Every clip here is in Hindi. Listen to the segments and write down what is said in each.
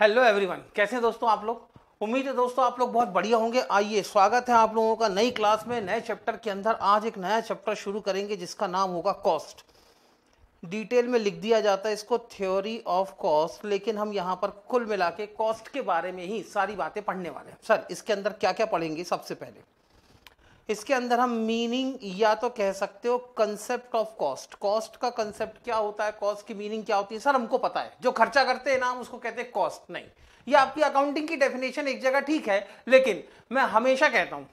हेलो एवरीवन कैसे हैं दोस्तों आप लोग उम्मीद है दोस्तों आप लोग बहुत बढ़िया होंगे आइए स्वागत है आप लोगों का नई क्लास में नए चैप्टर के अंदर आज एक नया चैप्टर शुरू करेंगे जिसका नाम होगा कॉस्ट डिटेल में लिख दिया जाता है इसको थ्योरी ऑफ कॉस्ट लेकिन हम यहाँ पर कुल मिला के कॉस्ट के बारे में ही सारी बातें पढ़ने वाले हैं सर इसके अंदर क्या क्या पढ़ेंगे सबसे पहले इसके अंदर हम मीनिंग या तो कह सकते हो कंसेप्ट ऑफ कॉस्ट कॉस्ट का कंसेप्ट क्या होता है कॉस्ट की मीनिंग क्या होती है सर हमको पता है जो खर्चा करते हैं ना हम उसको कहते हैं कॉस्ट नहीं या आपकी अकाउंटिंग की डेफिनेशन एक जगह ठीक है लेकिन मैं हमेशा कहता हूं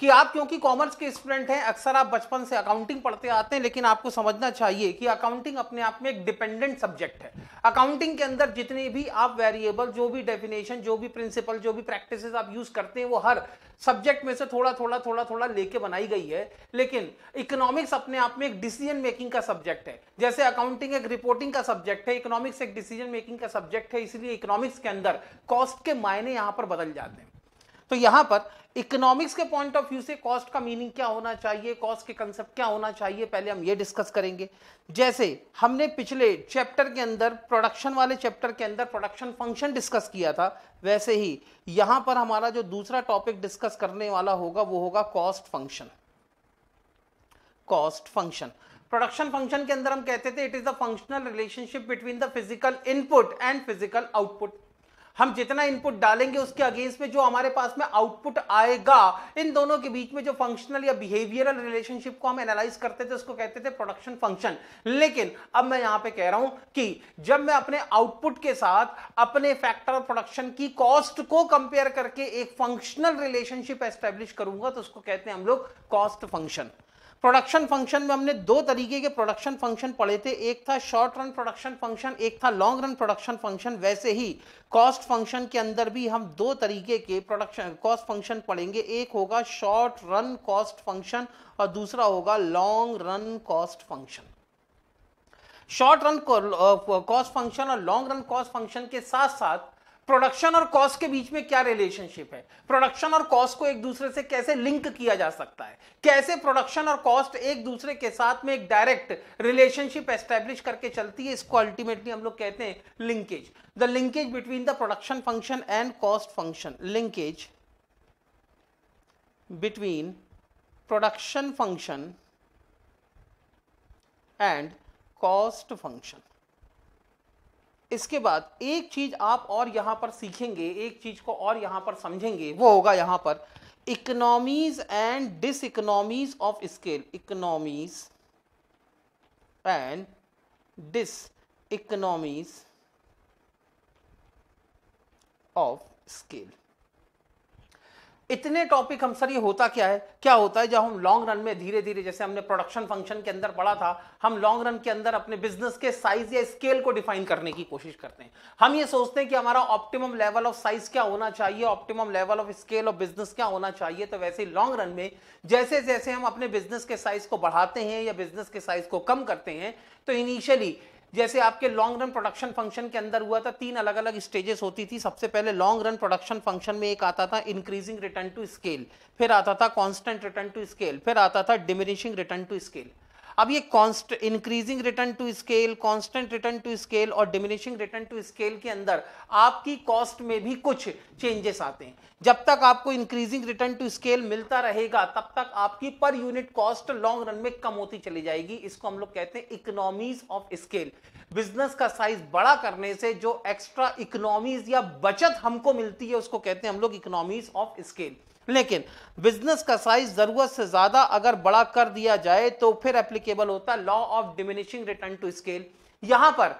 कि आप क्योंकि कॉमर्स के स्टूडेंट हैं अक्सर आप बचपन से अकाउंटिंग पढ़ते आते हैं लेकिन आपको समझना चाहिए कि अकाउंटिंग अपने आप में एक डिपेंडेंट सब्जेक्ट है अकाउंटिंग के अंदर जितने भी आप वेरिएबल जो भी डेफिनेशन जो भी प्रिंसिपल जो भी प्रैक्टिस आप यूज करते हैं वो हर सब्जेक्ट में से थोड़ा थोड़ा थोड़ा थोड़ा लेके बनाई गई है लेकिन इकोनॉमिक्स अपने आप में एक डिसीजन मेकिंग का सब्जेक्ट है जैसे अकाउंटिंग एक रिपोर्टिंग का सब्जेक्ट है इकोनॉमिक्स एक डिसीजन मेकिंग का सब्जेक्ट है इसलिए इकोनॉमिक्स के अंदर कॉस्ट के मायने यहां पर बदल जाते हैं तो यहां पर इकोनॉमिक्स के पॉइंट ऑफ व्यू से कॉस्ट का मीनिंग क्या होना चाहिए कॉस्ट के कंसेप्ट क्या होना चाहिए पहले हम ये डिस्कस करेंगे जैसे हमने पिछले चैप्टर के अंदर प्रोडक्शन वाले चैप्टर के अंदर प्रोडक्शन फंक्शन डिस्कस किया था वैसे ही यहां पर हमारा जो दूसरा टॉपिक डिस्कस करने वाला होगा वो होगा cost function cost function production function के अंदर हम कहते थे it is the functional relationship between the physical input and physical output हम जितना इनपुट डालेंगे उसके अगेंस्ट में जो हमारे पास में आउटपुट आएगा इन दोनों के बीच में जो फंक्शनल या बिहेवियरल रिलेशनशिप को हम एनालाइज करते थे उसको कहते थे प्रोडक्शन फंक्शन लेकिन अब मैं यहां पे कह रहा हूं कि जब मैं अपने आउटपुट के साथ अपने फैक्टर ऑफ प्रोडक्शन की कॉस्ट को कंपेयर करके एक फंक्शनल रिलेशनशिप एस्टेब्लिश करूंगा तो उसको कहते हैं हम लोग कॉस्ट फंक्शन प्रोडक्शन फंक्शन में हमने दो तरीके के प्रोडक्शन फंक्शन पढ़े थे एक था शॉर्ट रन प्रोडक्शन फंक्शन एक था लॉन्ग रन प्रोडक्शन फंक्शन वैसे ही कॉस्ट फंक्शन के अंदर भी हम दो तरीके के प्रोडक्शन कॉस्ट फंक्शन पढ़ेंगे एक होगा शॉर्ट रन कॉस्ट फंक्शन और दूसरा होगा long run cost function short run cost function और लॉन्ग रन कॉस्ट फंक्शन के साथ साथ प्रोडक्शन और कॉस्ट के बीच में क्या रिलेशनशिप है प्रोडक्शन और कॉस्ट को एक दूसरे से कैसे लिंक किया जा सकता है कैसे प्रोडक्शन और कॉस्ट एक दूसरे के साथ में एक डायरेक्ट रिलेशनशिप एस्टेब्लिश करके चलती है इसको अल्टीमेटली हम लोग कहते हैं linkage the linkage between the production function and cost function linkage between production function and cost function इसके बाद एक चीज आप और यहां पर सीखेंगे एक चीज को और यहां पर समझेंगे वो होगा यहां पर economies and diseconomies of scale economies and diseconomies of scale इतने टॉपिक हम सर ये होता क्या है क्या होता है जब हम लॉन्ग रन में धीरे धीरे जैसे हमने प्रोडक्शन फंक्शन के अंदर पढ़ा था हम लॉन्ग रन के अंदर अपने बिजनेस के साइज या स्केल को डिफाइन करने की कोशिश करते हैं हम ये सोचते हैं कि हमारा ऑप्टिमम लेवल ऑफ साइज क्या होना चाहिए optimum level of scale of business क्या होना चाहिए तो वैसे ही लॉन्ग रन में जैसे जैसे हम अपने बिजनेस के साइज को बढ़ाते हैं या बिजनेस के साइज को कम करते हैं तो इनिशियली जैसे आपके लॉन्ग रन प्रोडक्शन फंक्शन के अंदर हुआ था तीन अलग अलग स्टेजेस होती थी सबसे पहले लॉन्ग रन प्रोडक्शन फंक्शन में एक आता था इंक्रीजिंग रिटर्न टू स्केल फिर आता था कॉन्स्टेंट रिटर्न टू स्केल फिर आता था डिमिनिशिंग रिटर्न टू स्केल अब ये constant increasing return to scale constant return to scale और डिमिनिशिंग रिटर्न टू स्केल के अंदर आपकी कॉस्ट में भी कुछ चेंजेस आते हैं जब तक आपको इंक्रीजिंग रिटर्न टू स्केल मिलता रहेगा तब तक आपकी per unit cost long run में कम होती चली जाएगी इसको हम लोग कहते हैं इकोनॉमीज ऑफ स्केल बिजनेस का साइज बड़ा करने से जो एक्स्ट्रा इकोनॉमीज या बचत हमको मिलती है उसको कहते हैं हम लोग इकोनॉमीज ऑफ स्केल लेकिन बिजनेस का साइज जरूरत से ज्यादा अगर बड़ा कर दिया जाए तो फिर एप्लीकेबल होता है law of diminishing return to scale यहां पर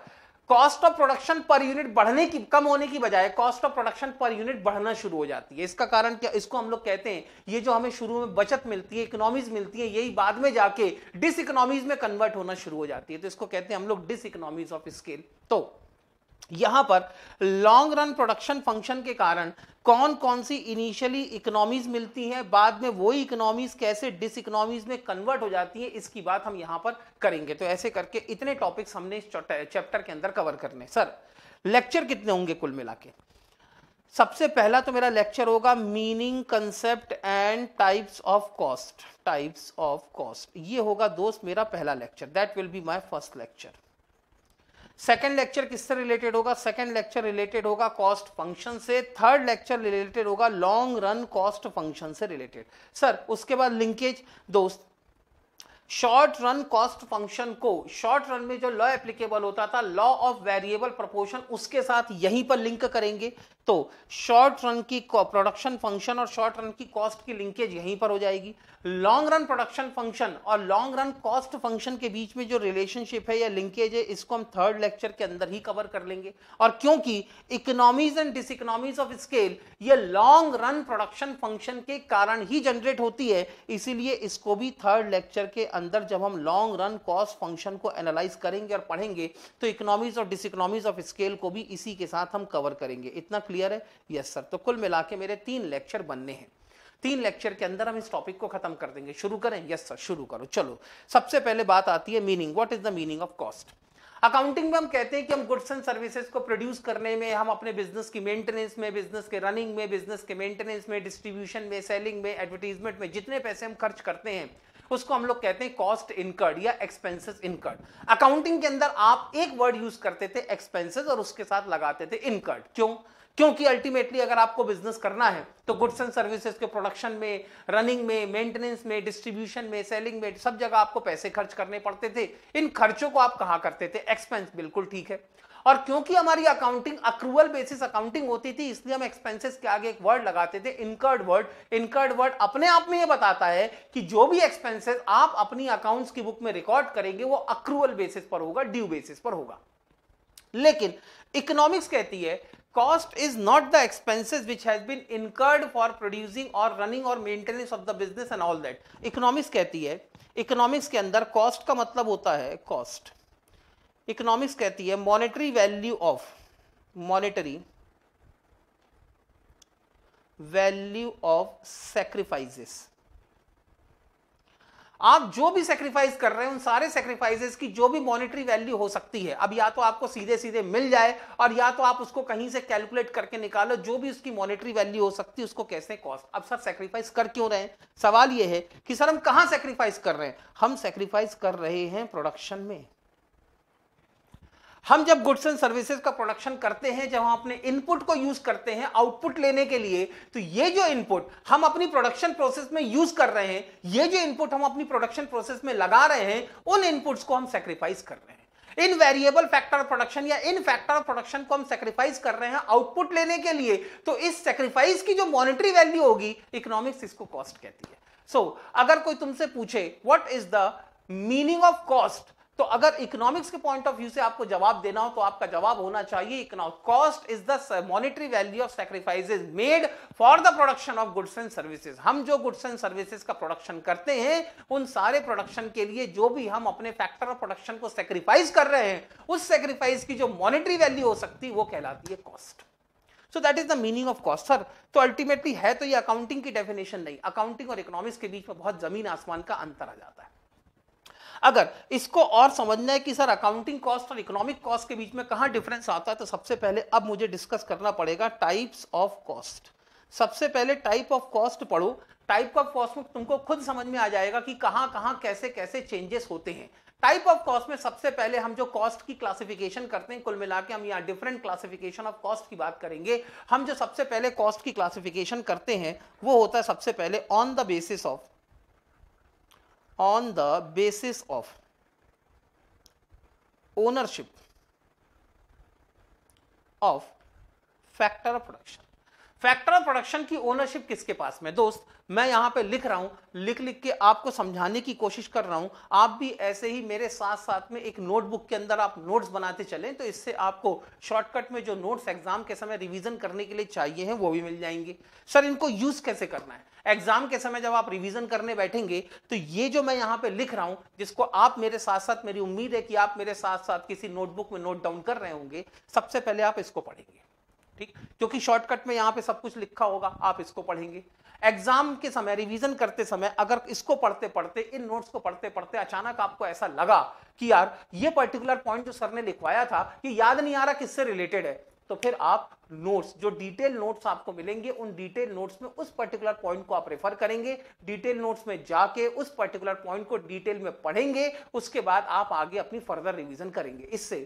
cost of production per unit बढ़ने की कम होने की बजाय cost of production per unit बढ़ना शुरू हो जाती है इसका कारण क्या इसको हम लोग कहते हैं ये जो हमें शुरू में बचत मिलती है इकोनॉमीज मिलती है यही बाद में जाके डिस इकोनॉमीज में कन्वर्ट होना शुरू हो जाती है तो इसको कहते हैं हम लोग डिस इकोनॉमीज ऑफ स्केल तो यहां पर लॉन्ग रन प्रोडक्शन फंक्शन के कारण कौन कौन सी इनिशियली इकोनॉमीज मिलती हैं बाद में वही इकोनॉमीज कैसे डिस इकोनॉमीज में कन्वर्ट हो जाती है इसकी बात हम यहाँ पर करेंगे तो ऐसे करके इतने टॉपिक्स हमने इस चैप्टर के अंदर कवर करने सर लेक्चर कितने होंगे कुल मिला के सबसे पहला तो मेरा लेक्चर होगा meaning concept and types of cost types of cost ये होगा दोस्त मेरा पहला lecture that will be my first lecture second lecture किससे रिलेटेड होगा सेकेंड लेक्चर रिलेटेड होगा कॉस्ट फंक्शन से थर्ड लेक्चर रिलेटेड होगा लॉन्ग रन कॉस्ट फंक्शन से रिलेटेड सर उसके बाद लिंकेज दोस्त शॉर्ट रन कॉस्ट फंक्शन को शॉर्ट रन में जो लॉ एप्लीकेबल होता था लॉ ऑफ वेरिएबल प्रपोर्शन उसके साथ यहीं पर लिंक करेंगे तो शॉर्ट रन की प्रोडक्शन फंक्शन और शॉर्ट रन की कॉस्ट की लिंकेज यहीं पर हो जाएगी लॉन्ग रन प्रोडक्शन फंक्शन और लॉन्ग रन कॉस्ट फंक्शन के बीच में जो रिलेशनशिप है या लिंकेज है इसको हम थर्ड लेक्चर के अंदर ही कवर कर लेंगे और क्योंकि economies and diseconomies of scale ये लॉन्ग रन प्रोडक्शन फंक्शन के कारण ही जनरेट होती है इसीलिए इसको भी थर्ड लेक्चर के अंदर जब हम लॉन्ग रन कॉस्ट फंक्शन को एनालाइज करेंगे और पढ़ेंगे तो इकोनॉमीज और डिस इकोनॉमीज ऑफ स्केल को भी इसी के साथ हम कवर करेंगे इतना क्लियर क्लियर है यस सर तो कुल मिला के मेरे तीन लेक्चर बनने हैं तीन लेक्चर के अंदर हम इस टॉपिक को खत्म कर देंगे शुरू करें यस सर शुरू करो चलो सबसे पहले बात आती है meaning what is the meaning of cost accounting में हम कहते हैं कि हम गुड्स एंड सर्विसेज को प्रोड्यूस करने में हम अपने बिजनेस की मेंटेनेंस में बिजनेस के रनिंग में बिजनेस के मेंटेनेंस में डिस्ट्रीब्यूशन में सेलिंग में एडवर्टीजमेंट में जितने पैसे हम खर्च करते हैं उसको हम लोग कहते हैं कॉस्ट इनकर्ड या एक्सपेंसेस इनकर्ड अकाउंटिंग के अंदर आप एक वर्ड यूज करते थे एक्सपेंसेस और उसके साथ लगाते थे इनकर्ड क्यों क्योंकि अल्टीमेटली अगर आपको बिजनेस करना है तो गुड्स एंड सर्विसेज के प्रोडक्शन में रनिंग में मेंटेनेंस में डिस्ट्रीब्यूशन में सेलिंग में सब जगह आपको पैसे खर्च करने पड़ते थे इन खर्चों को आप कहा करते थे एक्सपेंस बिल्कुल ठीक है और क्योंकि हमारी अकाउंटिंग अक्रूवल बेसिस अकाउंटिंग होती थी इसलिए हम एक्सपेंसेस के आगे एक वर्ड लगाते थे इनकर्ड वर्ड इनकर्ड वर्ड अपने आप में ये बताता है कि जो भी एक्सपेंसेस आप अपनी अकाउंट्स की बुक में रिकॉर्ड करेंगे वो अक्रूवल बेसिस पर होगा ड्यू बेसिस पर होगा लेकिन इकोनॉमिक्स कहती है cost is not the expenses which has been incurred for producing or running or maintenance of the business and all that. Economics कहती है economics के अंदर cost का मतलब होता है cost. Economics कहती है monetary value of monetary value of sacrifices. आप जो भी सेक्रीफाइस कर रहे हैं उन सारे सेक्रीफाइसेस की जो भी मॉनिटरी वैल्यू हो सकती है अब या तो आपको सीधे सीधे मिल जाए और या तो आप उसको कहीं से कैलकुलेट करके निकालो जो भी उसकी मॉनिटरी वैल्यू हो सकती है उसको कैसे कॉस्ट अब सर सेक्रीफाइस कर क्यों रहे हैं सवाल यह है कि सर हम कहा सेक्रीफाइस कर रहे हैं हम सेक्रीफाइस कर रहे हैं प्रोडक्शन में हम जब गुड्स एंड सर्विसेज का प्रोडक्शन करते हैं जब हम अपने इनपुट को यूज करते हैं आउटपुट लेने के लिए तो ये जो इनपुट हम अपनी प्रोडक्शन प्रोसेस में यूज कर रहे हैं ये जो इनपुट हम अपनी प्रोडक्शन प्रोसेस में लगा रहे हैं उन इनपुट्स को हम सेक्रीफाइस कर रहे हैं इन वेरिएबल फैक्टर ऑफ प्रोडक्शन या इन फैक्टर ऑफ प्रोडक्शन को हम सेक्रीफाइस कर रहे हैं आउटपुट लेने के लिए तो इस सेक्रीफाइस की जो मॉनिटरी वैल्यू होगी इकोनॉमिक्स इसको कॉस्ट कहती है सो so, अगर कोई तुमसे पूछे what is the meaning of cost तो अगर इकोनॉमिक्स के पॉइंट ऑफ व्यू से आपको जवाब देना हो तो आपका जवाब होना चाहिए cost is the monetary value of sacrifices made for the production of goods and services हम जो गुड्स एंड सर्विसेज का प्रोडक्शन करते हैं उन सारे प्रोडक्शन के लिए जो भी हम अपने फैक्टर ऑफ प्रोडक्शन को सेक्रीफाइस कर रहे हैं उस सेक्रीफाइस की जो मॉनिटरी वैल्यू हो सकती है वो कहलाती है cost so that is the meaning of cost sir तो अल्टीमेटली है तो ये अकाउंटिंग की डेफिनेशन नहीं अकाउंटिंग और इकोनॉमिक्स के बीच में बहुत जमीन आसमान का अंतर आ जाता है अगर इसको और समझना है कि सर अकाउंटिंग कॉस्ट और इकोनॉमिक कॉस्ट के बीच में कहाँ डिफरेंस आता है तो सबसे पहले अब मुझे डिस्कस करना पड़ेगा टाइप्स ऑफ कॉस्ट सबसे पहले टाइप ऑफ कॉस्ट पढ़ो टाइप ऑफ कॉस्ट में तुमको खुद समझ में आ जाएगा कि कहाँ कहाँ कैसे कैसे चेंजेस होते हैं टाइप ऑफ कॉस्ट में सबसे पहले हम जो कॉस्ट की क्लासिफिकेशन करते हैं कुल मिला के हम यहाँ डिफरेंट क्लासिफिकेशन ऑफ कॉस्ट की बात करेंगे हम जो सबसे पहले कॉस्ट की क्लासिफिकेशन करते हैं वो होता है सबसे पहले on the basis of on the basis of ownership of factor of production factor of production की ओनरशिप किसके पास में दोस्त मैं यहां पे लिख रहा हूं लिख लिख के आपको समझाने की कोशिश कर रहा हूं आप भी ऐसे ही मेरे साथ साथ में एक नोटबुक के अंदर आप नोट्स बनाते चलें तो इससे आपको शॉर्टकट में जो नोट्स एग्जाम के समय रिवीजन करने के लिए चाहिए हैं वो भी मिल जाएंगे सर इनको यूज कैसे करना है एग्जाम के समय जब आप रिविजन करने बैठेंगे तो ये जो मैं यहाँ पे लिख रहा हूँ जिसको आप मेरे साथ साथ मेरी उम्मीद है कि आप मेरे साथ साथ किसी नोटबुक में नोट डाउन कर रहे होंगे सबसे पहले आप इसको पढ़ेंगे ठीक क्योंकि शॉर्टकट में यहां पे सब कुछ लिखा होगा आप इसको पढ़ेंगे एग्जाम के समय रिवीजन करते समय अगर इसको पढ़ते पढ़ते इन नोट्स को पढ़ते पढ़ते अचानक आपको ऐसा लगा कि यार ये पर्टिकुलर पॉइंट जो सर ने लिखवाया था ये याद नहीं आ रहा किससे रिलेटेड है तो फिर आप नोट्स जो डिटेल नोट्स आपको मिलेंगे उन डिटेल नोट्स में उस पर्टिकुलर पॉइंट को आप रेफर करेंगे डिटेल नोट्स में जाके उस पर्टिकुलर पॉइंट को डिटेल में पढ़ेंगे उसके बाद आप आगे अपनी फर्दर रिवीजन करेंगे इससे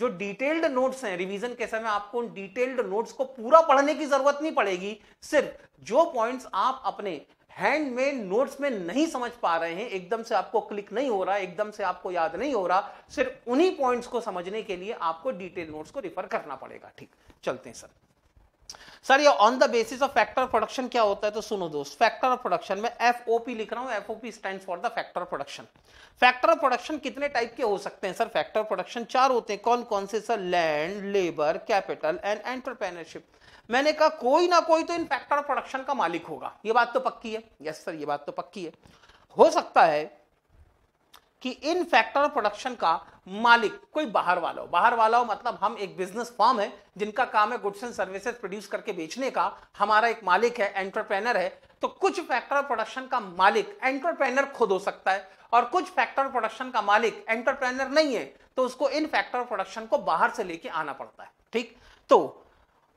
जो डिटेल्ड नोट्स हैं रिवीजन के समय आपको उन डिटेल्ड नोट्स को पूरा पढ़ने की जरूरत नहीं पड़ेगी सिर्फ जो पॉइंट्स आप अपने हैंड में नोट्स में नहीं समझ पा रहे हैं एकदम से आपको क्लिक नहीं हो रहा एकदम से आपको याद नहीं हो रहा सिर्फ उन्हीं पॉइंट्स को समझने के लिए आपको डिटेल नोट्स को रिफर करना पड़ेगा ठीक चलते हैं सर सर ये on the basis of factor of production क्या होता है तो सुनो दोस्त फैक्टर ऑफ प्रोडक्शन में एफ ओ पी लिख रहा हूँ F O P stand for the factor of production factor of production कितने टाइप के हो सकते हैं सर फैक्टर ऑफ प्रोडक्शन चार होते हैं कौन कौन से sir land labour capital and entrepreneurship मैंने कहा कोई ना कोई तो इन फैक्टर ऑफ प्रोडक्शन का मालिक होगा ये बात तो पक्की है यस सर ये बात तो पक्की है हो सकता है कि इन फैक्टर ऑफ प्रोडक्शन का मालिक कोई बाहर वाला हो बाहर वाला हो मतलब हम एक बिजनेस फॉर्म है जिनका काम है गुड्स एंड सर्विसेज प्रोड्यूस करके बेचने का हमारा एक मालिक है एंटरप्रेनर है तो कुछ फैक्टर ऑफ प्रोडक्शन का मालिक एंटरप्रेनर खुद हो सकता है और कुछ फैक्टर ऑफ प्रोडक्शन का मालिक एंटरप्रेनर नहीं है तो उसको इन फैक्टर ऑफ प्रोडक्शन को बाहर से लेके आना पड़ता है ठीक तो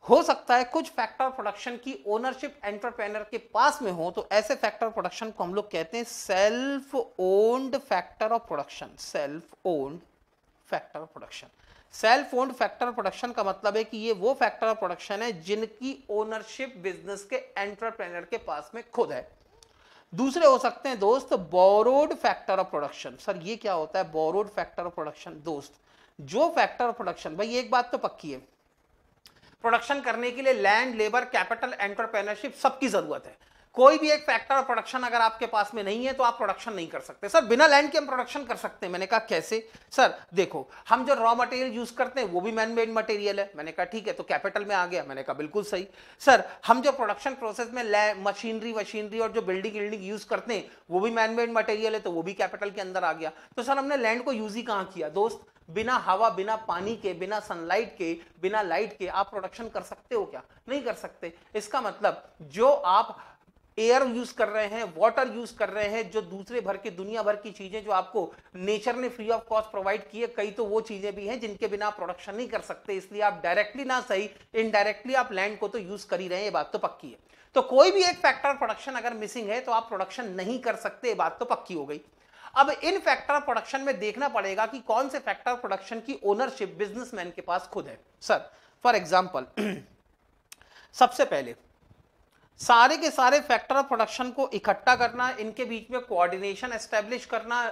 हो सकता है कुछ फैक्टर प्रोडक्शन की ओनरशिप एंटरप्रेनर के पास में हो तो ऐसे फैक्टर प्रोडक्शन को हम लोग कहते हैं self owned factor of production self owned factor production self owned factor production का मतलब है कि ये वो फैक्टर ऑफ प्रोडक्शन है जिनकी ओनरशिप बिजनेस के एंटरप्रेनर के पास में खुद है दूसरे हो सकते हैं दोस्त borrowed factor of production sir ये क्या होता है बोरोड फैक्टर ऑफ प्रोडक्शन दोस्त जो फैक्टर ऑफ प्रोडक्शन भाई एक बात तो पक्की है प्रोडक्शन करने के लिए लैंड लेबर कैपिटल एंटरप्रेनरशिप सबकी जरूरत है कोई भी एक फैक्टर ऑफ प्रोडक्शन अगर आपके पास में नहीं है तो आप प्रोडक्शन नहीं कर सकते सर बिना लैंड के हम प्रोडक्शन कर सकते हैं मैंने कहा कैसे सर देखो हम जो रॉ मटेरियल यूज करते हैं वो भी मैन मेड मटेरियल है मैंने कहा ठीक है तो कैपिटल में आ गया मैंने कहा बिल्कुल सही सर हम जो प्रोडक्शन प्रोसेस में मशीनरी वशीनरी और जो बिल्डिंग विल्डिंग यूज करते हैं वो भी मैन मेड मटेरियल है तो वो भी कैपिटल के अंदर आ गया तो सर हमने लैंड को यूज ही कहाँ किया दोस्त बिना हवा बिना पानी के बिना सनलाइट के बिना लाइट के आप प्रोडक्शन कर सकते हो क्या नहीं कर सकते इसका मतलब जो आप एयर यूज कर रहे हैं वाटर यूज कर रहे हैं जो दूसरे भर के दुनिया भर की चीजें जो आपको नेचर ने फ्री ऑफ कॉस्ट प्रोवाइड की है कई तो वो चीजें भी हैं जिनके बिना आप प्रोडक्शन नहीं कर सकते इसलिए आप डायरेक्टली ना सही इनडायरेक्टली आप लैंड को तो यूज कर ही रहे हैं ये बात तो पक्की है तो कोई भी एक फैक्टर प्रोडक्शन अगर मिसिंग है तो आप प्रोडक्शन नहीं कर सकते ये बात तो पक्की हो गई अब इन फैक्टर प्रोडक्शन में देखना पड़ेगा कि कौन से फैक्टर प्रोडक्शन की ओनरशिप बिजनेसमैन के पास खुद है सर फॉर एग्जाम्पल सबसे पहले सारे के सारे फैक्टर ऑफ प्रोडक्शन को इकट्ठा करना इनके बीच में कोऑर्डिनेशन एस्टेब्लिश करना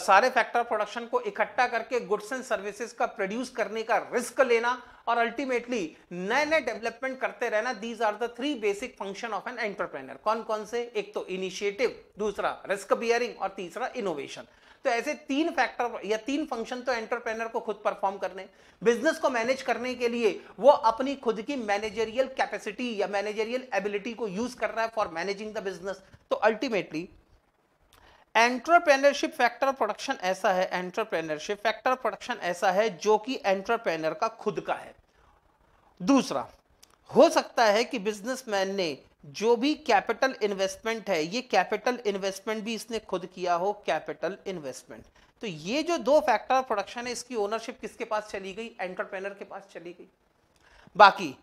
सारे फैक्टर ऑफ प्रोडक्शन को इकट्ठा करके गुड्स एंड सर्विसेज का प्रोड्यूस करने का रिस्क लेना और अल्टीमेटली नए नए डेवलपमेंट करते रहना these are the three basic function of an entrepreneur कौन कौन से एक तो इनिशिएटिव दूसरा रिस्क बियरिंग और तीसरा इनोवेशन तो ऐसे तीन फैक्टर या तीन फंक्शन तो एंटरप्रेनर को खुद परफॉर्म करने बिजनेस को मैनेज करने के लिए वो अपनी खुद की मैनेजरियल कैपेसिटी या मैनेजरियल एबिलिटी को यूज कर रहा है फॉर मैनेजिंग द बिजनेस तो अल्टीमेटली एंटरप्रेनरशिप फैक्टर प्रोडक्शन ऐसा है एंटरप्रेनरशिप फैक्टर प्रोडक्शन ऐसा है जो कि एंटरप्रेनर का खुद का है दूसरा हो सकता है कि बिजनेसमैन ने जो भी कैपिटल इन्वेस्टमेंट है ये कैपिटल इन्वेस्टमेंट भी इसने खुद किया हो कैपिटल इन्वेस्टमेंट तो ये जो दो फैक्टर प्रोडक्शन है इसकी ओनरशिप किसके पास चली गई एंटरप्रेनर के पास चली गई बाकी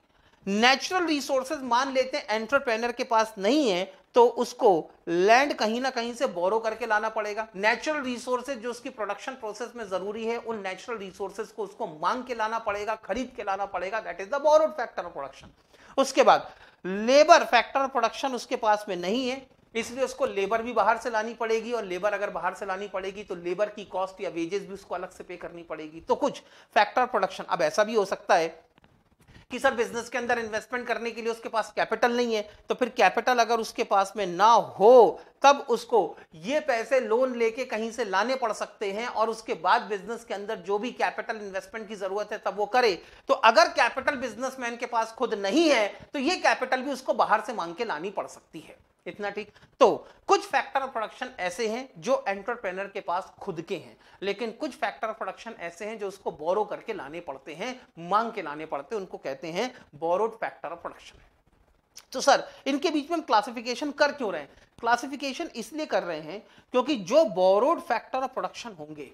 नेचुरल रिसोर्सेज मान लेते हैं एंटरप्रेनर के पास नहीं है तो उसको लैंड कहीं ना कहीं से बोरो करके लाना पड़ेगा नेचुरल रिसोर्सेज जो उसकी प्रोडक्शन प्रोसेस में जरूरी है उन नेचुरल रिसोर्सेज को उसको मांग के लाना पड़ेगा खरीद के लाना पड़ेगा that is the borrowed factor of production उसके बाद लेबर फैक्टर ऑफ प्रोडक्शन उसके पास में नहीं है इसलिए उसको लेबर भी बाहर से लानी पड़ेगी और लेबर अगर बाहर से लानी पड़ेगी तो लेबर की कॉस्ट या वेजेस भी उसको अलग से पे करनी पड़ेगी तो कुछ फैक्टर प्रोडक्शन अब ऐसा भी हो सकता है कि सर बिजनेस के अंदर इन्वेस्टमेंट करने के लिए उसके पास कैपिटल नहीं है तो फिर कैपिटल अगर उसके पास में ना हो तब उसको ये पैसे लोन लेके कहीं से लाने पड़ सकते हैं और उसके बाद बिजनेस के अंदर जो भी कैपिटल इन्वेस्टमेंट की जरूरत है तब वो करे तो अगर कैपिटल बिजनेसमैन के पास खुद नहीं है तो ये कैपिटल भी उसको बाहर से मांग के लानी पड़ सकती है इतना ठीक तो कुछ फैक्टर ऑफ प्रोडक्शन ऐसे हैं जो एंटरप्रेनर के पास खुद के हैं लेकिन कुछ फैक्टर ऑफ प्रोडक्शन ऐसे हैं जो उसको बोरो करके लाने पड़ते हैं मांग के लाने पड़ते हैं उनको कहते हैं बोरोड फैक्टर ऑफ प्रोडक्शन तो सर इनके बीच में हम क्लासिफिकेशन कर क्यों रहे हैं क्लासिफिकेशन इसलिए कर रहे हैं क्योंकि जो बोरोड फैक्टर ऑफ प्रोडक्शन होंगे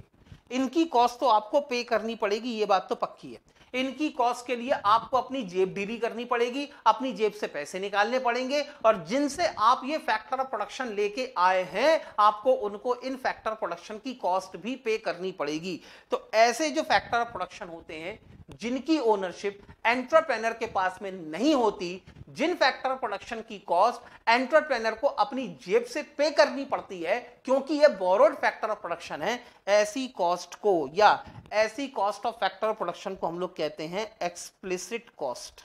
इनकी कॉस्ट तो आपको पे करनी पड़ेगी ये बात तो पक्की है इनकी कॉस्ट के लिए आपको अपनी जेब डीबी करनी पड़ेगी अपनी जेब से पैसे निकालने पड़ेंगे और जिनसे आप ये फैक्टर ऑफ प्रोडक्शन लेके आए हैं आपको उनको इन फैक्टर प्रोडक्शन की कॉस्ट भी पे करनी पड़ेगी तो ऐसे जो फैक्टर ऑफ प्रोडक्शन होते हैं जिनकी ओनरशिप एंटरप्रेनर के पास में नहीं होती जिन फैक्टर प्रोडक्शन की कॉस्ट एंटरप्रेनर को अपनी जेब से पे करनी पड़ती है क्योंकि यह बोरोड फैक्टर ऑफ प्रोडक्शन है ऐसी कॉस्ट को या ऐसी cost of factor of production को हम लोग कहते हैं एक्सप्लिसिट कॉस्ट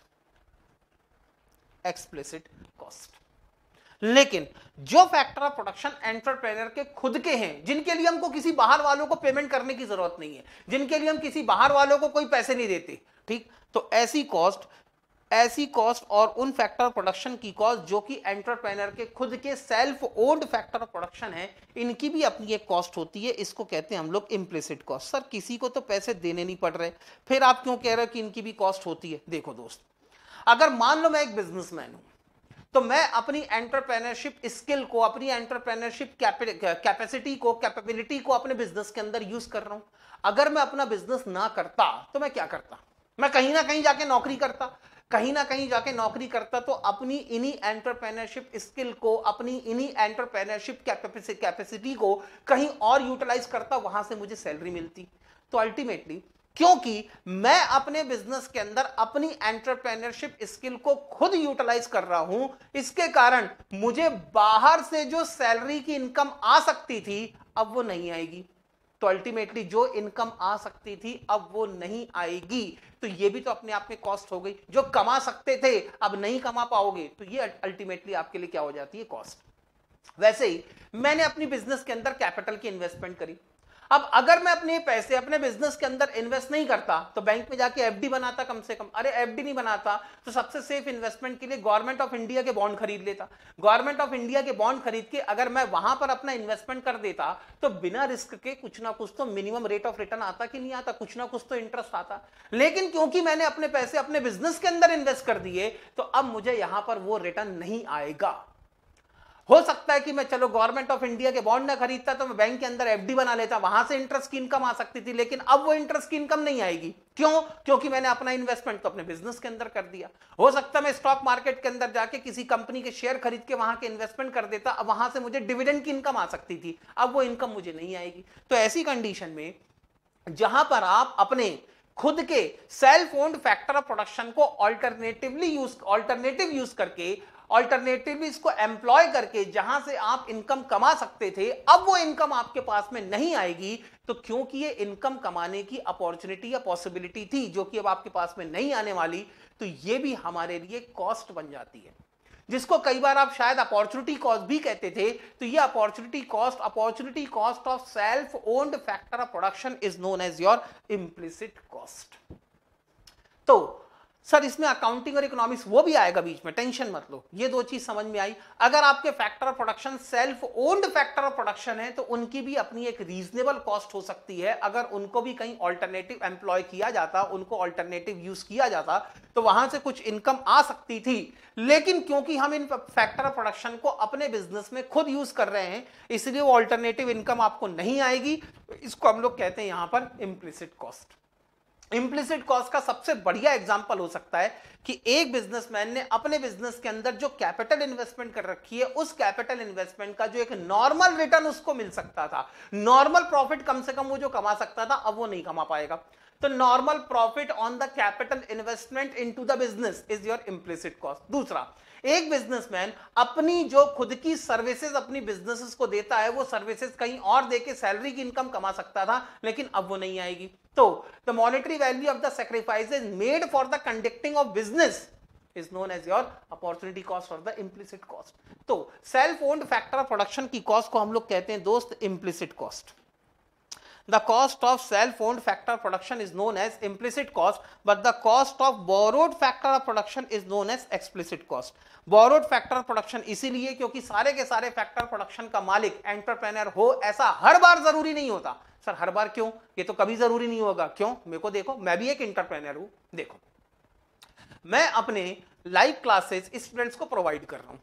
एक्सप्लिसिट कॉस्ट लेकिन जो फैक्टर ऑफ प्रोडक्शन एंटरप्रेनर के खुद के हैं जिनके लिए हमको किसी बाहर वालों को पेमेंट करने की जरूरत नहीं है जिनके लिए हम किसी बाहर वालों को कोई पैसे नहीं देते ठीक तो ऐसी कॉस्ट ऐसी कॉस्ट और उन फैक्टर प्रोडक्शन की कॉस्ट जो कि एंटरप्रेनर के खुद के सेल्फ ओल्ड फैक्टर प्रोडक्शन है इनकी भी अपनी एक कॉस्ट होती है इसको कहते हैं हम लोग इम्प्लिसिट कॉस्ट सर किसी को तो पैसे देने नहीं पड़ रहे फिर आप क्यों कह रहे हो कि इनकी भी कॉस्ट होती है देखो दोस्त अगर मान लो मैं एक बिजनेसमैन हूं तो मैं अपनी एंटरप्रेनरशिप स्किल को अपनी एंटरप्रेनरशिप कैपेसिटी को कैपेबिलिटी को अपने बिजनेस के अंदर यूज कर रहा हूं अगर मैं अपना बिजनेस ना करता तो मैं क्या करता मैं कहीं ना कहीं जाके नौकरी करता कहीं ना कहीं जाके नौकरी करता तो अपनी इन्हीं एंटरप्रेनरशिप स्किल को अपनी इन्हीं एंटरप्रेनरशिप कैपेसिटी को कहीं और यूटिलाइज करता वहां से मुझे सैलरी मिलती तो अल्टीमेटली क्योंकि मैं अपने बिजनेस के अंदर अपनी एंटरप्रेनरशिप स्किल को खुद यूटिलाइज कर रहा हूं इसके कारण मुझे बाहर से जो सैलरी की इनकम आ सकती थी अब वो नहीं आएगी तो अल्टीमेटली जो इनकम आ सकती थी अब वो नहीं आएगी तो ये भी तो अपने आप में कॉस्ट हो गई जो कमा सकते थे अब नहीं कमा पाओगे तो ये अल्टीमेटली आपके लिए क्या हो जाती है कॉस्ट वैसे ही मैंने अपनी बिजनेस के अंदर कैपिटल की इन्वेस्टमेंट करी अब अगर मैं अपने पैसे अपने बिजनेस के अंदर इन्वेस्ट नहीं करता तो बैंक में जाके एफडी बनाता कम से कम अरे एफडी नहीं बनाता तो सबसे सेफ इन्वेस्टमेंट के लिए गवर्नमेंट ऑफ इंडिया के बॉन्ड खरीद लेता गवर्नमेंट ऑफ इंडिया के बॉन्ड खरीद के अगर मैं वहां पर अपना इन्वेस्टमेंट कर देता तो बिना रिस्क के कुछ ना कुछ तो मिनिमम रेट ऑफ रिटर्न आता कि नहीं आता कुछ ना कुछ तो इंटरेस्ट आता लेकिन क्योंकि मैंने अपने पैसे अपने बिजनेस के अंदर इन्वेस्ट कर दिए तो अब मुझे यहां पर वो रिटर्न नहीं आएगा हो सकता है कि मैं चलो गवर्नमेंट ऑफ इंडिया के बॉन्ड ना खरीदता तो मैं बैंक के अंदर एफडी बना लेता वहां से इंटरेस्ट की इनकम आ सकती थी लेकिन अब वो इंटरेस्ट की इनकम नहीं आएगी क्यों क्योंकि मैंने अपना इन्वेस्टमेंट तो अपने बिजनेस के अंदर कर दिया हो सकता मैं स्टॉक मार्केट के अंदर जाके किसी कंपनी के शेयर खरीद के वहां के इन्वेस्टमेंट कर देता अब वहां से मुझे डिविडेंड की इनकम आ सकती थी अब वो इनकम मुझे नहीं आएगी तो ऐसी कंडीशन में जहां पर आप अपने खुद के self owned factor of production को अल्टरनेटिवली यूज अल्टरनेटिव यूज करके ऑल्टरनेटिवली इसको एम्प्लॉय करके जहां से आप इनकम कमा सकते थे अब वो इनकम आपके पास में नहीं आएगी तो क्योंकि ये इनकम कमाने की अपॉर्चुनिटी या पॉसिबिलिटी थी जो कि अब आपके पास में नहीं आने वाली तो ये भी हमारे लिए कॉस्ट बन जाती है जिसको कई बार आप शायद अपॉर्चुनिटी कॉस्ट भी कहते थे तो ये opportunity cost opportunity cost of self owned factor of production is known as your implicit cost तो सर इसमें अकाउंटिंग और इकोनॉमिक्स वो भी आएगा बीच में टेंशन मत लो ये दो चीज समझ में आई अगर आपके factor of production self owned factor of production है तो उनकी भी अपनी एक रीजनेबल कॉस्ट हो सकती है अगर उनको भी कहीं ऑल्टरनेटिव एम्प्लॉय किया जाता उनको ऑल्टरनेटिव यूज किया जाता तो वहां से कुछ इनकम आ सकती थी लेकिन क्योंकि हम इन फैक्टर ऑफ प्रोडक्शन को अपने बिजनेस में खुद यूज कर रहे हैं इसलिए वो ऑल्टरनेटिव इनकम आपको नहीं आएगी इसको हम लोग कहते हैं यहां पर इम्प्लिसिट कॉस्ट इम्प्लिसिट कॉस्ट का सबसे बढ़िया एग्जाम्पल हो सकता है कि एक बिजनेसमैन ने अपने बिजनेस के अंदर जो कैपिटल इन्वेस्टमेंट कर रखी है उस कैपिटल इन्वेस्टमेंट का जो एक नॉर्मल रिटर्न उसको मिल सकता था नॉर्मल प्रॉफिट कम से कम वो जो कमा सकता था अब वो नहीं कमा पाएगा तो normal profit on the capital investment into the business is your implicit cost दूसरा एक बिजनेसमैन अपनी जो खुद की सर्विसेज अपनी बिजनेसेस को देता है वो सर्विसेज कहीं और देके सैलरी की इनकम कमा सकता था लेकिन अब वो नहीं आएगी So the monetary value of the sacrifices made for the conducting of business is known as your opportunity cost और द इम्प्लिसिट कॉस्ट तो self owned factor of production की कॉस्ट को हम लोग कहते हैं दोस्त implicit cost The cost of self-owned factor of production is known as implicit cost, but the cost of borrowed factor of production is known as explicit cost. Borrowed factor production इसीलिए क्योंकि सारे के सारे फैक्टर प्रोडक्शन का मालिक एंटरप्रेनर हो ऐसा हर बार जरूरी नहीं होता सर हर बार क्यों ये तो कभी जरूरी नहीं होगा क्यों मेरे को देखो मैं भी एक एंटरप्रेनर हूं देखो मैं अपने लाइव क्लासेस स्टूडेंट्स को प्रोवाइड कर रहा हूं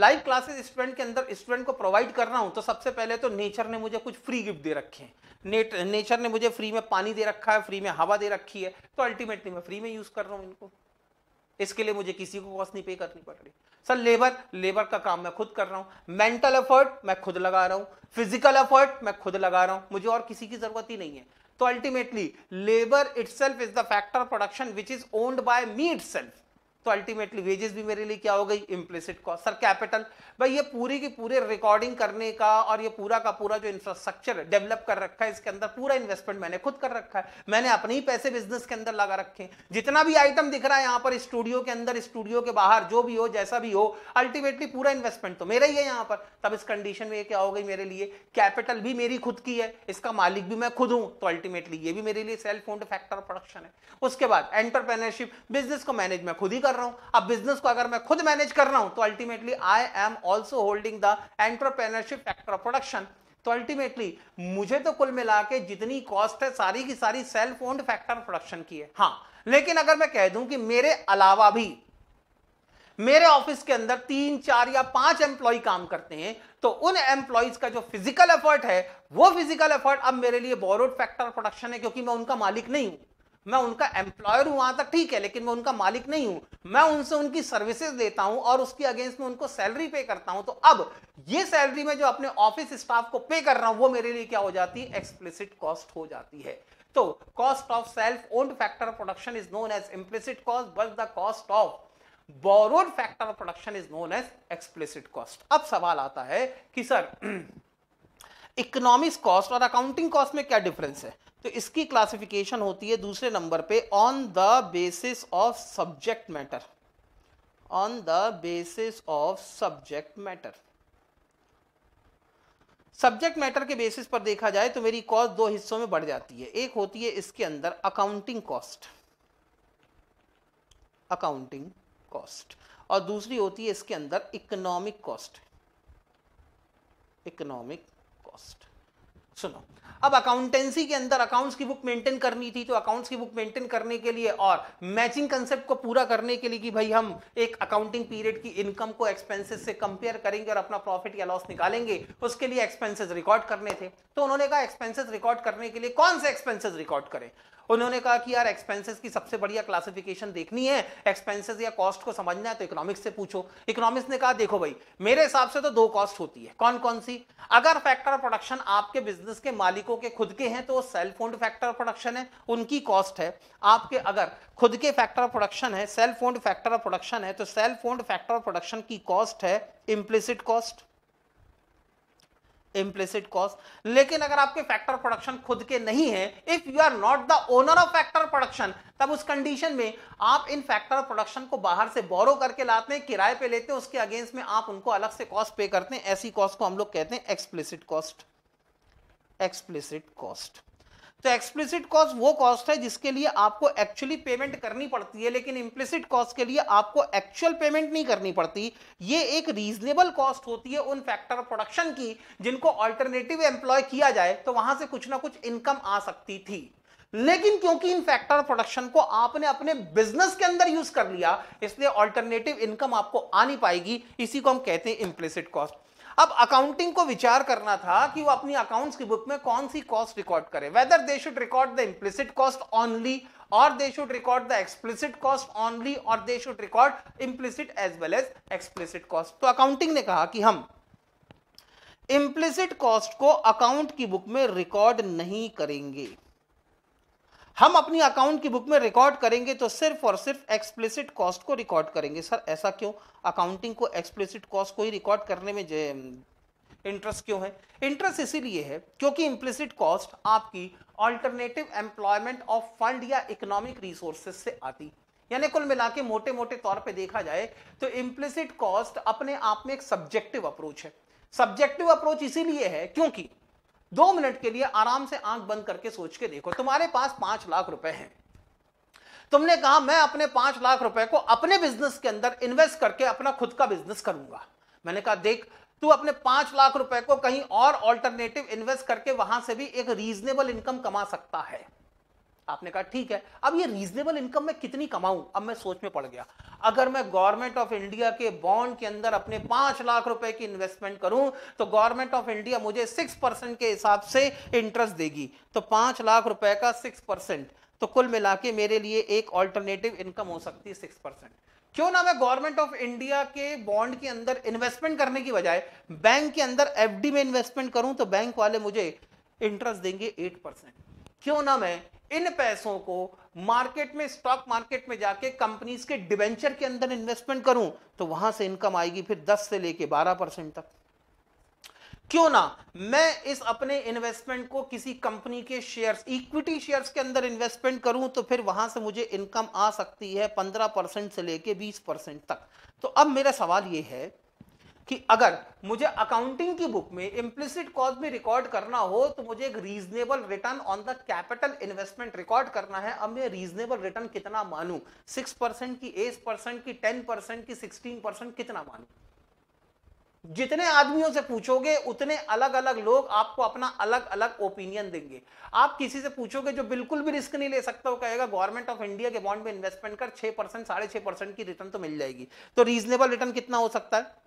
लाइव क्लासेस स्टूडेंट के अंदर स्टूडेंट को प्रोवाइड कर रहा हूं तो सबसे पहले तो नेचर ने मुझे कुछ फ्री गिफ्ट दे रखे हैं ने, नेचर ने मुझे फ्री में पानी दे रखा है फ्री में हवा दे रखी है तो अल्टीमेटली मैं फ्री में यूज कर रहा हूं इनको इसके लिए मुझे किसी को कॉस्ट नहीं पे करनी पड़ रही सर लेबर लेबर का काम मैं खुद कर रहा हूं मेंटल एफर्ट मैं खुद लगा रहा हूं फिजिकल एफर्ट मैं खुद लगा रहा हूं मुझे और किसी की जरूरत ही नहीं है तो ultimately labour itself is the factor production which is owned by me itself तो अल्टीमेटली वेजेस भी मेरे लिए क्या हो गई इम्प्लिसिट कॉस्ट सर कैपिटल भाई ये पूरी की पूरे रिकॉर्डिंग करने का और ये पूरा का पूरा जो इंफ्रास्ट्रक्चर डेवलप कर रखा है इसके अंदर पूरा इन्वेस्टमेंट मैंने खुद कर रखा है मैंने अपने ही पैसे बिजनेस के अंदर लगा रखे जितना भी आइटम दिख रहा है यहाँ पर स्टूडियो के अंदर स्टूडियो के बाहर जो भी हो जैसा भी हो अल्टीमेटली पूरा इन्वेस्टमेंट तो मेरा ही है यहाँ पर तब इस कंडीशन में ये क्या हो गई मेरे लिए कैपिटल भी मेरी खुद की है इसका मालिक भी मैं खुद हूं तो अल्टीमेटली ये भी मेरे लिए सेल्फ ओन्ड फैक्टर प्रोडक्शन है उसके बाद एंटरप्रेनरशिप बिजनेस को मैनेज मैं खुद ही कर कर रहा हूं अब बिजनेस को अगर मैं खुद मैनेज कर रहा हूं तो ultimately I am also holding the entrepreneurship factor of production तो अल्टीमेटली मुझे तो कुल मिला के जितनी कॉस्ट है सारी की सारी सेल्फ ओन्ड फैक्टर प्रोडक्शन की है हाँ लेकिन अगर मैं कह दूं कि मेरे अलावा भी मेरे ऑफिस के अंदर तीन चार या पांच एम्प्लॉय काम करते हैं तो उन एम्प्लॉयज का जो फिजिकल एफर्ट है वो फिजिकल एफर्ट अब मेरे लिए बोरोड फैक्टर प्रोडक्शन है क्योंकि मैं उनका मालिक नहीं हूं मैं उनका एम्प्लॉयर हूं वहां तक ठीक है लेकिन मैं उनका मालिक नहीं हूं मैं उनसे उनकी सर्विसेज देता हूं और उसकी अगेंस्ट में उनको सैलरी पे करता हूं तो अब ये सैलरी में जो अपने ऑफिस स्टाफ को पे कर रहा हूं वो मेरे लिए क्या हो जाती है एक्सप्लिसिट कॉस्ट हो जाती है तो cost of self owned factor of production is known as implicit cost but the cost of borrowed factor production is known as explicit cost अब सवाल आता है कि सर इकोनॉमिक्स कॉस्ट और अकाउंटिंग कॉस्ट में क्या डिफरेंस है तो इसकी क्लासिफिकेशन होती है दूसरे नंबर पे on the basis of subject matter on the basis of subject matter subject matter के बेसिस पर देखा जाए तो मेरी कॉस्ट दो हिस्सों में बढ़ जाती है एक होती है इसके अंदर अकाउंटिंग कॉस्ट अकाउंटिंग कॉस्ट और दूसरी होती है इसके अंदर इकोनॉमिक कॉस्ट इकोनॉमिक कॉस्ट सुनो अब अकाउंटेंसी के अंदर अकाउंट्स की बुक मेंटेन करनी थी तो अकाउंट्स की बुक मेंटेन करने के लिए और मैचिंग कंसेप्ट को पूरा करने के लिए कि भाई हम एक अकाउंटिंग पीरियड की इनकम को एक्सपेंसेस से कंपेयर करेंगे और अपना प्रॉफिट या लॉस निकालेंगे उसके लिए एक्सपेंसेस रिकॉर्ड करने थे तो उन्होंने कहा एक्सपेंसेस रिकॉर्ड करने के लिए कौन से एक्सपेंसेस रिकॉर्ड करें उन्होंने कहा कि यार एक्सपेंसेस की सबसे बढ़िया क्लासिफिकेशन देखनी है एक्सपेंसेस या कॉस्ट को समझना है तो इकोनॉमिक्स से पूछो इकोनॉमिक्स ने कहा देखो भाई मेरे हिसाब से तो दो कॉस्ट होती है कौन कौन सी अगर फैक्टर ऑफ प्रोडक्शन आपके बिजनेस के मालिकों के खुद के हैं तो self owned factor of production है उनकी कॉस्ट है आपके अगर खुद के फैक्टर ऑफ प्रोडक्शन है self owned factor of production है तो self owned factor of production की कॉस्ट है इम्प्लिसिट कॉस्ट इम्प्लिसिट कॉस्ट लेकिन अगर आपके फैक्टर प्रोडक्शन खुद के नहीं है if you are not the owner of factor production तब उस कंडीशन में आप इन फैक्टर प्रोडक्शन को बाहर से बोरो करके लाते हैं किराए पे लेते हैं उसके अगेंस्ट में आप उनको अलग से कॉस्ट पे करते हैं ऐसी कॉस्ट को हम लोग कहते हैं एक्सप्लिसिट कॉस्ट एक्सप्लिसिट कॉस्ट तो एक्सप्लिसिट कॉस्ट वो कॉस्ट है जिसके लिए आपको एक्चुअली पेमेंट करनी पड़ती है लेकिन इम्प्लिसिट कॉस्ट के लिए आपको एक्चुअल पेमेंट नहीं करनी पड़ती ये एक रीजनेबल कॉस्ट होती है उन फैक्टर ऑफ प्रोडक्शन की जिनको ऑल्टरनेटिव एम्प्लॉय किया जाए तो वहां से कुछ ना कुछ इनकम आ सकती थी लेकिन क्योंकि इन फैक्टर प्रोडक्शन को आपने अपने बिजनेस के अंदर यूज कर लिया इसलिए ऑल्टरनेटिव इनकम आपको आ नहीं पाएगी इसी को हम कहते हैं इम्प्लिसिट कॉस्ट अब अकाउंटिंग को विचार करना था कि वो अपनी अकाउंट्स की बुक में कौन सी कॉस्ट रिकॉर्ड करे whether they should record the implicit cost only और they should record the explicit cost only और they should record implicit as well as explicit cost तो अकाउंटिंग ने कहा कि हम इम्प्लिसिट कॉस्ट को अकाउंट की बुक में रिकॉर्ड नहीं करेंगे हम अपनी अकाउंट की बुक में रिकॉर्ड करेंगे तो सिर्फ और सिर्फ एक्सप्लिसिट कॉस्ट को रिकॉर्ड करेंगे सर ऐसा क्यों अकाउंटिंग को एक्सप्लिसिट कॉस्ट को ही रिकॉर्ड करने में इंटरेस्ट क्यों है इंटरेस्ट इसीलिए है क्योंकि इम्प्लिसिट कॉस्ट आपकी ऑल्टरनेटिव एम्प्लॉयमेंट ऑफ फंड या इकोनॉमिक रिसोर्सेज से आती यानी कुल मिला के मोटे मोटे तौर पे देखा जाए तो इम्प्लिसिट कॉस्ट अपने आप में एक सब्जेक्टिव अप्रोच है सब्जेक्टिव अप्रोच इसीलिए है क्योंकि दो मिनट के लिए आराम से आंख बंद करके सोच के देखो तुम्हारे पास पांच लाख रुपए हैं तुमने कहा मैं अपने पांच लाख रुपए को अपने बिजनेस के अंदर इन्वेस्ट करके अपना खुद का बिजनेस करूंगा मैंने कहा देख तू अपने पांच लाख रुपए को कहीं और ऑल्टरनेटिव इन्वेस्ट करके वहां से भी एक रीजनेबल इनकम कमा सकता है आपने कहा ठीक है अब ये रीजनेबल इनकम में कितनी कमाऊं अब मैं सोच में पड़ गया अगर मैं गवर्नमेंट ऑफ इंडिया के बॉन्ड के अंदर अपने पांच लाख रुपए की इन्वेस्टमेंट करूं तो गवर्नमेंट ऑफ इंडिया मुझे सिक्स परसेंट के हिसाब से इंटरेस्ट देगी तो पांच लाख रुपए का सिक्स परसेंट तो कुल मिला के मेरे लिए एक ऑल्टरनेटिव इनकम हो सकती है सिक्स परसेंट क्यों ना मैं गवर्नमेंट ऑफ इंडिया के बॉन्ड के अंदर इन्वेस्टमेंट करने की बजाय बैंक के अंदर एफडी में इन्वेस्टमेंट करूं तो बैंक वाले मुझे इंटरेस्ट देंगे एट परसेंट क्यों ना मैं इन पैसों को मार्केट में स्टॉक मार्केट में जाके कंपनीज के डिवेंचर के अंदर इन्वेस्टमेंट करूं तो वहां से इनकम आएगी फिर 10 से लेके 12 परसेंट तक क्यों ना मैं इस अपने इन्वेस्टमेंट को किसी कंपनी के शेयर्स इक्विटी शेयर्स के अंदर इन्वेस्टमेंट करूं तो फिर वहां से मुझे इनकम आ सकती है 15 परसेंट से लेके 20 परसेंट तक तो अब मेरा सवाल यह है कि अगर मुझे अकाउंटिंग की बुक में इम्प्लिसिट कॉस्ट भी रिकॉर्ड करना हो तो मुझे एक reasonable return on the capital investment record करना है अब मैं रीजनेबल रिटर्न कितना मानू सिक्स परसेंट की एट परसेंट की टेन परसेंट की सिक्सटीन परसेंट कितना मानू जितने आदमियों से पूछोगे उतने अलग अलग लोग आपको अपना अलग अलग ओपिनियन देंगे आप किसी से पूछोगे जो बिल्कुल भी रिस्क नहीं ले सकता वो कहेगा गवर्नमेंट ऑफ इंडिया के बॉन्ड में इन्वेस्टमेंट कर छह परसेंट साढ़े छह परसेंट की रिटर्न तो मिल जाएगी तो रीजनेबल रिटर्न कितना हो सकता है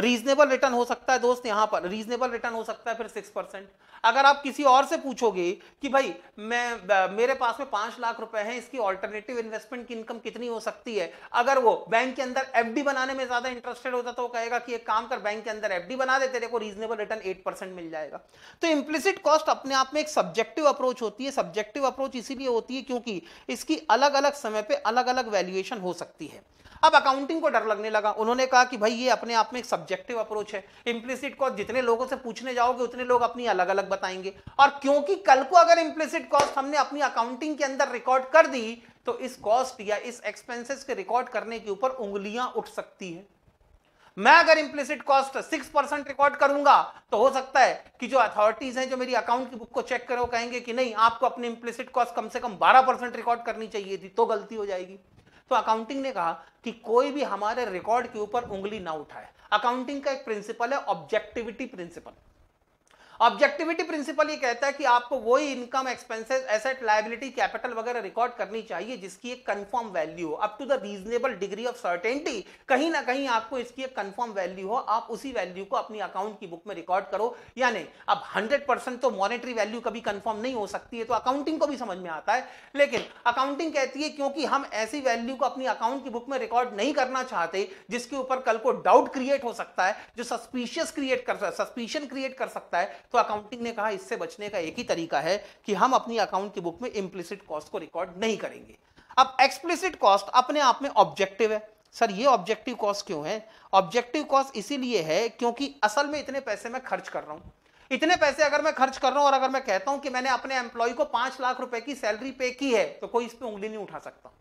रीजनेबल रिटर्न हो सकता है दोस्त यहां पर रीजनेबल रिटर्न हो सकता है फिर सिक्स परसेंट अगर आप किसी और से पूछोगे कि भाई मैं मेरे पास में पांच लाख रुपए हैं इसकी ऑल्टरनेटिव इन्वेस्टमेंट की इनकम कितनी हो सकती है अगर वो बैंक के अंदर एफडी बनाने में ज्यादा इंटरेस्टेड होता तो वो कहेगा कि एक काम कर बैंक के अंदर एफडी बना दे तेरे को रीजनेबल रिटर्न एट परसेंट मिल जाएगा तो इम्प्लिसिट कॉस्ट अपने आप में एक सब्जेक्टिव अप्रोच होती है सब्जेक्टिव अप्रोच इसीलिए होती है क्योंकि इसकी अलग अलग समय पर अलग अलग वैल्यूएशन हो सकती है अब अकाउंटिंग को डर लगने लगा उन्होंने कहा कि भाई ये अपने आप में एक सब्जेक्टिव अप्रोच है इम्प्लिसिट कॉस्ट जितने लोगों से पूछने जाओगे उतने लोग अपनी अलग अलग बताएंगे और क्योंकि कल को अगर इम्प्लिसिट कॉस्ट हमने अपनी अकाउंटिंग के अंदर रिकॉर्ड कर दी तो इस कॉस्ट या इस एक्सपेंसेस के रिकॉर्ड करने के ऊपर उंगलियां उठ सकती है मैं अगर implicit cost six percent record करूंगा तो हो सकता है कि जो अथॉरिटीज हैं जो मेरी अकाउंट की बुक को चेक करो कहेंगे कि नहीं आपको अपनी इम्प्लिसिट कॉस्ट कम से कम बारह परसेंट रिकॉर्ड करनी चाहिए थी तो गलती हो जाएगी तो अकाउंटिंग ने कहा कि कोई भी हमारे रिकॉर्ड के ऊपर उंगली ना उठाए अकाउंटिंग का एक प्रिंसिपल है ऑब्जेक्टिविटी प्रिंसिपल ऑब्जेक्टिविटी प्रिंसिपल ये कहता है कि आपको वही income expenses asset liability capital वगैरह रिकॉर्ड करनी चाहिए जिसकी एक कंफर्म वैल्यू हो up to the reasonable degree of certainty कहीं ना कहीं आपको इसकी एक कंफर्म वैल्यू हो आप उसी वैल्यू को अपनी अकाउंट की बुक में रिकॉर्ड करो या नहीं अब हंड्रेड तो मॉनिटरी वैल्यू कभी कंफर्म नहीं हो सकती है तो अकाउंटिंग को भी समझ में आता है लेकिन अकाउंटिंग कहती है क्योंकि हम ऐसी वैल्यू को अपनी अकाउंट की बुक में रिकॉर्ड नहीं करना चाहते जिसके ऊपर कल को डाउट क्रिएट हो सकता है जो सस्पिशियस क्रिएट कर सस्पिशन क्रिएट कर सकता है तो अकाउंटिंग ने कहा इससे बचने का एक ही तरीका है कि हम अपनी अकाउंट की बुक में इम्प्लिसिट कॉस्ट को रिकॉर्ड नहीं करेंगे अब एक्सप्लिसिट कॉस्ट अपने आप में ऑब्जेक्टिव है सर ये ऑब्जेक्टिव कॉस्ट क्यों है ऑब्जेक्टिव कॉस्ट इसीलिए है क्योंकि असल में इतने पैसे मैं खर्च कर रहा हूं इतने पैसे अगर मैं खर्च कर रहा हूं और अगर मैं कहता हूं कि मैंने अपने एम्प्लॉय को पांच लाख रुपए की सैलरी पे की है तो कोई इस पर उंगली नहीं उठा सकता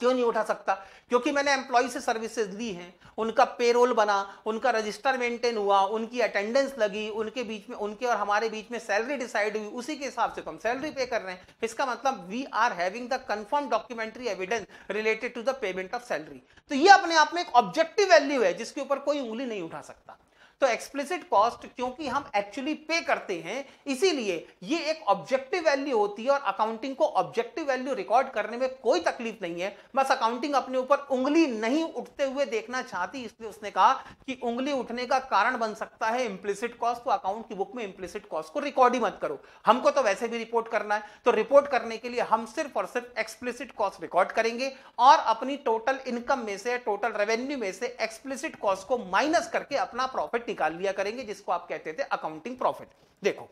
क्यों नहीं उठा सकता क्योंकि मैंने एम्प्लॉय से सर्विसेज ली हैं उनका पेरोल बना उनका रजिस्टर मेंटेन हुआ उनकी अटेंडेंस लगी उनके बीच में उनके और हमारे बीच में सैलरी डिसाइड हुई उसी के हिसाब से तो हम सैलरी पे कर रहे हैं इसका मतलब we are having the confirm documentary evidence related to the payment of salary तो ये अपने आप में एक ऑब्जेक्टिव वैल्यू है जिसके ऊपर कोई उंगली नहीं उठा सकता तो एक्सप्लिसिट कॉस्ट क्योंकि हम एक्चुअली पे करते हैं इसीलिए ये एक ऑब्जेक्टिव वैल्यू होती है और अकाउंटिंग को ऑब्जेक्टिव वैल्यू रिकॉर्ड करने में कोई तकलीफ नहीं है बस अकाउंटिंग अपने ऊपर उंगली नहीं उठते हुए देखना चाहती इसलिए उसने कहा कि उंगली उठने का कारण बन सकता है इम्प्लिसिट कॉस्ट तो अकाउंट की बुक में इम्प्लिसिट कॉस्ट को रिकॉर्ड ही मत करो हमको तो वैसे भी रिपोर्ट करना है तो रिपोर्ट करने के लिए हम सिर्फ और सिर्फ एक्सप्लिसिट कॉस्ट रिकॉर्ड करेंगे और अपनी टोटल इनकम में से टोटल रेवेन्यू में से एक्सप्लिसिट कॉस्ट को माइनस करके अपना प्रॉफिट निकाल लिया करेंगे जिसको आप कहते थे अकाउंटिंग प्रॉफिट देखो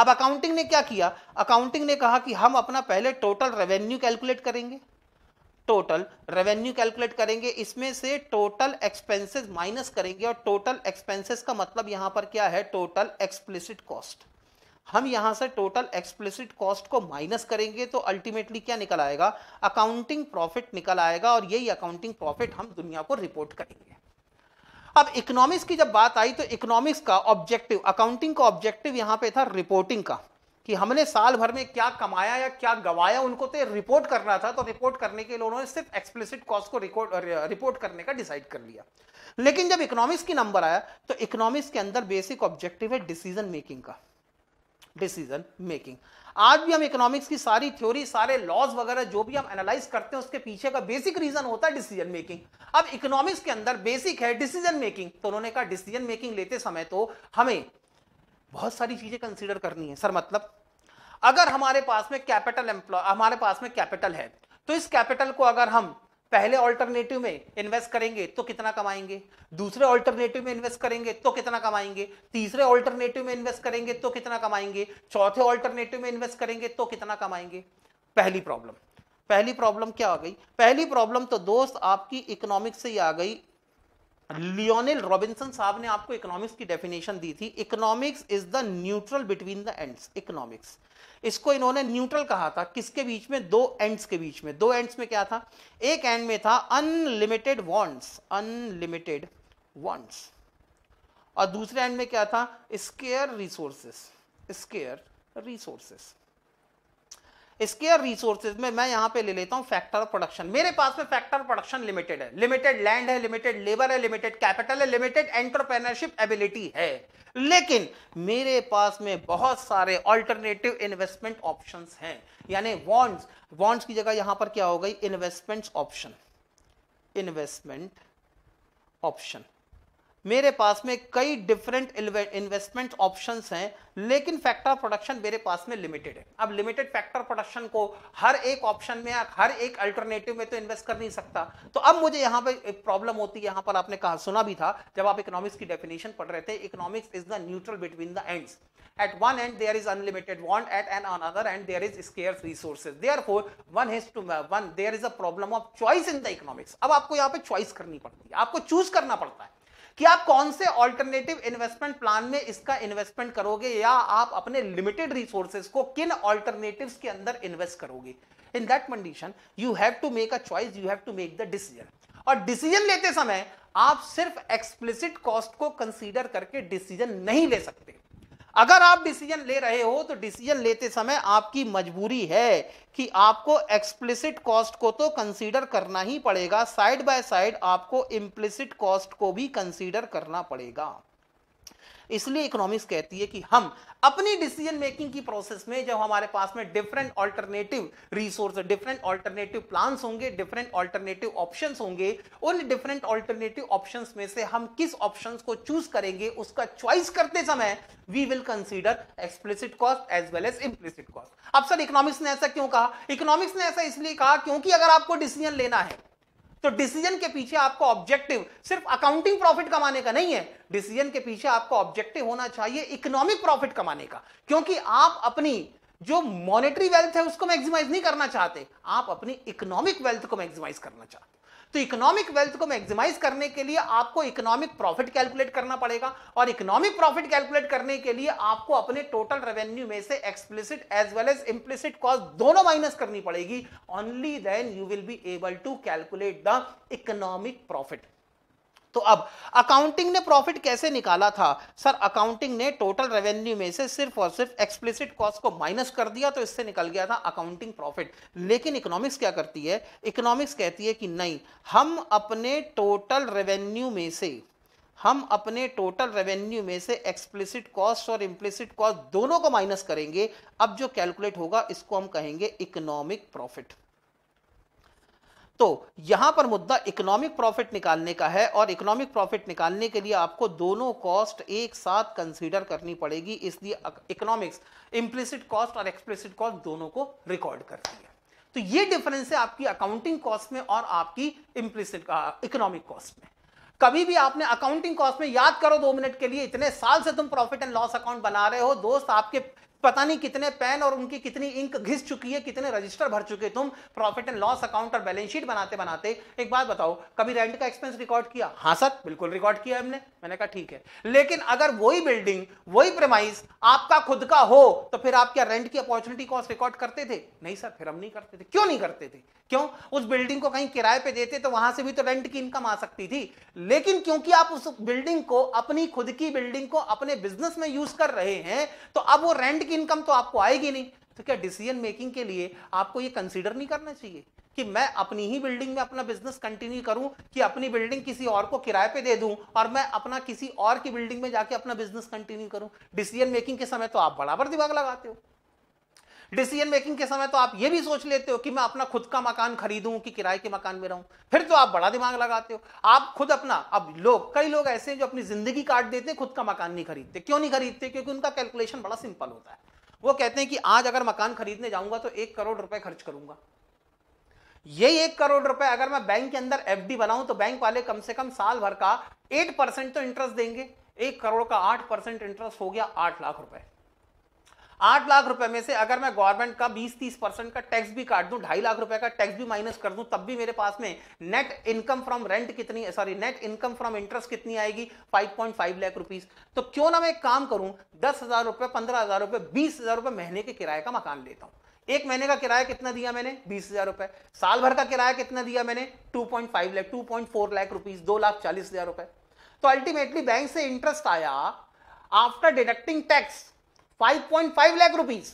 अब अकाउंटिंग ने क्या किया अकाउंटिंग ने कहा कि हम अपना पहले टोटल रेवेन्यू कैलकुलेट करेंगे टोटल रेवेन्यू कैलकुलेट करेंगे इसमें से टोटल एक्सपेंसेस माइनस करेंगे और टोटल एक्सपेंसेस का मतलब यहां पर क्या है टोटल एक्सप्लिसिट कॉस्ट हम यहां से टोटल एक्सप्लिसिट कॉस्ट को माइनस करेंगे तो अल्टीमेटली क्या निकल आएगा अकाउंटिंग प्रॉफिट निकल आएगा और यही अकाउंटिंग प्रॉफिट हम दुनिया को रिपोर्ट करेंगे अब इकोनॉमिक्स की जब बात आई तो इकोनॉमिक्स का ऑब्जेक्टिव अकाउंटिंग का ऑब्जेक्टिव यहां पे था रिपोर्टिंग का कि हमने साल भर में क्या कमाया या क्या गवाया उनको तो रिपोर्ट करना था तो रिपोर्ट करने के लिए उन्होंने सिर्फ एक्सप्लिसिट कॉस्ट को रिकॉर्ड रिपोर्ट करने का डिसाइड कर लिया लेकिन जब इकोनॉमिक्स की नंबर आया तो इकोनॉमिक्स के अंदर बेसिक ऑब्जेक्टिव है डिसीजन मेकिंग का डिसीजन मेकिंग आज भी हम इकोनॉमिक्स की सारी थ्योरी सारे लॉज वगैरह जो भी हम एनालाइज करते हैं उसके पीछे का बेसिक रीजन होता है डिसीजन मेकिंग अब इकोनॉमिक्स के अंदर बेसिक है डिसीजन मेकिंग तो उन्होंने कहा डिसीजन मेकिंग लेते समय तो हमें बहुत सारी चीजें कंसिडर करनी है सर मतलब अगर हमारे पास में कैपिटल एम्प्लॉय हमारे पास में कैपिटल है तो इस कैपिटल को अगर हम पहले ऑल्टरनेटिव में इन्वेस्ट करेंगे तो कितना कमाएंगे दूसरे ऑल्टरनेटिव में इन्वेस्ट करेंगे तो कितना कमाएंगे तीसरे ऑल्टरनेटिव में इन्वेस्ट करेंगे तो कितना कमाएंगे चौथे ऑल्टरनेटिव में इन्वेस्ट करेंगे तो कितना कमाएंगे पहली प्रॉब्लम पहली प्रॉब्लम क्या आ गई पहली प्रॉब्लम तो दोस्त आपकी इकोनॉमिक से ही आ गई लियोनिल रॉबिन्सन साहब ने आपको इकोनॉमिक्स की डेफिनेशन दी थी economics is the neutral between the ends economics इसको इन्होंने न्यूट्रल कहा था किसके बीच में दो एंड्स के बीच में दो एंड्स में क्या था एक एंड में था अनलिमिटेड वॉन्ट्स अनलिमिटेड वॉन्ट्स और दूसरे एंड में क्या था scarce resources scarce resources scarce resources में मैं यहाँ पे ले लेता हूँ फैक्टर ऑफ प्रोडक्शन मेरे पास में फैक्टर प्रोडक्शन लिमिटेड है लिमिटेड लैंड है लिमिटेड लेबर है लिमिटेड कैपिटल है लिमिटेड एंटरप्रेनरशिप एबिलिटी है लेकिन मेरे पास में बहुत सारे ऑल्टरनेटिव इन्वेस्टमेंट ऑप्शन हैं यानी बॉन्ड्स बॉन्ड्स की जगह यहां पर क्या हो गई इन्वेस्टमेंट ऑप्शन इन्वेस्टमेंट ऑप्शन मेरे पास में कई डिफरेंट इन्वेस्टमेंट ऑप्शंस हैं लेकिन फैक्टर प्रोडक्शन मेरे पास में लिमिटेड है अब लिमिटेड फैक्टर प्रोडक्शन को हर एक ऑप्शन में हर एक अल्टरनेटिव में तो इन्वेस्ट कर नहीं सकता तो अब मुझे यहाँ पे प्रॉब्लम होती है यहाँ पर आपने कहा सुना भी था जब आप इकोनॉमिक्स की डेफिनेशन पढ़ रहे थे economics is the neutral between the ends at one end there is unlimited want at an another end there is scarce resources therefore one has to one there is a problem of choice in the economics अब आपको यहाँ पे choice करनी पड़ती है आपको choose करना पड़ता है कि आप कौन से ऑल्टरनेटिव इन्वेस्टमेंट प्लान में इसका इन्वेस्टमेंट करोगे या आप अपने लिमिटेड रिसोर्सेज को किन ऑल्टरनेटिव के अंदर इन्वेस्ट करोगे in that condition you have to make a choice you have to make the decision और डिसीजन लेते समय आप सिर्फ एक्सप्लिसिट कॉस्ट को कंसीडर करके डिसीजन नहीं ले सकते अगर आप डिसीजन ले रहे हो तो डिसीजन लेते समय आपकी मजबूरी है कि आपको एक्सप्लिसिट कॉस्ट को तो कंसीडर करना ही पड़ेगा साइड बाय साइड आपको इम्प्लिसिट कॉस्ट को भी कंसीडर करना पड़ेगा इसलिए इकोनॉमिक्स कहती है कि हम अपनी डिसीजन मेकिंग की प्रोसेस में जब हमारे पास में different alternative resource different alternative plan होंगे डिफरेंट ऑल्टरनेटिव ऑप्शन होंगे उन डिफरेंट ऑल्टरनेटिव ऑप्शन में से हम किस ऑप्शन को चूज करेंगे उसका चॉइस करते समय we will consider explicit cost as well as implicit cost अब सर इकोनॉमिक्स ने ऐसा क्यों कहा इकोनॉमिक्स ने ऐसा इसलिए कहा क्योंकि अगर आपको डिसीजन लेना है तो डिसीजन के पीछे आपको ऑब्जेक्टिव सिर्फ अकाउंटिंग प्रॉफिट कमाने का नहीं है डिसीजन के पीछे आपको ऑब्जेक्टिव होना चाहिए इकोनॉमिक प्रॉफिट कमाने का क्योंकि आप अपनी जो मॉनेटरी वेल्थ है उसको मैक्सिमाइज नहीं करना चाहते आप अपनी इकोनॉमिक वेल्थ को मैक्सिमाइज करना चाहते तो इकोनॉमिक वेल्थ को मैक्सिमाइज करने के लिए आपको इकोनॉमिक प्रॉफिट कैलकुलेट करना पड़ेगा और इकोनॉमिक प्रॉफिट कैलकुलेट करने के लिए आपको अपने टोटल रेवेन्यू में से explicit as well as implicit cost दोनों माइनस करनी पड़ेगी only then you will be able to calculate the economic profit तो अब अकाउंटिंग ने प्रॉफिट कैसे निकाला था सर अकाउंटिंग ने टोटल रेवेन्यू में से सिर्फ और सिर्फ एक्सप्लिसिट कॉस्ट को माइनस कर दिया तो इससे निकल गया था अकाउंटिंग प्रॉफिट लेकिन इकोनॉमिक्स क्या करती है इकोनॉमिक्स कहती है कि नहीं हम अपने टोटल रेवेन्यू में से हम अपने टोटल रेवेन्यू में से एक्सप्लिसिट कॉस्ट और इम्प्लिसिट कॉस्ट दोनों को माइनस करेंगे अब जो कैलकुलेट होगा इसको हम कहेंगे इकोनॉमिक प्रॉफिट तो यहां पर मुद्दा इकोनॉमिक प्रॉफिट निकालने का है और इकोनॉमिक प्रॉफिट निकालने के लिए आपको दोनों कॉस्ट एक साथ कंसीडर करनी पड़ेगी इसलिए इकोनॉमिक्स इंप्लिसिट कॉस्ट और एक्सप्लिसिट कॉस्ट दोनों को रिकॉर्ड करती है तो ये डिफरेंस है आपकी अकाउंटिंग कॉस्ट में और आपकी इम्प्लिसिट इकोनॉमिक कॉस्ट में कभी भी आपने अकाउंटिंग कॉस्ट में याद करो दो मिनट के लिए इतने साल से तुम प्रॉफिट एंड लॉस अकाउंट बना रहे हो दोस्त आपके पता नहीं कितने पेन और उनकी कितनी इंक घिस चुकी है कितने रजिस्टर भर चुके तुम प्रॉफिट एंड लॉस अकाउंट और बैलेंस शीट बनाते बनाते एक बात बताओ कभी रेंट का एक्सपेंस रिकॉर्ड किया हाँ सर बिल्कुल रिकॉर्ड किया हमने मैंने कहा ठीक है लेकिन अगर वही बिल्डिंग वही प्रेमाइस आपका खुद का हो तो फिर आप क्या रेंट की अपॉर्चुनिटी कॉस्ट रिकॉर्ड करते थे नहीं सर फिर हम नहीं करते थे क्यों नहीं करते थे क्यों उस बिल्डिंग को कहीं किराए पे देते तो वहां से भी तो रेंट की इनकम आ सकती थी लेकिन क्योंकि आप उस बिल्डिंग को अपनी खुद की बिल्डिंग को अपने बिजनेस में यूज कर रहे हैं तो अब वो रेंट बेसिक इनकम तो आपको आएगी नहीं तो क्या डिसीजन मेकिंग के लिए आपको ये कंसिडर नहीं करना चाहिए कि मैं अपनी ही बिल्डिंग में अपना बिजनेस कंटिन्यू करूं कि अपनी बिल्डिंग किसी और को किराए पे दे दूं और मैं अपना किसी और की बिल्डिंग में जाके अपना बिजनेस कंटिन्यू करूं डिसीजन मेकिंग के समय तो आप बराबर दिमाग लगाते हो डिसीजन मेकिंग के समय तो आप ये भी सोच लेते हो कि मैं अपना खुद का मकान खरीदूं कि किराए के मकान में रहूं फिर तो आप बड़ा दिमाग लगाते हो आप खुद अपना अब लोग कई लोग ऐसे हैं जो अपनी जिंदगी काट देते हैं खुद का मकान नहीं खरीदते क्यों नहीं खरीदते क्योंकि उनका कैलकुलेशन बड़ा सिंपल होता है वो कहते हैं कि आज अगर मकान खरीदने जाऊंगा तो एक करोड़ रुपए खर्च करूंगा ये एक करोड़ रुपए अगर मैं बैंक के अंदर एफडी बनाऊं तो बैंक वाले कम से कम साल भर का एट परसेंट तो इंटरेस्ट देंगे एक करोड़ का आठ परसेंट इंटरेस्ट हो गया आठ लाख रुपए आठ लाख रुपए में से अगर मैं गवर्नमेंट का बीस तीस परसेंट का टैक्स भी काट दूं ढाई लाख रुपए का टैक्स भी माइनस कर दूं तब भी मेरे पास में नेट इनकम फ्रॉम रेंट कितनी sorry net income from interest कितनी आएगी five point five lakh rupees तो क्यों ना मैं एक काम करूं दस हजार रुपए पंद्रह हजार रुपए बीस हजार रुपए महीने के किराए का मकान लेता हूं एक महीने का किराया कितना दिया मैंने बीस हजार रुपए साल भर का किराया कितना दिया मैंने two point five lakh two point four lakh rupees दो लाख चालीस हजार रुपए तो अल्टीमेटली बैंक से इंटरेस्ट आया after deducting tax 5.5 lakh rupees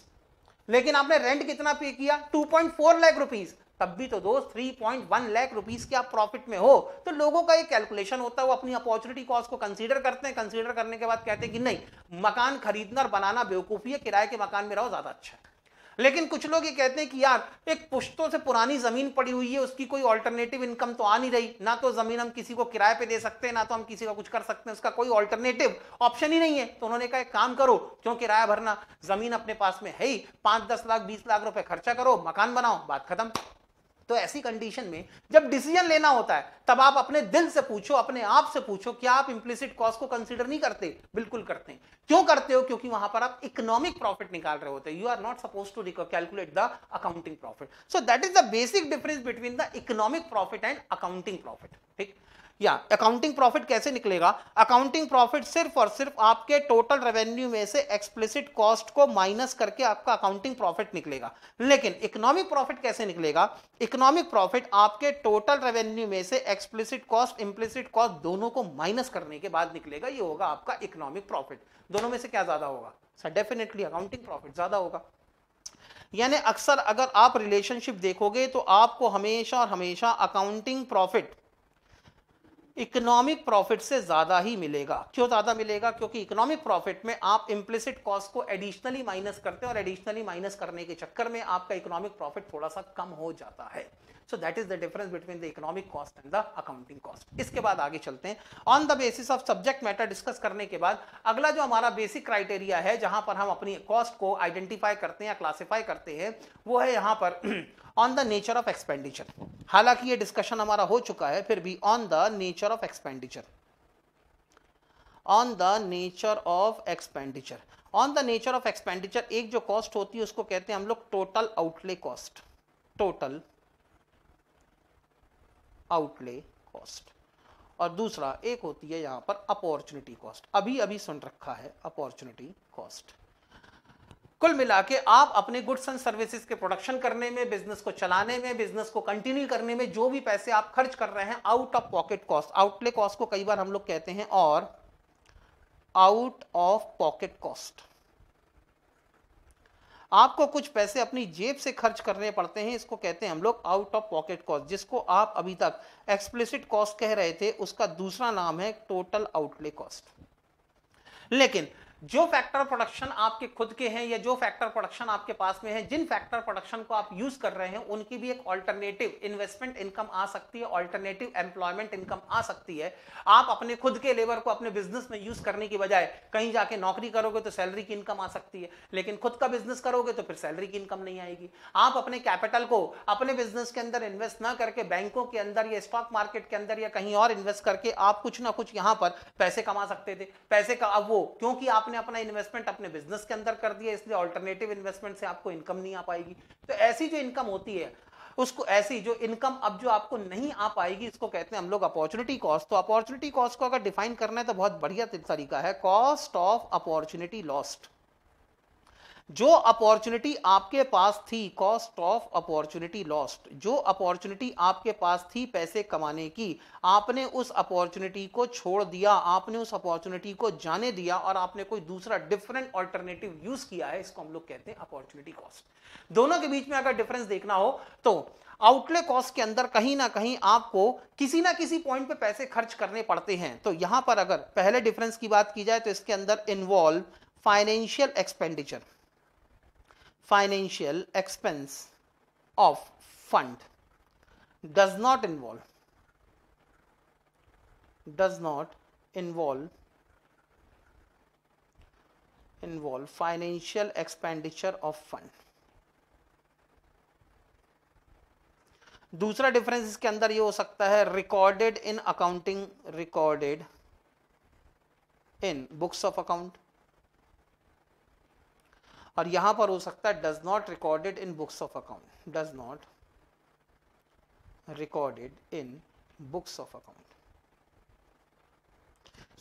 लेकिन आपने रेंट कितना पे किया 2.4 लाख रुपीस तब भी तो दोस्त 3.1 लाख रुपीस के आप प्रॉफिट में हो तो लोगों का ये कैलकुलेशन होता है वो अपनी अपॉर्चुनिटी कॉस्ट को कंसीडर करते हैं कंसीडर करने के बाद कहते हैं कि नहीं मकान खरीदना और बनाना बेवकूफ़ी है किराए के मकान में रहो ज़्यादा अच्छा है लेकिन कुछ लोग ये कहते हैं कि यार एक पुश्तों से पुरानी जमीन पड़ी हुई है उसकी कोई ऑल्टरनेटिव इनकम तो आ नहीं रही ना तो जमीन हम किसी को किराए पे दे सकते हैं ना तो हम किसी का कुछ कर सकते हैं उसका कोई ऑल्टरनेटिव ऑप्शन ही नहीं है तो उन्होंने कहा एक काम करो क्यों किराया भरना जमीन अपने पास में है ही पांच दस लाख बीस लाख रुपए खर्चा करो मकान बनाओ बात खत्म तो ऐसी कंडीशन में जब डिसीजन लेना होता है तब आप अपने दिल से पूछो अपने आप से पूछो क्या आप इंप्लिसिट कॉस्ट को कंसीडर नहीं करते बिल्कुल करते हैं क्यों करते हो क्योंकि वहां पर आप इकोनॉमिक प्रॉफिट निकाल रहे होते हैं you are not suppose to calculate the accounting profit so that is the basic difference between the economic profit and accounting profit ठीक या अकाउंटिंग प्रॉफिट कैसे निकलेगा अकाउंटिंग प्रॉफिट सिर्फ और सिर्फ आपके टोटल रेवेन्यू में से एक्सप्लिसिट कॉस्ट को माइनस करके आपका अकाउंटिंग प्रॉफिट निकलेगा लेकिन इकोनॉमिक प्रॉफिट कैसे निकलेगा इकोनॉमिक प्रॉफिट आपके टोटल रेवेन्यू में से एक्सप्लिसिट कॉस्ट इम्प्लिसिट कॉस्ट दोनों को माइनस करने के बाद निकलेगा ये होगा आपका इकोनॉमिक प्रॉफिट दोनों में से क्या ज्यादा होगा सर डेफिनेटली अकाउंटिंग प्रॉफिट ज्यादा होगा यानी अक्सर अगर आप रिलेशनशिप देखोगे तो आपको हमेशा और हमेशा अकाउंटिंग प्रॉफिट इकोनॉमिक प्रॉफिट से ज़्यादा ही मिलेगा क्यों ज़्यादा मिलेगा क्योंकि इकोनॉमिक प्रॉफिट में आप इम्प्लिसिट कॉस्ट को एडिशनली माइनस करते हैं और एडिशनली माइनस करने के चक्कर में आपका इकोनॉमिक प्रॉफिट थोड़ा सा कम हो जाता है so that is the difference between the economic cost and the accounting cost इसके बाद आगे चलते हैं on the basis of subject matter discuss करने के बाद अगला जो हमारा बेसिक क्राइटेरिया है जहां पर हम अपनी कॉस्ट को आइडेंटिफाई करते हैं या क्लासीफाई करते हैं वो है यहाँ पर on the nature of expenditure हालांकि ये डिस्कशन हमारा हो चुका है फिर भी on the nature of expenditure on the nature of expenditure on the nature of expenditure एक जो कॉस्ट होती है उसको कहते हैं हम लोग total outlay cost total outlay cost और दूसरा एक होती है यहां पर अपॉर्चुनिटी कॉस्ट अभी अभी सुन रखा है अपॉर्चुनिटी कॉस्ट कुल मिला के आप अपने गुड्स एंड सर्विसेज के प्रोडक्शन करने में बिजनेस को चलाने में बिजनेस को कंटिन्यू करने में जो भी पैसे आप खर्च कर रहे हैं out of pocket cost outlay cost को कई बार हम लोग कहते हैं और आउट ऑफ पॉकेट कॉस्ट आपको कुछ पैसे अपनी जेब से खर्च करने पड़ते हैं इसको कहते हैं हम लोग आउट ऑफ पॉकेट कॉस्ट जिसको आप अभी तक एक्सप्लिसिट कॉस्ट कह रहे थे उसका दूसरा नाम है टोटल आउटले कॉस्ट लेकिन जो फैक्टर प्रोडक्शन आपके खुद के हैं या जो फैक्टर प्रोडक्शन आपके पास में है जिन फैक्टर प्रोडक्शन को आप यूज कर रहे हैं उनकी भी एक ऑल्टरनेटिव इन्वेस्टमेंट इनकम आ सकती है ऑल्टरनेटिव एम्प्लॉयमेंट इनकम आ सकती है आप अपने खुद के लेबर को अपने बिजनेस में यूज करने की बजाय कहीं जाके नौकरी करोगे तो सैलरी की इनकम आ सकती है लेकिन खुद का बिजनेस करोगे तो फिर सैलरी की इनकम नहीं आएगी आप अपने कैपिटल को अपने बिजनेस के अंदर इन्वेस्ट ना करके बैंकों के अंदर या स्टॉक मार्केट के अंदर या कहीं और इन्वेस्ट करके आप कुछ ना कुछ यहां पर पैसे कमा सकते थे पैसे का अब वो क्योंकि आपने आपने अपना इन्वेस्टमेंट अपने बिजनेस के अंदर कर दिया इसलिए ऑल्टरनेटिव इन्वेस्टमेंट से आपको इनकम नहीं आ पाएगी तो ऐसी जो इनकम होती है उसको ऐसी जो इनकम अब जो आपको नहीं आ पाएगी इसको कहते हैं हम लोग अपॉर्चुनिटी कॉस्ट तो अपॉर्चुनिटी कॉस्ट को अगर डिफाइन करना है तो बहुत बढ़िया तरीका है कॉस्ट ऑफ अपॉर्चुनिटी लॉस्ट जो अपॉर्चुनिटी आपके पास थी कॉस्ट ऑफ अपॉर्चुनिटी लॉस्ट जो अपॉर्चुनिटी आपके पास थी पैसे कमाने की आपने उस अपॉर्चुनिटी को छोड़ दिया आपने उस अपॉर्चुनिटी को जाने दिया और आपने कोई दूसरा डिफरेंट ऑल्टरनेटिव यूज किया है इसको हम लोग कहते हैं अपॉर्चुनिटी कॉस्ट दोनों के बीच में अगर डिफरेंस देखना हो तो आउटले कॉस्ट के अंदर कहीं ना कहीं आपको किसी ना किसी पॉइंट पे पैसे खर्च करने पड़ते हैं तो यहां पर अगर पहले डिफरेंस की बात की जाए तो इसके अंदर involve financial expenditure financial expense of fund does not involve does not involve involve financial expenditure of fund दूसरा डिफरेंस इसके अंदर ये हो सकता है recorded in accounting recorded in books of account और यहां पर हो सकता है does not recorded in books of account does not recorded in books of account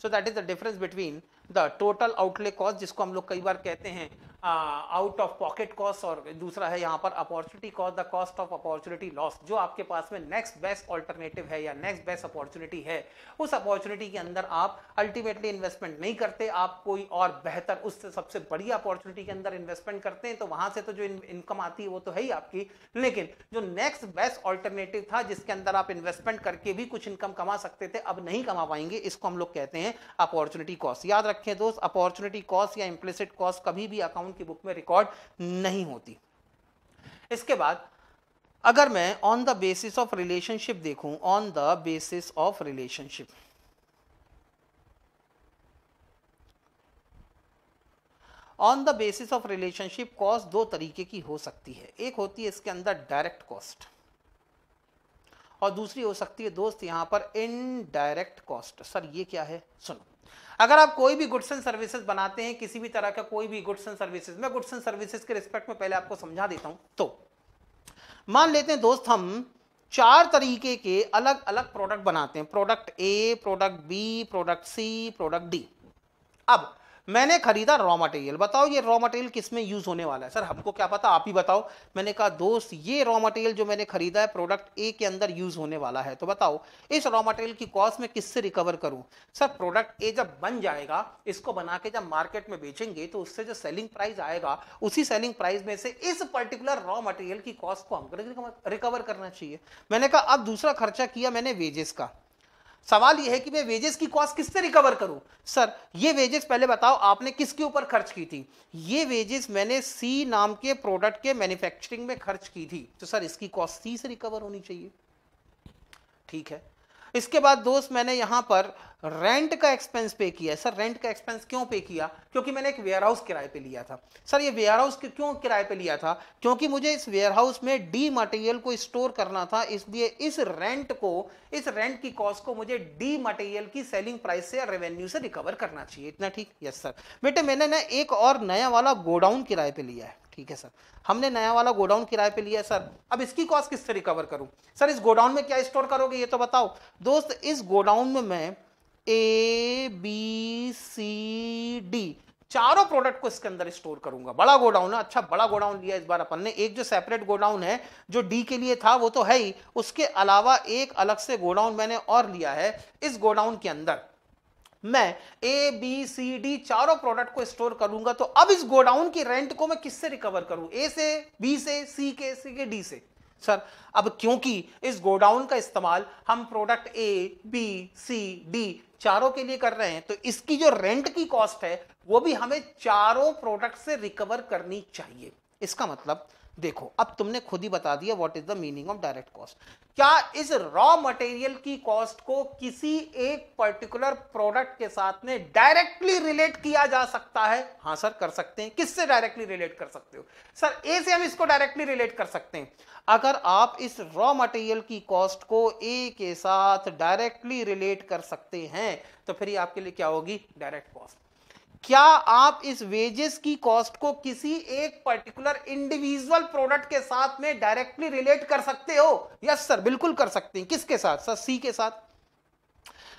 so that is the difference between the total outlay cost जिसको हम लोग कई बार कहते हैं आउट ऑफ पॉकेट कॉस्ट और दूसरा है यहाँ पर opportunity cost the cost of opportunity loss जो आपके पास में नेक्स्ट बेस्ट ऑल्टरनेटिव है या नेक्स्ट बेस्ट अपॉर्चुनिटी है उस अपॉर्चुनिटी के अंदर आप अल्टीमेटली इन्वेस्टमेंट नहीं करते आप कोई और बेहतर उससे सबसे बड़ी अपॉर्चुनिटी के अंदर इन्वेस्टमेंट करते हैं तो वहां से तो जो इनकम आती है वो तो है ही आपकी लेकिन जो नेक्स्ट बेस्ट ऑल्टरनेटिव था जिसके अंदर आप इन्वेस्टमेंट करके भी कुछ इनकम कमा सकते थे अब नहीं कमा पाएंगे इसको हम लोग कहते हैं अपॉर्चुनिटी कॉस्ट याद रखें दोस्त अपॉर्चुनिटी कॉस्ट या इम्प्लिसिट कॉस्ट कभी भी अकाउंट की बुक में रिकॉर्ड नहीं होती इसके बाद अगर मैं on the basis of relationship देखूं on the basis of relationship on the basis of relationship cost दो तरीके की हो सकती है एक होती है इसके अंदर डायरेक्ट कॉस्ट और दूसरी हो सकती है दोस्त यहां पर इनडायरेक्ट कॉस्ट सर ये क्या है सुनो अगर आप कोई भी गुड्स एंड सर्विसेज बनाते हैं किसी भी तरह का कोई भी गुड्स एंड सर्विसेज मैं गुड्स एंड सर्विसेज के रिस्पेक्ट में पहले आपको समझा देता हूं तो मान लेते हैं दोस्त हम चार तरीके के अलग अलग प्रोडक्ट बनाते हैं product A product B product C product D अब मैंने खरीदा रॉ मटेरियल बताओ ये रॉ मटेरियल किस में यूज़ होने वाला है सर हमको क्या पता आप ही बताओ मैंने कहा दोस्त ये रॉ मटेरियल जो मैंने खरीदा है प्रोडक्ट ए के अंदर यूज़ होने वाला है तो बताओ इस रॉ मटेरियल की कॉस्ट मैं किससे रिकवर करूं सर प्रोडक्ट ए जब बन जाएगा इसको बना के जब मार्केट में बेचेंगे तो उससे जो सेलिंग प्राइस आएगा उसी सेलिंग प्राइस में से इस पर्टिकुलर रॉ मटेरियल की कॉस्ट को हमको रिकवर करना चाहिए मैंने कहा अब दूसरा खर्चा किया मैंने वेजेस का सवाल यह है कि मैं वेजेस की कॉस्ट किससे रिकवर करूं सर ये वेजेस पहले बताओ आपने किसके ऊपर खर्च की थी ये वेजेस मैंने सी नाम के प्रोडक्ट के मैन्युफैक्चरिंग में खर्च की थी तो सर इसकी कॉस्ट सी से रिकवर होनी चाहिए ठीक है इसके बाद दोस्त मैंने यहां पर रेंट का एक्सपेंस पे किया सर रेंट का एक्सपेंस क्यों पे किया क्योंकि मैंने एक वेयर हाउस किराए पे लिया था सर ये वेयर हाउस क्यों किराए पे लिया था क्योंकि मुझे इस वेयर हाउस में डी मटेरियल को स्टोर करना था इसलिए इस रेंट को इस रेंट की कॉस्ट को मुझे डी मटेरियल की सेलिंग प्राइस से रेवेन्यू से रिकवर करना चाहिए इतना ठीक यस सर बेटे मैंने ना एक और नया वाला गोडाउन किराए पे लिया है ठीक है सर हमने नया वाला गोडाउन किराए पे लिया है सर अब इसकी कॉस्ट किससे रिकवर करूं सर इस गोडाउन में क्या स्टोर करोगे ये तो बताओ दोस्त इस गोडाउन में मैं ए बी सी डी चारों प्रोडक्ट को इसके अंदर स्टोर करूंगा बड़ा गोडाउन है अच्छा बड़ा गोडाउन लिया इस बार अपन ने एक जो सेपरेट गोडाउन है जो डी के लिए था वो तो है ही उसके अलावा एक अलग से गोडाउन मैंने और लिया है इस गोडाउन के अंदर मैं ए बी सी डी चारों प्रोडक्ट को स्टोर करूंगा तो अब इस गोडाउन की रेंट को मैं किससे रिकवर करूं ए से बी से सी के सी के डी से सर अब क्योंकि इस गोडाउन का इस्तेमाल हम product A B C D चारों के लिए कर रहे हैं तो इसकी जो रेंट की कॉस्ट है वो भी हमें चारों प्रोडक्ट से रिकवर करनी चाहिए इसका मतलब देखो अब तुमने खुद ही बता दिया what is the meaning of direct cost क्या इस रॉ मटेरियल की कॉस्ट को किसी एक पर्टिकुलर प्रोडक्ट के साथ में डायरेक्टली रिलेट किया जा सकता है हाँ सर कर सकते हैं किससे डायरेक्टली रिलेट कर सकते हो सर ए से हम इसको डायरेक्टली रिलेट कर सकते हैं अगर आप इस रॉ मटेरियल की कॉस्ट को ए के साथ डायरेक्टली रिलेट कर सकते हैं तो फिर ये आपके लिए क्या होगी डायरेक्ट कॉस्ट क्या आप इस वेजेस की कॉस्ट को किसी एक पर्टिकुलर इंडिविजुअल प्रोडक्ट के साथ में डायरेक्टली रिलेट कर सकते हो यस सर बिल्कुल कर सकते हैं किसके साथ सर सी के साथ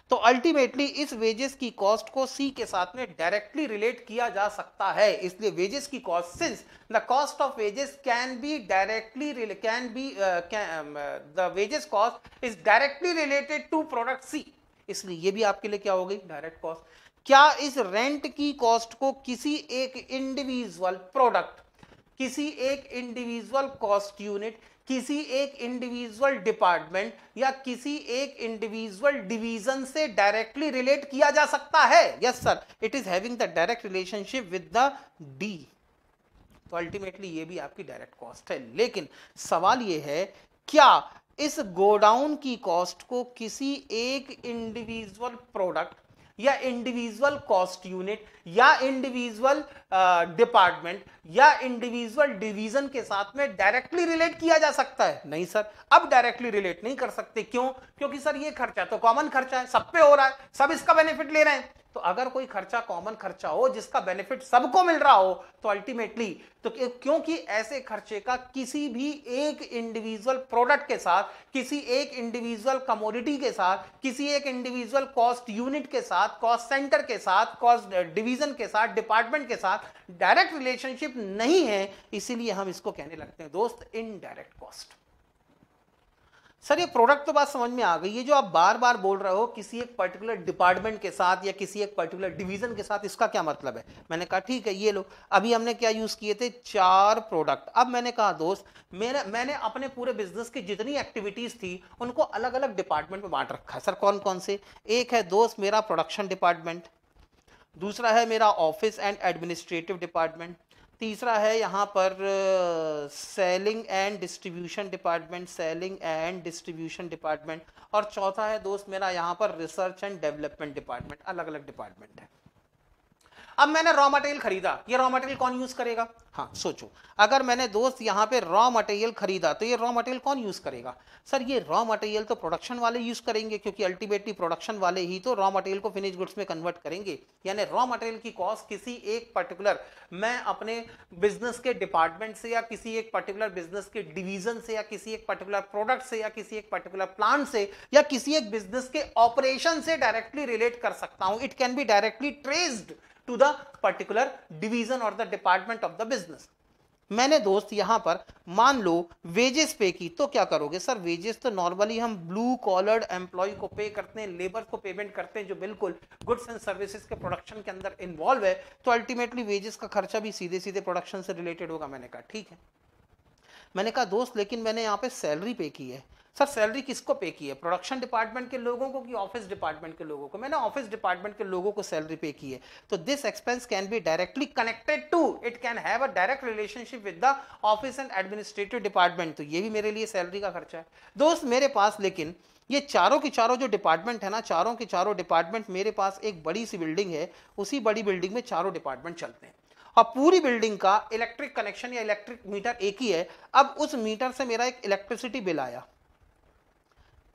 तो अल्टीमेटली इस वेजेस की कॉस्ट को सी के साथ में डायरेक्टली रिलेट किया जा सकता है इसलिए वेजेस की cost since the cost of wages can be directly can be the wages cost is directly related to product C इसलिए ये भी आपके लिए क्या हो गई डायरेक्ट कॉस्ट क्या इस रेंट की कॉस्ट को किसी एक इंडिविजुअल प्रोडक्ट किसी एक इंडिविजुअल कॉस्ट यूनिट किसी एक इंडिविजुअल डिपार्टमेंट या किसी एक इंडिविजुअल डिवीजन से डायरेक्टली रिलेट किया जा सकता है yes sir it is having the direct relationship with the D तो अल्टीमेटली ये भी आपकी डायरेक्ट कॉस्ट है लेकिन सवाल ये है क्या इस गोडाउन की कॉस्ट को किसी एक इंडिविजुअल प्रोडक्ट या इंडिविजुअल कॉस्ट यूनिट या इंडिविजुअल डिपार्टमेंट uh, या इंडिविजुअल डिवीजन के साथ में डायरेक्टली रिलेट किया जा सकता है नहीं सर अब डायरेक्टली रिलेट नहीं कर सकते क्यों क्योंकि सर ये खर्चा तो कॉमन खर्चा है सब पे हो रहा है सब इसका बेनिफिट ले रहे हैं तो अगर कोई खर्चा कॉमन खर्चा हो जिसका बेनिफिट सबको मिल रहा हो तो अल्टीमेटली तो क्योंकि ऐसे खर्चे का किसी भी एक इंडिविजुअल प्रोडक्ट के साथ किसी एक इंडिविजुअल कमोडिटी के साथ किसी एक इंडिविजुअल कॉस्ट यूनिट के साथ कॉस्ट सेंटर के साथ कॉस्ट डिवीजन uh, के साथ डिपार्टमेंट के साथ डायरेक्ट रिलेशनशिप नहीं है इसीलिए हम इसको कहने लगते हैं दोस्त इनडायरेक्ट कॉस्ट सर ये प्रोडक्ट तो बात समझ में आ गई ये जो आप बार बार बोल रहे हो किसी एक पर्टिकुलर डिपार्टमेंट के साथ या किसी एक पर्टिकुलर डिवीजन के साथ इसका क्या मतलब है मैंने कहा ठीक है ये लो अभी हमने क्या यूज़ किए थे चार प्रोडक्ट अब मैंने कहा दोस्त मेरे मैंने अपने पूरे बिजनेस की जितनी एक्टिविटीज़ थी उनको अलग अलग डिपार्टमेंट में बांट रखा है सर कौन कौन से एक है दोस्त मेरा प्रोडक्शन डिपार्टमेंट दूसरा है मेरा ऑफिस एंड एडमिनिस्ट्रेटिव डिपार्टमेंट तीसरा है यहाँ पर selling and distribution department selling and distribution department और चौथा है दोस्त मेरा यहाँ पर रिसर्च एंड डेवलपमेंट डिपार्टमेंट अलग अलग डिपार्टमेंट है अब मैंने रॉ मटेरियल खरीदा ये रॉ मटेरियल कौन यूज करेगा हाँ सोचो अगर मैंने दोस्त यहाँ पे रॉ मटेरियल खरीदा तो ये रॉ मटेरियल कौन यूज करेगा सर ये रॉ मटेरियल तो प्रोडक्शन वाले यूज करेंगे क्योंकि अल्टीमेटली प्रोडक्शन वाले ही तो रॉ मटेरियल को फिनिश गुड्स में कन्वर्ट करेंगे यानी रॉ मटेरियल की कॉस्ट किसी एक पर्टिकुलर मैं अपने बिजनेस के डिपार्टमेंट से या किसी एक पर्टिकुलर बिजनेस के डिवीजन से या किसी एक पर्टिकुलर प्रोडक्ट से या किसी एक पर्टिकुलर प्लांट से या किसी एक बिजनेस के ऑपरेशन से डायरेक्टली रिलेट कर सकता हूं it can be directly traced to the particular division और the department of the business मैंने दोस्त यहां पर मान लो वेजेस पे की तो क्या करोगे सर वेजेस तो नॉर्मली हम ब्लू कॉलर्ड एम्प्लॉय को पे करते हैं लेबर को पेमेंट करते हैं जो बिल्कुल गुड्स एंड सर्विसेज के प्रोडक्शन के अंदर इन्वॉल्व है तो अल्टीमेटली वेजेस का खर्चा भी सीधे सीधे प्रोडक्शन से रिलेटेड होगा मैंने कहा ठीक है मैंने कहा दोस्त लेकिन मैंने यहाँ पे सैलरी पे की है सर सैलरी किसको पे की है प्रोडक्शन डिपार्टमेंट के लोगों को कि ऑफिस डिपार्टमेंट के लोगों को मैंने ऑफिस डिपार्टमेंट के लोगों को सैलरी पे की है तो this expense can be directly connected to it can have a direct relationship with the office and administrative department तो ये भी मेरे लिए सैलरी का खर्चा है दोस्त मेरे पास लेकिन ये चारों के चारों जो डिपार्टमेंट है ना चारों के चारों डिपार्टमेंट मेरे पास एक बड़ी सी बिल्डिंग है उसी बड़ी बिल्डिंग में चारों डिपार्टमेंट चलते हैं और पूरी बिल्डिंग का इलेक्ट्रिक कनेक्शन या इलेक्ट्रिक मीटर एक ही है अब उस मीटर से मेरा एक इलेक्ट्रिसिटी बिल आया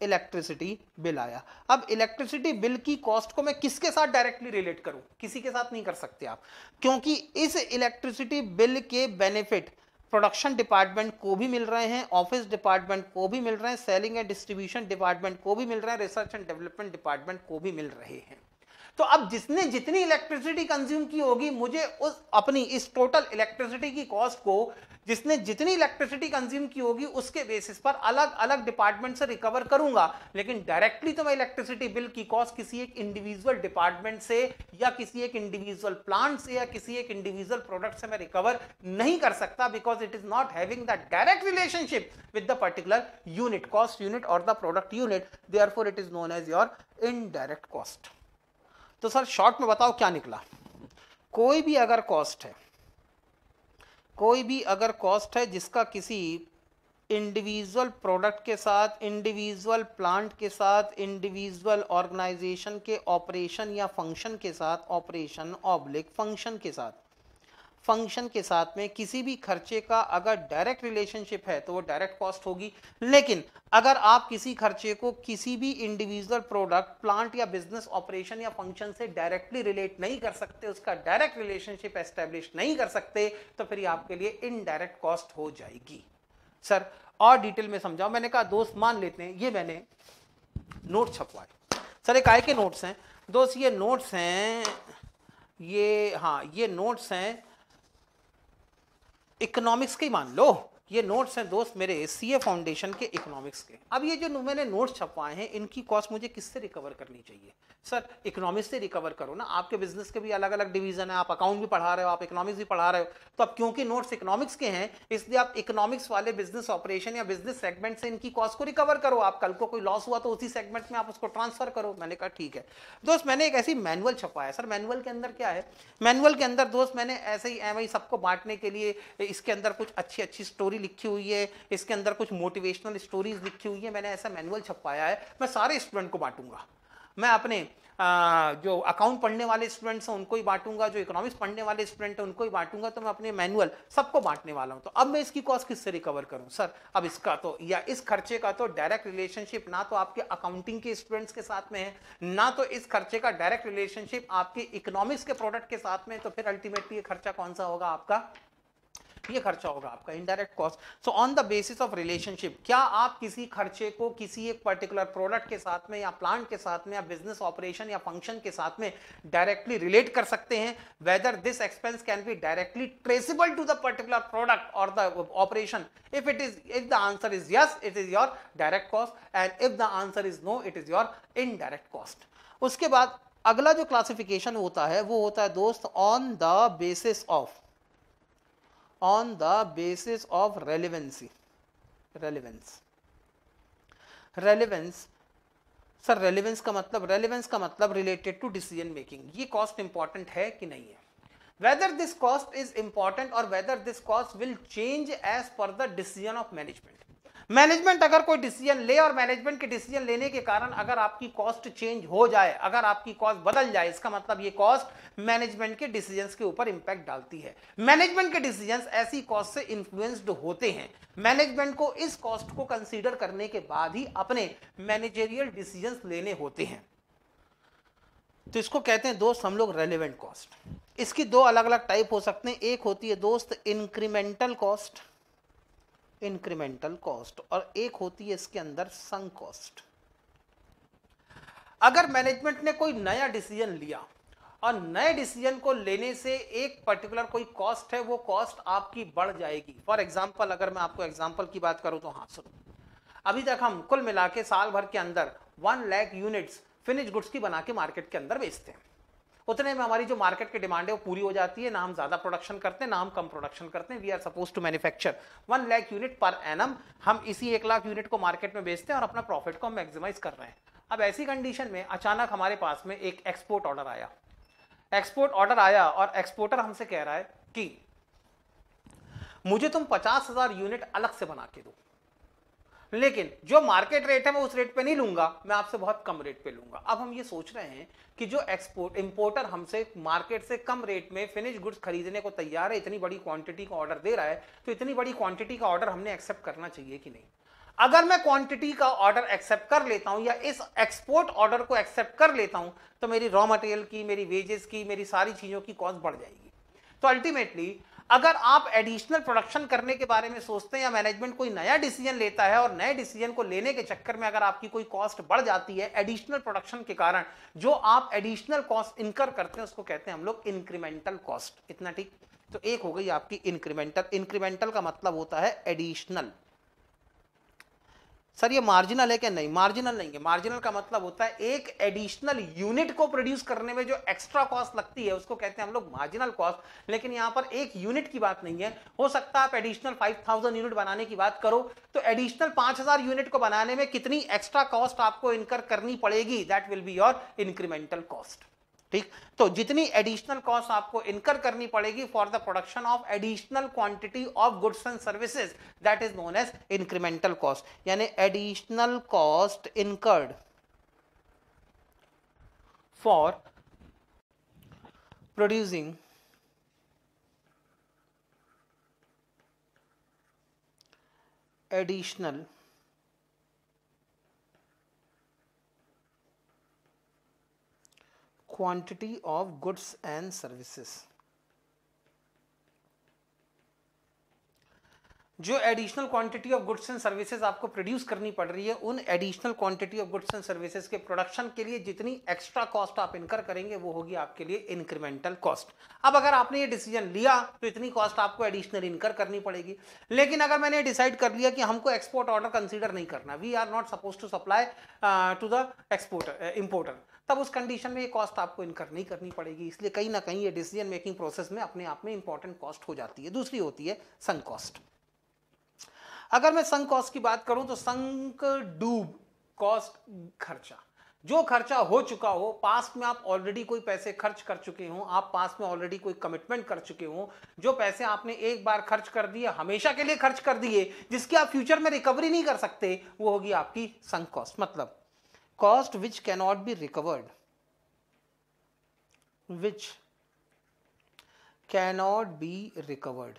इलेक्ट्रिसिटी बिल आया अब इलेक्ट्रिसिटी बिल की कॉस्ट को मैं किसके साथ डायरेक्टली रिलेट करूं किसी के साथ नहीं कर सकते आप क्योंकि इस इलेक्ट्रिसिटी बिल के बेनिफिट प्रोडक्शन डिपार्टमेंट को भी मिल रहे हैं ऑफिस डिपार्टमेंट को भी मिल रहे हैं सेलिंग एंड डिस्ट्रीब्यूशन डिपार्टमेंट को भी मिल रहे हैं रिसर्च एंड डेवलपमेंट डिपार्टमेंट को भी मिल रहे हैं तो अब जिसने जितनी इलेक्ट्रिसिटी कंज्यूम की होगी मुझे उस अपनी इस टोटल इलेक्ट्रिसिटी की कॉस्ट को जिसने जितनी इलेक्ट्रिसिटी कंज्यूम की होगी उसके बेसिस पर अलग अलग डिपार्टमेंट से रिकवर करूंगा लेकिन डायरेक्टली तो मैं इलेक्ट्रिसिटी बिल की कॉस्ट किसी एक इंडिविजुअल डिपार्टमेंट से या किसी एक इंडिविजुअल प्लांट से या किसी एक इंडिविजुअल प्रोडक्ट से मैं रिकवर नहीं कर सकता because it is not having the direct relationship with the particular unit cost unit और the product unit there it is known as your indirect cost तो सर शॉर्ट में बताओ क्या निकला कोई भी अगर कॉस्ट है कोई भी अगर कॉस्ट है जिसका किसी इंडिविजुअल प्रोडक्ट के साथ इंडिविजुअल प्लांट के साथ इंडिविजुअल ऑर्गेनाइजेशन के ऑपरेशन या फंक्शन के साथ ऑपरेशन ऑब्लिक फंक्शन के साथ फंक्शन के साथ में किसी भी खर्चे का अगर डायरेक्ट रिलेशनशिप है तो वो डायरेक्ट कॉस्ट होगी लेकिन अगर आप किसी खर्चे को किसी भी इंडिविजुअल प्रोडक्ट प्लांट या बिजनेस ऑपरेशन या फंक्शन से डायरेक्टली रिलेट नहीं कर सकते उसका डायरेक्ट रिलेशनशिप एस्टेब्लिश नहीं कर सकते तो फिर आपके लिए इनडायरेक्ट कॉस्ट हो जाएगी सर और डिटेल में समझाओ मैंने कहा दोस्त मान लेते हैं ये मैंने नोट छपवाए सर एक आय के नोट्स हैं दोस्त ये नोट्स हैं ये हाँ ये नोट्स हैं इकोनॉमिक्स की मान लो ये नोट्स हैं दोस्त मेरे सी फाउंडेशन के इकोनॉमिक्स के अब ये जो मैंने नोट्स छपवाए हैं इनकी कॉस्ट मुझे किससे रिकवर करनी चाहिए सर इकोनॉमिक्स से रिकवर करो ना आपके बिजनेस के भी अलग अलग डिवीजन है आप अकाउंट भी पढ़ा रहे हो आप इकोनॉमिक्स भी पढ़ा रहे हो तो अब क्योंकि नोट्स इकोनॉमिक्स के हैं इसलिए आप इकोनॉमिक्स वाले बिजनेस ऑपरेशन या बिजनेस सेगमेंट से इनकी कॉस्ट को रिकवर करो आप कल को कोई लॉस हुआ तो उसी सेगमेंट में आप उसको ट्रांसफर करो मैंने कहा ठीक है दोस्त मैंने एक ऐसी मैनुअल छपाया सर मैनुअल के अंदर क्या है मैनुअल के अंदर दोस्त मैंने ऐसे ही एम सबको बांटने के लिए इसके अंदर कुछ अच्छी अच्छी स्टोरी स्टोरी लिखी हुई है इसके अंदर कुछ मोटिवेशनल स्टोरीज लिखी हुई है मैंने ऐसा मैनुअल छपवाया है मैं सारे स्टूडेंट को बांटूंगा मैं अपने आ, जो अकाउंट पढ़ने वाले स्टूडेंट्स हैं उनको ही बांटूंगा जो इकोनॉमिक्स पढ़ने वाले स्टूडेंट हैं उनको ही बांटूंगा तो मैं अपने मैनुअल सबको बांटने वाला हूं तो अब मैं इसकी कॉस्ट किससे रिकवर करूं सर अब इसका तो या इस खर्चे का तो डायरेक्ट रिलेशनशिप ना तो आपके अकाउंटिंग के स्टूडेंट्स के साथ में है ना तो इस खर्चे का डायरेक्ट रिलेशनशिप आपके इकोनॉमिक्स के प्रोडक्ट के साथ में तो फिर अल्टीमेटली ये खर्चा कौन सा होगा आपका ये खर्चा होगा आपका indirect cost so on the basis of relationship क्या आप किसी खर्चे को किसी एक पर्टिकुलर प्रोडक्ट के साथ में या प्लांट के साथ में या बिजनेस ऑपरेशन या फंक्शन के साथ में डायरेक्टली रिलेट कर सकते हैं whether this expense can be directly traceable to the particular product और the operation if it is if the answer is yes it is your direct cost and if the answer is no it is your indirect cost उसके बाद अगला जो क्लासिफिकेशन होता है वो होता है दोस्त on the basis of on the basis of relevancy relevance relevance sir relevance का मतलब रेलिवेंस का मतलब रिलेटेड टू डिसीजन मेकिंग ये कॉस्ट इंपॉर्टेंट है कि नहीं है whether this cost is important और whether this cost will change as per the decision of management management अगर कोई डिसीजन ले और मैनेजमेंट के डिसीजन लेने के कारण अगर आपकी कॉस्ट चेंज हो जाए अगर आपकी कॉस्ट बदल जाए इसका मतलब ये कॉस्ट मैनेजमेंट के डिसीजन के ऊपर इंपैक्ट डालती है मैनेजमेंट के डिसीजन ऐसी कॉस्ट से इन्फ्लुएंस्ड होते हैं मैनेजमेंट को इस कॉस्ट को कंसिडर करने के बाद ही अपने मैनेजेरियल डिसीजन लेने होते हैं तो इसको कहते हैं दोस्त हम लोग रेलिवेंट कॉस्ट इसकी दो अलग अलग टाइप हो सकते हैं एक होती है दोस्त इंक्रीमेंटल कॉस्ट इंक्रीमेंटल कॉस्ट और एक होती है इसके अंदर संक कॉस्ट अगर मैनेजमेंट ने कोई नया डिसीजन लिया और नए डिसीजन को लेने से एक पर्टिकुलर कोई कॉस्ट है वो कॉस्ट आपकी बढ़ जाएगी फॉर एग्जाम्पल अगर मैं आपको एग्जाम्पल की बात करूं तो हाँ सुनो अभी तक हम कुल मिला के साल भर के अंदर one lakh units finish goods की बना के मार्केट के अंदर बेचते हैं उतने में हमारी जो मार्केट की डिमांड है वो पूरी हो जाती है ना हम ज्यादा प्रोडक्शन करते हैं ना हम कम प्रोडक्शन करते हैं we are suppose to manufacture one lakh unit per annum हम इसी एक लाख यूनिट को मार्केट में बेचते हैं और अपना प्रॉफिट को हम मैक्सिमाइज कर रहे हैं अब ऐसी कंडीशन में अचानक हमारे पास में एक एक्सपोर्ट ऑर्डर आया एक्सपोर्ट ऑर्डर आया और एक्सपोर्टर हमसे कह रहा है कि मुझे तुम पचास हजार यूनिट अलग से बना के दो लेकिन जो मार्केट रेट है मैं उस रेट पे नहीं लूंगा मैं आपसे बहुत कम रेट पे लूंगा अब हम ये सोच रहे हैं कि जो एक्सपोर्ट इंपोर्टर हमसे मार्केट से कम रेट में फिनिश गुड्स खरीदने को तैयार है इतनी बड़ी क्वांटिटी का ऑर्डर दे रहा है तो इतनी बड़ी क्वांटिटी का ऑर्डर हमने एक्सेप्ट करना चाहिए कि नहीं अगर मैं क्वांटिटी का ऑर्डर एक्सेप्ट कर लेता हूं या इस एक्सपोर्ट ऑर्डर को एक्सेप्ट कर लेता हूं तो मेरी रॉ मटेरियल की मेरी वेजेस की मेरी सारी चीज़ों की कॉस्ट बढ़ जाएगी तो अल्टीमेटली अगर आप एडिशनल प्रोडक्शन करने के बारे में सोचते हैं या मैनेजमेंट कोई नया डिसीजन लेता है और नए डिसीजन को लेने के चक्कर में अगर आपकी कोई कॉस्ट बढ़ जाती है एडिशनल प्रोडक्शन के कारण जो आप एडिशनल कॉस्ट इनकर करते हैं उसको कहते हैं हम लोग इंक्रीमेंटल कॉस्ट इतना ठीक तो एक हो गई आपकी इंक्रीमेंटल इंक्रीमेंटल का मतलब होता है एडिशनल सर ये मार्जिनल है क्या नहीं मार्जिनल नहीं है मार्जिनल का मतलब होता है एक एडिशनल यूनिट को प्रोड्यूस करने में जो एक्स्ट्रा कॉस्ट लगती है उसको कहते हैं हम लोग मार्जिनल कॉस्ट लेकिन यहां पर एक यूनिट की बात नहीं है हो सकता है आप एडिशनल 5000 यूनिट बनाने की बात करो तो एडिशनल 5000 यूनिट को बनाने में कितनी एक्स्ट्रा कॉस्ट आपको इनकर करनी पड़ेगी that will be your incremental cost ठीक तो जितनी एडिशनल कॉस्ट आपको इनकर करनी पड़ेगी for the production of additional quantity of goods and services that is known as incremental cost यानी additional cost incurred for producing additional quantity of goods and services जो additional quantity of goods and services आपको प्रोड्यूस करनी पड़ रही है उन additional quantity of goods and services के प्रोडक्शन के लिए जितनी एक्स्ट्रा कॉस्ट आप इनकर करेंगे वो होगी आपके लिए इंक्रीमेंटल कॉस्ट अब अगर आपने ये डिसीजन लिया तो इतनी कॉस्ट आपको एडिशनल इनकर करनी पड़ेगी लेकिन अगर मैंने डिसाइड कर लिया कि हमको एक्सपोर्ट ऑर्डर कंसिडर नहीं करना we are not suppose to supply to the exporter importer तब उस कंडीशन में ये कॉस्ट आपको इनकर नहीं करनी पड़ेगी इसलिए कहीं ना कहीं ये डिसीजन मेकिंग प्रोसेस में अपने आप में इंपॉर्टेंट कॉस्ट हो जाती है दूसरी होती है संक कॉस्ट अगर मैं संक कॉस्ट की बात करूं तो संक डूब कॉस्ट खर्चा जो खर्चा हो चुका हो पास्ट में आप ऑलरेडी कोई पैसे खर्च कर चुके हों आप पास्ट में ऑलरेडी कोई कमिटमेंट कर चुके हों जो पैसे आपने एक बार खर्च कर दिए हमेशा के लिए खर्च कर दिए जिसकी आप फ्यूचर में रिकवरी नहीं कर सकते वो होगी आपकी संक कॉस्ट मतलब cost which cannot be recovered which cannot be recovered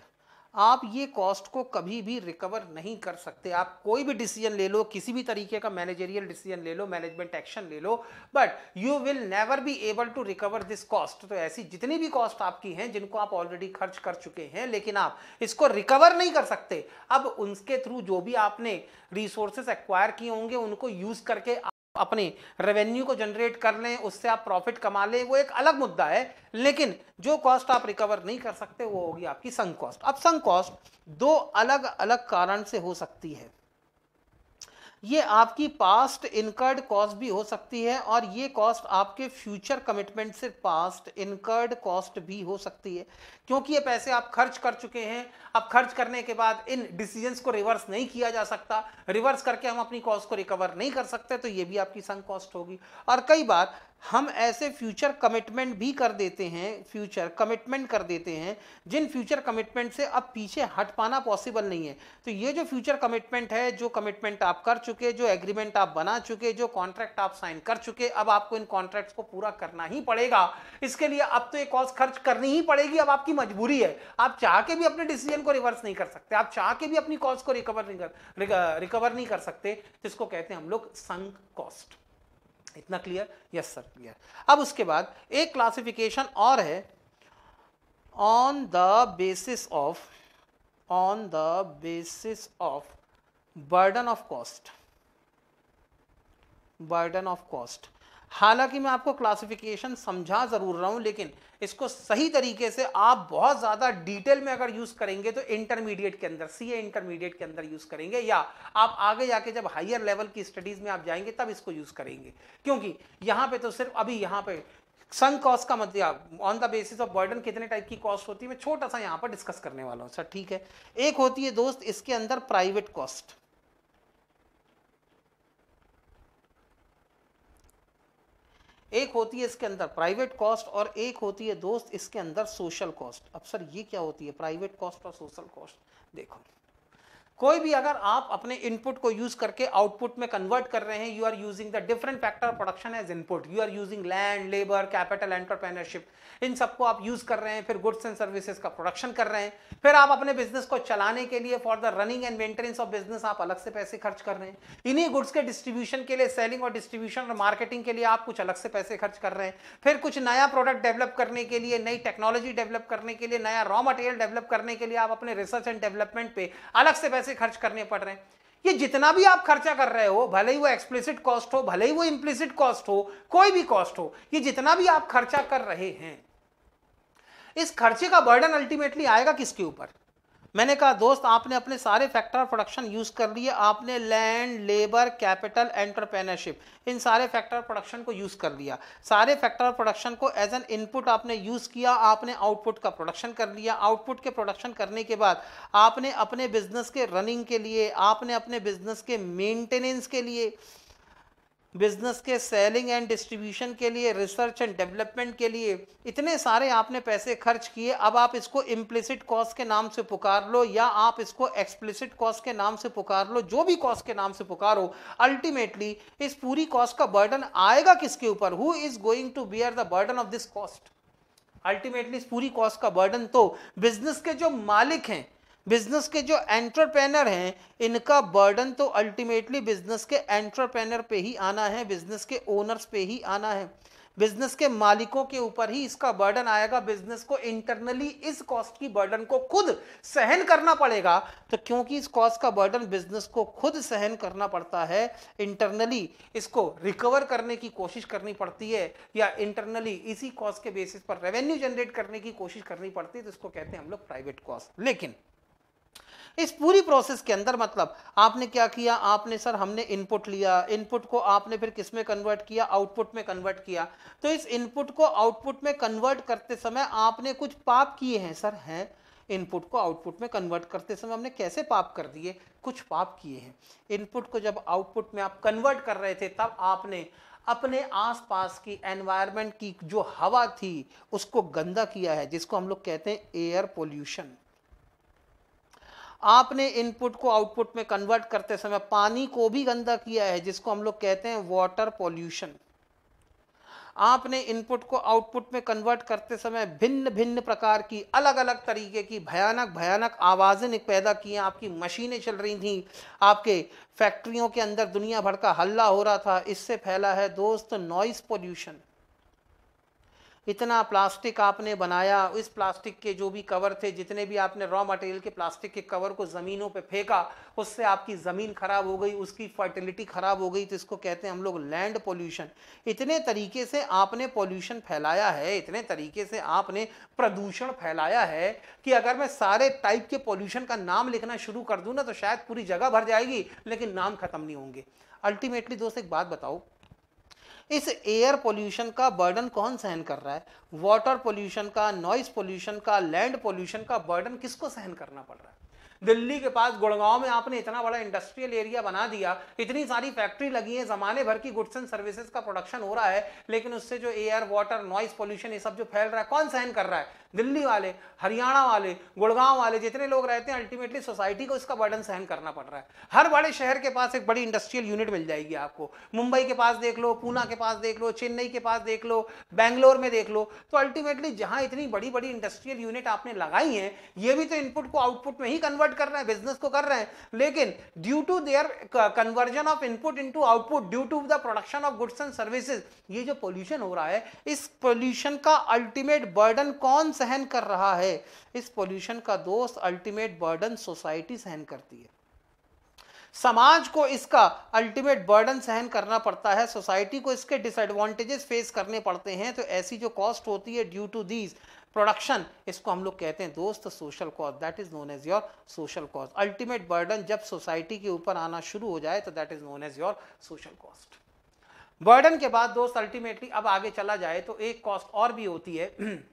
आप ये कॉस्ट को कभी भी रिकवर नहीं कर सकते आप कोई भी डिसीजन ले लो किसी भी तरीके का मैनेजरियल डिसीजन ले लो मैनेजमेंट एक्शन ले लो but you will never be able to recover this cost तो ऐसी जितनी भी कॉस्ट आपकी हैं जिनको आप ऑलरेडी खर्च कर चुके हैं लेकिन आप इसको रिकवर नहीं कर सकते अब उनके थ्रू जो भी आपने रिसोर्सेस एक्वायर किए होंगे उनको यूज़ करके अपने रेवेन्यू को जनरेट कर लें उससे आप प्रॉफिट कमा लें वो एक अलग मुद्दा है लेकिन जो कॉस्ट आप रिकवर नहीं कर सकते वो होगी आपकी संग कॉस्ट अब संग कॉस्ट दो अलग अलग कारण से हो सकती है ये आपकी पास्ट इनकर्ड कॉस्ट भी हो सकती है और ये कॉस्ट आपके फ्यूचर कमिटमेंट से पास्ट इनकर्ड कॉस्ट भी हो सकती है क्योंकि ये पैसे आप खर्च कर चुके हैं अब खर्च करने के बाद इन डिसीजंस को रिवर्स नहीं किया जा सकता रिवर्स करके हम अपनी कॉस्ट को रिकवर नहीं कर सकते तो ये भी आपकी संग कॉस्ट होगी और कई बार हम ऐसे फ्यूचर कमिटमेंट भी कर देते हैं फ्यूचर कमिटमेंट कर देते हैं जिन फ्यूचर कमिटमेंट से अब पीछे हट पाना पॉसिबल नहीं है तो ये जो फ्यूचर कमिटमेंट है जो कमिटमेंट आप कर चुके जो एग्रीमेंट आप बना चुके जो कॉन्ट्रैक्ट आप साइन कर चुके अब आपको इन कॉन्ट्रैक्ट्स को पूरा करना ही पड़ेगा इसके लिए अब तो ये कॉस्ट खर्च करनी ही पड़ेगी अब आपकी मजबूरी है आप चाह के भी अपने डिसीजन को रिवर्स नहीं कर सकते आप चाह के भी अपनी कॉस्ट को रिकवर नहीं कर रिकवर नहीं कर सकते जिसको कहते हैं हम लोग संग कॉस्ट इतना क्लियर यस सर क्लियर अब उसके बाद एक क्लासिफिकेशन और है on the basis of on the basis of burden of cost burden of cost हालांकि मैं आपको क्लासिफिकेशन समझा जरूर रहा हूं लेकिन इसको सही तरीके से आप बहुत ज़्यादा डिटेल में अगर यूज़ करेंगे तो इंटरमीडिएट के अंदर सी इंटरमीडिएट के अंदर यूज़ करेंगे या आप आगे जाके जब हायर लेवल की स्टडीज़ में आप जाएंगे तब इसको यूज़ करेंगे क्योंकि यहाँ पे तो सिर्फ अभी यहाँ पे सन कॉस्ट का मतलब on the basis of burden कितने टाइप की कॉस्ट होती है मैं छोटा सा यहाँ पर डिस्कस करने वाला हूँ सर अच्छा, ठीक है एक होती है दोस्त इसके अंदर प्राइवेट कॉस्ट एक होती है इसके अंदर प्राइवेट कॉस्ट और एक होती है दोस्त इसके अंदर सोशल कॉस्ट अब सर ये क्या होती है प्राइवेट कॉस्ट और सोशल कॉस्ट देखो कोई भी अगर आप अपने इनपुट को यूज करके आउटपुट में कन्वर्ट कर रहे हैं you are using the different factor of production as input you are using land labour capital entrepreneurship इन सबको आप यूज कर रहे हैं फिर गुड्स एंड सर्विसेज का प्रोडक्शन कर रहे हैं फिर आप अपने बिजनेस को चलाने के लिए for the running and maintenance of business आप अलग से पैसे खर्च कर रहे हैं इन्हीं गुड्स के डिस्ट्रीब्यूशन के लिए सेलिंग और डिस्ट्रीब्यूशन और मार्केटिंग के लिए आप कुछ अलग से पैसे खर्च कर रहे हैं फिर कुछ नया प्रोडक्ट डेवलप करने के लिए नई टेक्नोलॉजी डेवलप करने के लिए नया रॉ मटेरियल डेवलप करने के लिए आप अपने रिसर्च एंड डेवलपमेंट पे अलग से पैसे पैसे खर्च करने पड़ रहे हैं ये जितना भी आप खर्चा कर रहे हो भले ही वो एक्सप्लिसिट कॉस्ट हो भले ही वो इम्प्लिसिट कॉस्ट हो कोई भी कॉस्ट हो ये जितना भी आप खर्चा कर रहे हैं इस खर्चे का बर्डन अल्टीमेटली आएगा किसके ऊपर मैंने कहा दोस्त आपने अपने सारे फैक्टर ऑफ प्रोडक्शन यूज़ कर लिए आपने लैंड लेबर कैपिटल एंटरप्रेनरशिप इन सारे फैक्टर ऑफ प्रोडक्शन को यूज़ कर लिया सारे फैक्टर ऑफ प्रोडक्शन को एज एन इनपुट आपने यूज़ किया आपने आउटपुट का प्रोडक्शन कर लिया आउटपुट के प्रोडक्शन करने के बाद आपने अपने बिजनेस के रनिंग के लिए आपने अपने बिजनेस के मेंटेनेंस के लिए बिजनेस के सेलिंग एंड डिस्ट्रीब्यूशन के लिए रिसर्च एंड डेवलपमेंट के लिए इतने सारे आपने पैसे खर्च किए अब आप इसको इम्प्लिसिट कॉस्ट के नाम से पुकार लो या आप इसको एक्सप्लिसिट कॉस्ट के नाम से पुकार लो जो भी कॉस्ट के नाम से पुकारो अल्टीमेटली इस पूरी कॉस्ट का बर्डन आएगा किसके ऊपर who is going to bear the burden of this cost ultimately इस पूरी कॉस्ट का बर्डन तो बिजनेस के जो मालिक हैं बिजनेस के जो एंटरप्रेनर हैं इनका बर्डन तो अल्टीमेटली बिजनेस के एंटरप्रेनर पे ही आना है बिजनेस के ओनर्स पे ही आना है बिजनेस के मालिकों के ऊपर ही इसका बर्डन आएगा बिजनेस को इंटरनली इस कॉस्ट की बर्डन को खुद सहन करना पड़ेगा तो क्योंकि इस कॉस्ट का बर्डन बिजनेस को खुद सहन करना पड़ता है इंटरनली इसको रिकवर करने की कोशिश करनी पड़ती है या इंटरनली इसी कॉस्ट के बेसिस पर रेवेन्यू जनरेट करने की कोशिश करनी पड़ती है तो इसको कहते हैं हम लोग प्राइवेट कॉस्ट लेकिन इस पूरी प्रोसेस के अंदर मतलब आपने क्या किया आपने सर हमने इनपुट लिया इनपुट को आपने फिर किस में कन्वर्ट किया आउटपुट में कन्वर्ट किया तो इस इनपुट को आउटपुट में कन्वर्ट करते समय आपने कुछ पाप किए हैं सर हैं इनपुट को आउटपुट में कन्वर्ट करते समय हमने कैसे पाप कर दिए कुछ पाप किए हैं इनपुट को जब आउटपुट में आप कन्वर्ट कर रहे थे तब आपने अपने आसपास की एनवायरनमेंट की जो हवा थी उसको गंदा किया है जिसको हम लोग कहते हैं एयर पोल्यूशन आपने इनपुट को आउटपुट में कन्वर्ट करते समय पानी को भी गंदा किया है जिसको हम लोग कहते हैं वाटर पॉल्यूशन आपने इनपुट को आउटपुट में कन्वर्ट करते समय भिन्न भिन्न प्रकार की अलग अलग तरीके की भयानक भयानक आवाज़ें पैदा की हैं आपकी मशीनें चल रही थीं आपके फैक्ट्रियों के अंदर दुनिया भर का हल्ला हो रहा था इससे फैला है दोस्त नॉइस पॉल्यूशन इतना प्लास्टिक आपने बनाया इस प्लास्टिक के जो भी कवर थे जितने भी आपने रॉ मटेरियल के प्लास्टिक के कवर को ज़मीनों पे फेंका उससे आपकी ज़मीन खराब हो गई उसकी फर्टिलिटी खराब हो गई तो इसको कहते हैं हम लोग लैंड पोल्यूशन इतने तरीके से आपने पोल्यूशन फैलाया है इतने तरीके से आपने प्रदूषण फैलाया है कि अगर मैं सारे टाइप के पॉल्यूशन का नाम लिखना शुरू कर दूँ ना तो शायद पूरी जगह भर जाएगी लेकिन नाम ख़त्म नहीं होंगे अल्टीमेटली दोस्त एक बात बताओ इस एयर पोल्यूशन का बर्डन कौन सहन कर रहा है वाटर पोल्यूशन का नॉइस पोल्यूशन का लैंड पोल्यूशन का बर्डन किसको सहन करना पड़ रहा है दिल्ली के पास गुड़गांव में आपने इतना बड़ा इंडस्ट्रियल एरिया बना दिया इतनी सारी फैक्ट्री लगी है जमाने भर की गुड्स एंड सर्विसेज का प्रोडक्शन हो रहा है लेकिन उससे जो एयर वाटर नॉइस पोल्यूशन ये सब जो फैल रहा है कौन सहन कर रहा है दिल्ली वाले हरियाणा वाले गुड़गांव वाले जितने लोग रहते हैं अल्टीमेटली सोसाइटी को इसका बर्डन सहन करना पड़ रहा है हर बड़े शहर के पास एक बड़ी इंडस्ट्रियल यूनिट मिल जाएगी आपको मुंबई के पास देख लो पूना के पास देख लो चेन्नई के पास देख लो बैंगलोर में देख लो तो अल्टीमेटली जहां इतनी बड़ी बड़ी इंडस्ट्रियल यूनिट आपने लगाई है ये भी तो इनपुट को आउटपुट में ही कन्वर्ट कर रहे हैं बिजनेस को कर रहे हैं लेकिन due to their conversion of input in output due to the production of goods and services ये जो पोल्यूशन हो रहा है इस पोल्यूशन का अल्टीमेट बर्डन कौन सा सहन कर रहा है इस पोल्यूशन का दोस्त अल्टीमेट बर्डन सोसाइटी सहन करती है समाज को इसका अल्टीमेट बर्डन सहन करना पड़ता है सोसाइटी को इसके डिसएडवांटेजेस फेस करने पड़ते हैं तो ऐसी जो कॉस्ट होती है ड्यू टू दीज प्रोडक्शन इसको हम लोग कहते हैं दोस्त social cost that is known as your social cost ultimate burden जब सोसाइटी के ऊपर आना शुरू हो जाए तो that is known as your social cost burden के बाद दोस्त अल्टीमेटली अब आगे चला जाए तो एक कॉस्ट और भी होती है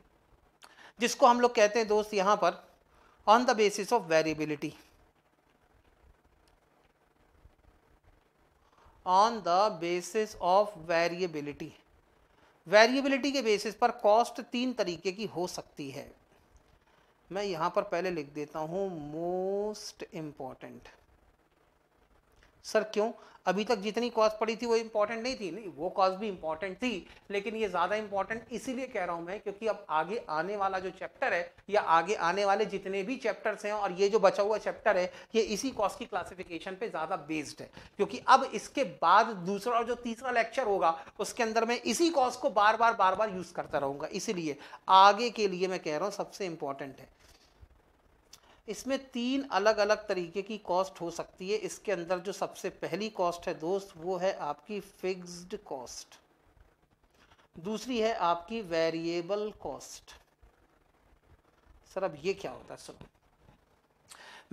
जिसको हम लोग कहते हैं दोस्त यहां पर on the basis of variability on the basis of variability variability के बेसिस पर कॉस्ट तीन तरीके की हो सकती है मैं यहां पर पहले लिख देता हूं मोस्ट इंपॉर्टेंट सर क्यों अभी तक जितनी कॉज पड़ी थी वो इंपॉर्टेंट नहीं थी नहीं वो कॉज भी इंपॉर्टेंट थी लेकिन ये ज़्यादा इंपॉर्टेंट इसीलिए कह रहा हूँ मैं क्योंकि अब आगे आने वाला जो चैप्टर है या आगे आने वाले जितने भी चैप्टर्स हैं और ये जो बचा हुआ चैप्टर है ये इसी कॉज की क्लासिफिकेशन पे ज़्यादा बेस्ड है क्योंकि अब इसके बाद दूसरा और जो तीसरा लेक्चर होगा उसके अंदर मैं इसी कॉज को बार बार बार बार यूज़ करता रहूँगा इसीलिए आगे के लिए मैं कह रहा हूँ सबसे इंपॉर्टेंट है इसमें तीन अलग अलग तरीके की कॉस्ट हो सकती है इसके अंदर जो सबसे पहली कॉस्ट है दोस्त वो है आपकी फिक्स्ड कॉस्ट दूसरी है आपकी वेरिएबल कॉस्ट सर अब ये क्या होता है सुनो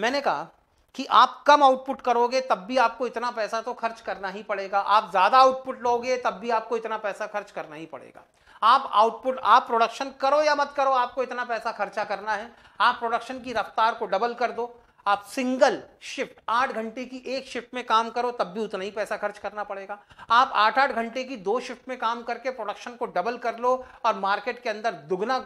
मैंने कहा कि आप कम आउटपुट करोगे तब भी आपको इतना पैसा तो खर्च करना ही पड़ेगा आप ज़्यादा आउटपुट लोगे तब भी आपको इतना पैसा खर्च करना ही पड़ेगा आप आउटपुट आप प्रोडक्शन करो या मत करो आपको इतना पैसा खर्चा करना है आप प्रोडक्शन की रफ्तार को डबल कर दो आप सिंगल शिफ्ट आठ घंटे की एक शिफ्ट में काम करो तब भी उतना ही पैसा खर्च करना पड़ेगा आप आठ आठ घंटे की दो शिफ्ट में काम करके प्रोडक्शन को डबल कर लो और मार्केट के अंदर दुगना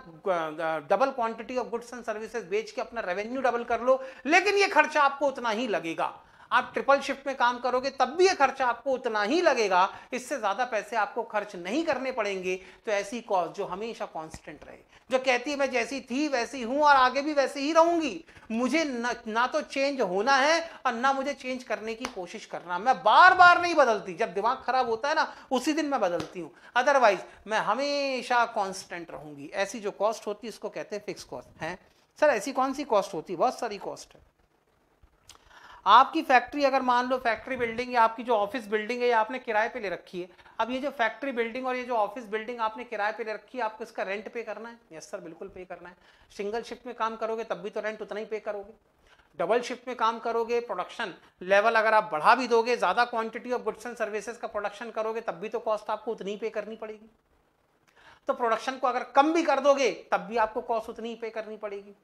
double quantity of goods and services बेच के अपना रेवेन्यू डबल कर लो लेकिन ये खर्चा आपको उतना ही लगेगा आप ट्रिपल शिफ्ट में काम करोगे तब भी ये खर्चा आपको उतना ही लगेगा इससे ज़्यादा पैसे आपको खर्च नहीं करने पड़ेंगे तो ऐसी कॉस्ट जो हमेशा कॉन्स्टेंट रहे जो कहती है मैं जैसी थी वैसी हूं और आगे भी वैसी ही रहूंगी मुझे न, ना तो चेंज होना है और ना मुझे चेंज करने की कोशिश करना मैं बार बार नहीं बदलती जब दिमाग खराब होता है ना उसी दिन मैं बदलती हूँ अदरवाइज मैं हमेशा कॉन्स्टेंट रहूंगी ऐसी जो कॉस्ट होती है इसको कहते हैं फिक्स कॉस्ट है सर ऐसी कौन सी कॉस्ट होती है बहुत सारी कॉस्ट है आपकी फैक्ट्री अगर मान लो फैक्ट्री बिल्डिंग या आपकी जो ऑफिस बिल्डिंग है ये आपने किराए पे ले रखी है अब ये जो फैक्ट्री बिल्डिंग और ये जो ऑफिस बिल्डिंग आपने किराए पे ले रखी है आपको इसका रेंट पे करना है यस सर बिल्कुल पे करना है सिंगल शिफ्ट में काम करोगे तब भी तो रेंट उतना ही पे करोगे डबल शिफ्ट में काम करोगे प्रोडक्शन लेवल अगर आप बढ़ा भी दोगे ज़्यादा quantity of goods and services का प्रोडक्शन करोगे तब भी तो कॉस्ट आपको उतनी पे करनी पड़ेगी तो प्रोडक्शन को अगर कम भी कर दोगे तब भी आपको कॉस्ट उतनी ही पे करनी पड़ेगी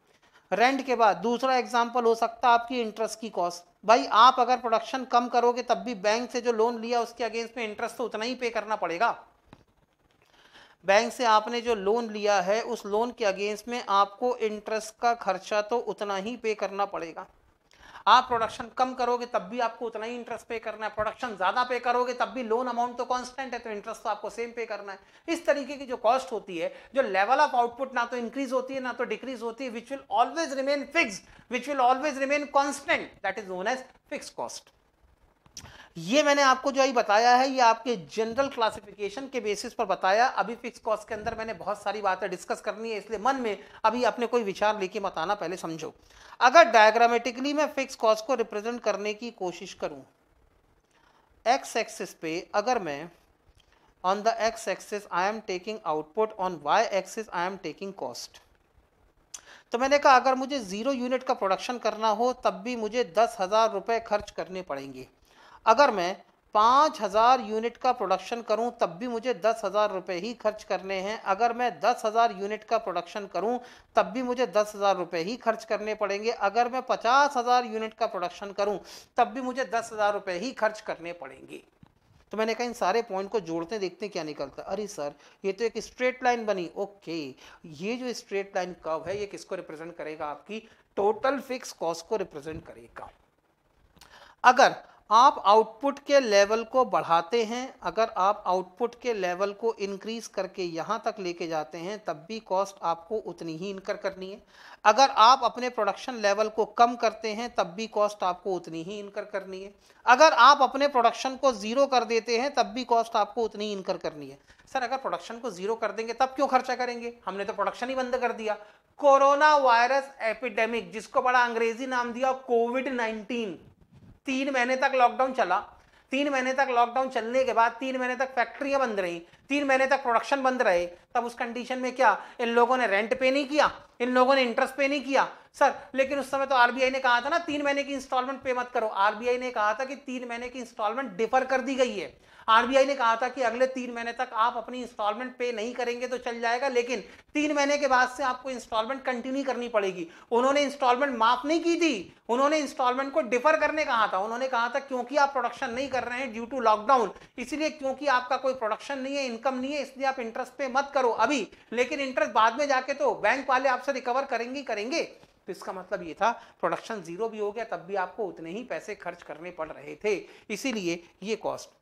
रेंट के बाद दूसरा एग्जाम्पल हो सकता है आपकी इंटरेस्ट की कॉस्ट भाई आप अगर प्रोडक्शन कम करोगे तब भी बैंक से जो लोन लिया उसके अगेंस्ट में इंटरेस्ट तो उतना ही पे करना पड़ेगा बैंक से आपने जो लोन लिया है उस लोन के अगेंस्ट में आपको इंटरेस्ट का खर्चा तो उतना ही पे करना पड़ेगा आप प्रोडक्शन कम करोगे तब भी आपको उतना ही इंटरेस्ट पे करना है प्रोडक्शन ज़्यादा पे करोगे तब भी लोन अमाउंट तो कांस्टेंट है तो इंटरेस्ट तो आपको सेम पे करना है इस तरीके की जो कॉस्ट होती है जो लेवल ऑफ आउटपुट ना तो इंक्रीज होती है ना तो डिक्रीज होती है which will always remain fix which will always remain constant that is known as fix cost ये मैंने आपको जो अभी बताया है ये आपके जनरल क्लासिफिकेशन के बेसिस पर बताया अभी फिक्स कॉस्ट के अंदर मैंने बहुत सारी बातें डिस्कस करनी है इसलिए मन में अभी अपने कोई विचार लेके मत आना पहले समझो अगर डायग्रामेटिकली मैं फिक्स कॉस्ट को रिप्रेजेंट करने की कोशिश करूँ एक्स एक्सिस पे अगर मैं on the x axis I am taking output on y axis I am taking cost तो मैंने कहा अगर मुझे ज़ीरो यूनिट का प्रोडक्शन करना हो तब भी मुझे दस हज़ार रुपये खर्च करने पड़ेंगे अगर मैं पाँच हज़ार यूनिट का प्रोडक्शन करूं तब भी मुझे दस हज़ार रुपये ही खर्च करने हैं अगर मैं दस हज़ार यूनिट का प्रोडक्शन करूं तब भी मुझे दस हज़ार रुपये ही खर्च करने पड़ेंगे अगर मैं पचास हज़ार यूनिट का प्रोडक्शन करूं तब भी मुझे दस हज़ार रुपये ही खर्च करने पड़ेंगे तो मैंने कहा इन सारे पॉइंट को जोड़ते देखते क्या निकलता अरे सर ये तो एक स्ट्रेट लाइन बनी ओके ये जो स्ट्रेट लाइन कब है ये किसको रिप्रेजेंट करेगा आपकी टोटल फिक्स कॉस्ट को रिप्रेजेंट करेगा अगर आप आउटपुट के लेवल को बढ़ाते हैं अगर आप आउटपुट के लेवल को इंक्रीज करके यहाँ तक लेके जाते हैं तब भी कॉस्ट आपको उतनी ही इनकर करनी है अगर आप अपने प्रोडक्शन लेवल को कम करते हैं तब भी कॉस्ट आपको उतनी ही इनकर करनी है अगर आप अपने प्रोडक्शन को ज़ीरो कर देते हैं तब भी कॉस्ट आपको उतनी ही इनकर करनी है सर अगर प्रोडक्शन को ज़ीरो कर देंगे तब क्यों खर्चा करेंगे हमने तो प्रोडक्शन ही बंद कर दिया कोरोना वायरस एपिडेमिक जिसको बड़ा अंग्रेजी नाम दिया कोविड नाइन्टीन तीन महीने तक लॉकडाउन चला तीन महीने तक लॉकडाउन चलने के बाद तीन महीने तक फैक्ट्रियां बंद रही तीन महीने तक प्रोडक्शन बंद रहे तब उस कंडीशन में क्या इन लोगों ने रेंट पे नहीं किया इन लोगों ने इंटरेस्ट पे नहीं किया सर लेकिन उस समय तो आरबीआई ने कहा था ना तीन महीने की इंस्टॉलमेंट पे मत करो आरबीआई ने कहा था कि तीन महीने की इंस्टॉलमेंट डिफर कर दी गई है आरबीआई ने कहा था कि अगले तीन महीने तक आप अपनी इंस्टॉलमेंट पे नहीं करेंगे तो चल जाएगा लेकिन तीन महीने के बाद से आपको इंस्टॉलमेंट कंटिन्यू करनी पड़ेगी उन्होंने इंस्टॉलमेंट माफ नहीं की थी उन्होंने इंस्टॉलमेंट को डिफर करने कहा था उन्होंने कहा था क्योंकि आप प्रोडक्शन नहीं कर रहे हैं ड्यू टू लॉकडाउन इसलिए क्योंकि आपका कोई प्रोडक्शन नहीं है इनकम नहीं है इसलिए आप इंटरेस्ट पे मत करो अभी लेकिन इंटरेस्ट बाद में जाके तो बैंक वाले आपसे रिकवर करेंगे करेंगे तो इसका मतलब ये था प्रोडक्शन जीरो भी हो गया तब भी आपको उतने ही पैसे खर्च करने पड़ रहे थे इसीलिए ये कॉस्ट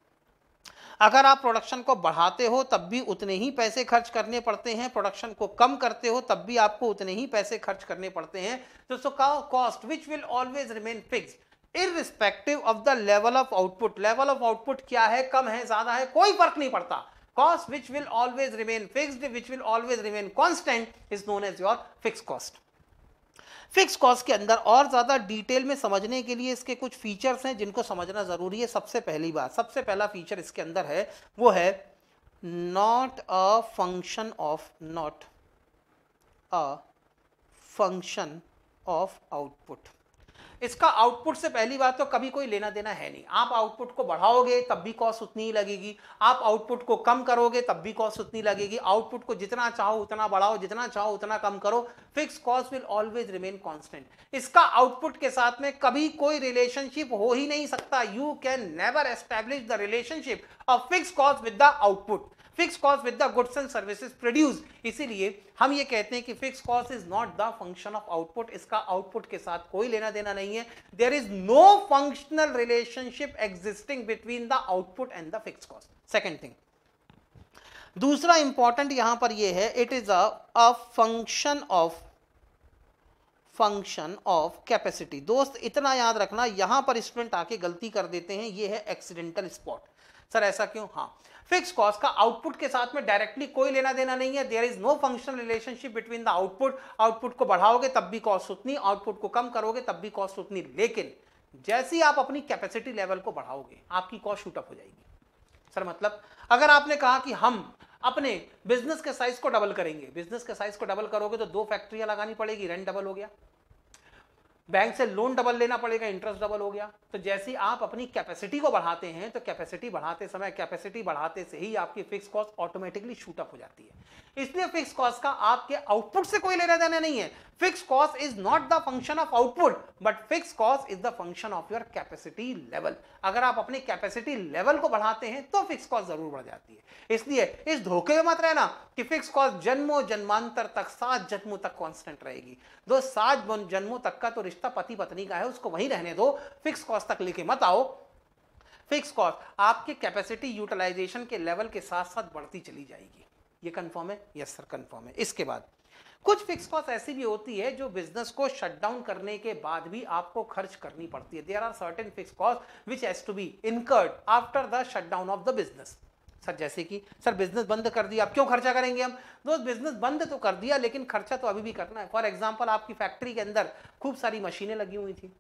अगर आप प्रोडक्शन को बढ़ाते हो तब भी उतने ही पैसे खर्च करने पड़ते हैं प्रोडक्शन को कम करते हो तब भी आपको उतने ही पैसे खर्च करने पड़ते हैं दोस्तों cost which will always remain fix irrespective of the level of output level of output क्या है कम है ज्यादा है कोई फर्क नहीं पड़ता cost which will always remain fixed which will always remain constant is known as your fix cost fix cost के अंदर और ज़्यादा डिटेल में समझने के लिए इसके कुछ फीचर्स हैं जिनको समझना ज़रूरी है सबसे पहली बात सबसे पहला फीचर इसके अंदर है वो है not a function of not a function of output इसका आउटपुट से पहली बात तो कभी कोई लेना देना है नहीं आप आउटपुट को बढ़ाओगे तब भी कॉस्ट उतनी ही लगेगी आप आउटपुट को कम करोगे तब भी कॉस्ट उतनी लगेगी आउटपुट को जितना चाहो उतना बढ़ाओ जितना चाहो उतना कम करो fix cost will always remain constant इसका आउटपुट के साथ में कभी कोई रिलेशनशिप हो ही नहीं सकता you can never establish the relationship of fix cost with the output fix cost with the goods and services produce इसीलिए हम ये कहते हैं कि fix cost is not the function of output इसका आउटपुट के साथ कोई लेना देना नहीं है there is no functional relationship existing between the output and the fix cost second thing दूसरा इंपॉर्टेंट यहां पर यह है it is a function of function of capacity दोस्त इतना याद रखना यहां पर स्टूडेंट आके गलती कर देते हैं यह है एक्सीडेंटल स्पॉट सर ऐसा क्यों हाँ फिक्स कॉस्ट का आउटपुट के साथ में डायरेक्टली कोई लेना देना नहीं है there is no functional relationship between the output output को बढ़ाओगे तब भी कॉस्ट उतनी आउटपुट को कम करोगे तब भी कॉस्ट उतनी लेकिन जैसी आप अपनी कैपेसिटी लेवल को बढ़ाओगे आपकी कॉस्ट शूटअप हो जाएगी सर मतलब अगर आपने कहा कि हम अपने बिजनेस के साइज को डबल करेंगे बिजनेस के साइज को डबल करोगे तो दो फैक्ट्रियां लगानी पड़ेगी रेंट डबल हो गया बैंक से लोन डबल लेना पड़ेगा इंटरेस्ट डबल हो गया तो जैसे ही आप अपनी कैपेसिटी को बढ़ाते हैं तो कैपेसिटी बढ़ाते समय कैपेसिटी बढ़ाते से ही आपकी fix cost automatically shoot up हो जाती है इसलिए फिक्स कॉस्ट का आपके आउटपुट से कोई लेना देना नहीं है fix cost is not the function of output but fix cost is the function of your capacity level अगर आप अपनी कैपेसिटी लेवल को बढ़ाते हैं तो फिक्स कॉस्ट जरूर बढ़ जाती है इसलिए इस धोखे में मत रहना कि फिक्स कॉस्ट जन्मों जन्मांतर तक सात जन्मों तक कॉन्स्टेंट रहेगी दो सात जन्मों तक का तो रिश्ता पति पत्नी का है उसको वहीं रहने दो फिक्स कॉस्ट तक लेके मत आओ फिक्स कॉस्ट आपके कैपेसिटी यूटिलाइजेशन के लेवल के साथ साथ बढ़ती चली जाएगी ये कंफर्म है यस सर कंफर्म है इसके बाद कुछ फिक्स कॉस्ट ऐसी भी होती है जो बिजनेस को शटडाउन करने के बाद भी आपको खर्च करनी पड़ती है there are certain fix cost which has to be incurred after the shutdown of the business sir जैसे कि सर बिजनेस बंद कर दिया अब क्यों खर्चा करेंगे हम दोस्त तो बिजनेस बंद तो कर दिया लेकिन खर्चा तो अभी भी करना है फॉर एग्जाम्पल आपकी फैक्ट्री के अंदर खूब सारी मशीनें लगी हुई थी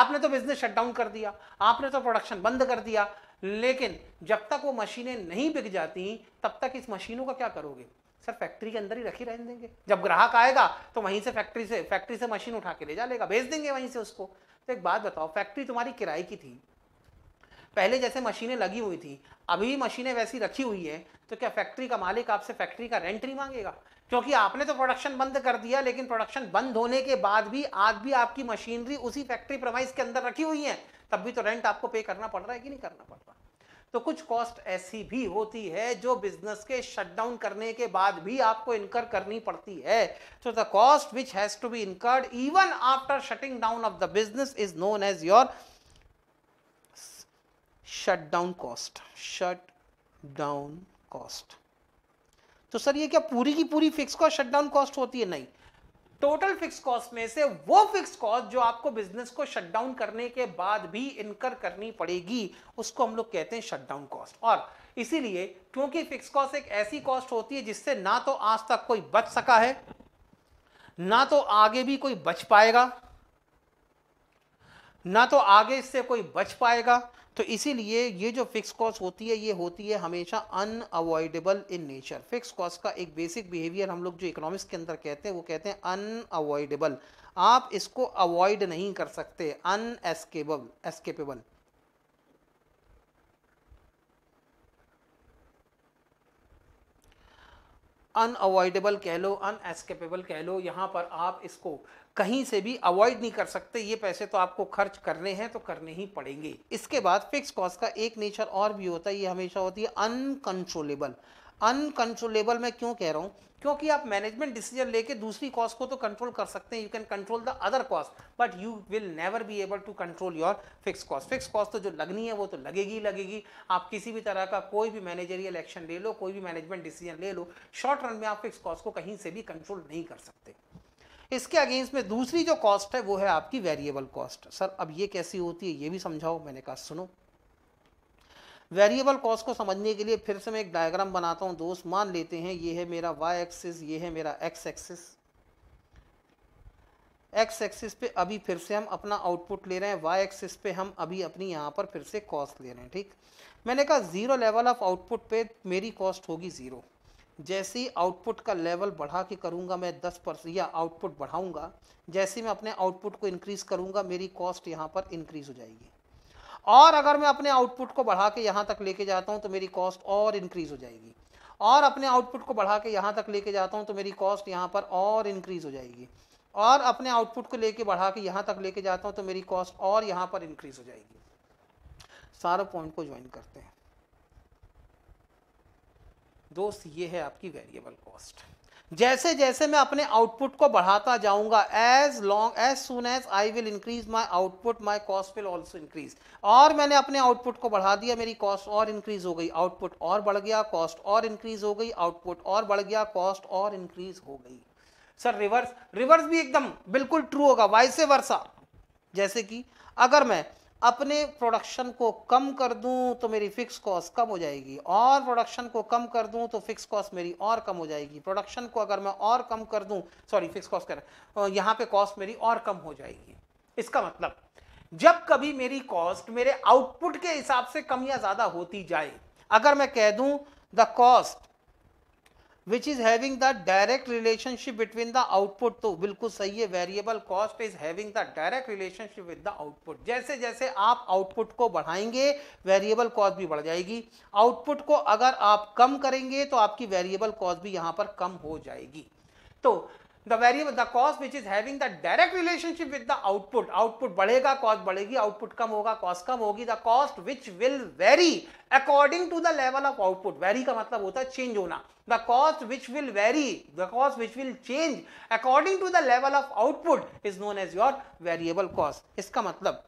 आपने तो बिजनेस शटडाउन कर दिया आपने तो प्रोडक्शन बंद कर दिया लेकिन जब तक वो मशीनें नहीं बिक जाती तब तक इस मशीनों का क्या करोगे सर फैक्ट्री के अंदर ही रखी रहने देंगे जब ग्राहक आएगा तो वहीं से फैक्ट्री से फैक्ट्री से मशीन उठा के ले जा लेगा भेज देंगे वहीं से उसको तो एक बात बताओ फैक्ट्री तुम्हारी किराए की थी पहले जैसे मशीनें लगी हुई थी अभी भी मशीनें वैसी रखी हुई है तो क्या फैक्ट्री का मालिक आपसे फैक्ट्री का रेंट नहीं मांगेगा क्योंकि आपने तो प्रोडक्शन बंद कर दिया लेकिन प्रोडक्शन बंद होने के बाद भी आज भी आपकी मशीनरी उसी फैक्ट्री प्रमाइस के अंदर रखी हुई है तब भी तो रेंट आपको पे करना पड़ रहा है कि नहीं करना पड़ रहा तो कुछ कॉस्ट ऐसी भी होती है जो बिजनेस के शटडाउन करने के बाद भी आपको इनकर करनी पड़ती है तो the cost which has to be incurred even after shutting down of the business is known as your shut down cost shut down cost तो सर ये क्या पूरी की पूरी fix cost shut down cost होती है नहीं टोटल फिक्स कॉस्ट में से वो फिक्स कॉस्ट जो आपको बिजनेस को शट डाउन करने के बाद भी इनकर करनी पड़ेगी उसको हम लोग कहते हैं शट डाउन कॉस्ट और इसीलिए क्योंकि फिक्स कॉस्ट एक ऐसी कॉस्ट होती है जिससे ना तो आज तक कोई बच सका है ना तो आगे भी कोई बच पाएगा ना तो आगे इससे कोई बच पाएगा तो इसीलिए ये जो फिक्स कॉस्ट होती है ये होती है हमेशा unavoidable in nature fix cost का एक बेसिक बिहेवियर हम लोग जो इकोनॉमिक्स के अंदर कहते हैं वो कहते हैं अनअवॉइडेबल आप इसको अवॉइड नहीं कर सकते अनएस्केबल एस्केपेबल अनअवॉइडेबल कह लो अनएस्केपेबल कह लो यहां पर आप इसको कहीं से भी अवॉइड नहीं कर सकते ये पैसे तो आपको खर्च करने हैं तो करने ही पड़ेंगे इसके बाद फिक्स कॉस्ट का एक नेचर और भी होता है ये हमेशा होती है अनकंट्रोलेबल अनकंट्रोलेबल मैं क्यों कह रहा हूँ क्योंकि आप मैनेजमेंट डिसीजन लेके दूसरी कॉस्ट को तो कंट्रोल कर सकते हैं you can control the other cost but you will never be able to control your fix cost fix cost तो जो लगनी है वो तो लगेगी ही लगेगी आप किसी भी तरह का कोई भी मैनेजरियल एक्शन ले लो कोई भी मैनेजमेंट डिसीजन ले लो शॉर्ट रन में आप फिक्स कॉस्ट को कहीं से भी कंट्रोल नहीं कर सकते इसके अगेंस्ट में दूसरी जो कॉस्ट है वो है आपकी वेरिएबल कॉस्ट सर अब ये कैसी होती है ये भी समझाओ मैंने कहा सुनो वेरिएबल कॉस्ट को समझने के लिए फिर से मैं एक डायग्राम बनाता हूँ दोस्त मान लेते हैं ये है मेरा वाई एक्सिस ये है मेरा एक्स एक्सिस एक्स एक्सिस पे अभी फिर से हम अपना आउटपुट ले रहे हैं वाई एक्सिस पे हम अभी अपनी यहाँ पर फिर से कॉस्ट ले रहे हैं ठीक मैंने कहा ज़ीरो लेवल ऑफ आउटपुट पे मेरी कॉस्ट होगी ज़ीरो जैसे ही आउटपुट का लेवल बढ़ा के करूँगा मैं दस परसेंट या आउटपुट बढ़ाऊँगा जैसे ही मैं अपने आउटपुट को इंक्रीज़ करूँगा मेरी कॉस्ट यहाँ पर इंक्रीज़ हो जाएगी और अगर मैं अपने आउटपुट को बढ़ा के यहाँ तक लेके जाता हूँ तो मेरी कॉस्ट और इंक्रीज़ हो जाएगी और अपने आउटपुट को बढ़ा के यहाँ तक लेके जाता हूँ तो मेरी कॉस्ट यहाँ पर और इंक्रीज़ हो जाएगी और अपने आउटपुट को लेके बढ़ा के यहाँ तक लेके जाता हूँ तो मेरी कॉस्ट और यहाँ पर इंक्रीज़ हो जाएगी सारा पॉइंट को ज्वाइन करते हैं दोस्त ये है आपकी वेरिएबल कॉस्ट जैसे जैसे मैं अपने आउटपुट को बढ़ाता जाऊंगा as long as soon as I will increase my output my cost will also increase और मैंने अपने आउटपुट को बढ़ा दिया मेरी कॉस्ट और इंक्रीज हो गई आउटपुट और बढ़ गया कॉस्ट और इंक्रीज हो गई आउटपुट और बढ़ गया कॉस्ट और इंक्रीज हो गई सर रिवर्स रिवर्स भी एकदम बिल्कुल ट्रू होगा वाइसे वर्षा जैसे कि अगर मैं अपने प्रोडक्शन को कम कर दूं तो मेरी फिक्स कॉस्ट कम हो जाएगी और प्रोडक्शन को कम कर दूं तो फिक्स कॉस्ट मेरी और कम हो जाएगी प्रोडक्शन को अगर मैं और कम कर दूं सॉरी फिक्स कॉस्ट कर यहाँ पे कॉस्ट मेरी और कम हो जाएगी इसका मतलब जब कभी मेरी कॉस्ट मेरे आउटपुट के हिसाब से कम या ज़्यादा होती जाए अगर मैं कह दूँ the cost which is having the direct relationship between the output तो बिल्कुल सही है variable cost is having the direct relationship with the output जैसे जैसे आप आउटपुट को बढ़ाएंगे वेरिएबल कॉस्ट भी बढ़ जाएगी आउटपुट को अगर आप कम करेंगे तो आपकी वेरिएबल कॉस्ट भी यहाँ पर कम हो जाएगी तो the variable the cost which is having the direct relationship with the output output बढ़ेगा cost बढ़ेगी output कम होगा cost कम होगी the cost which will vary according to the level of output vary का मतलब होता है change होना the cost which will vary the cost which will change according to the level of output is known as your variable cost इसका मतलब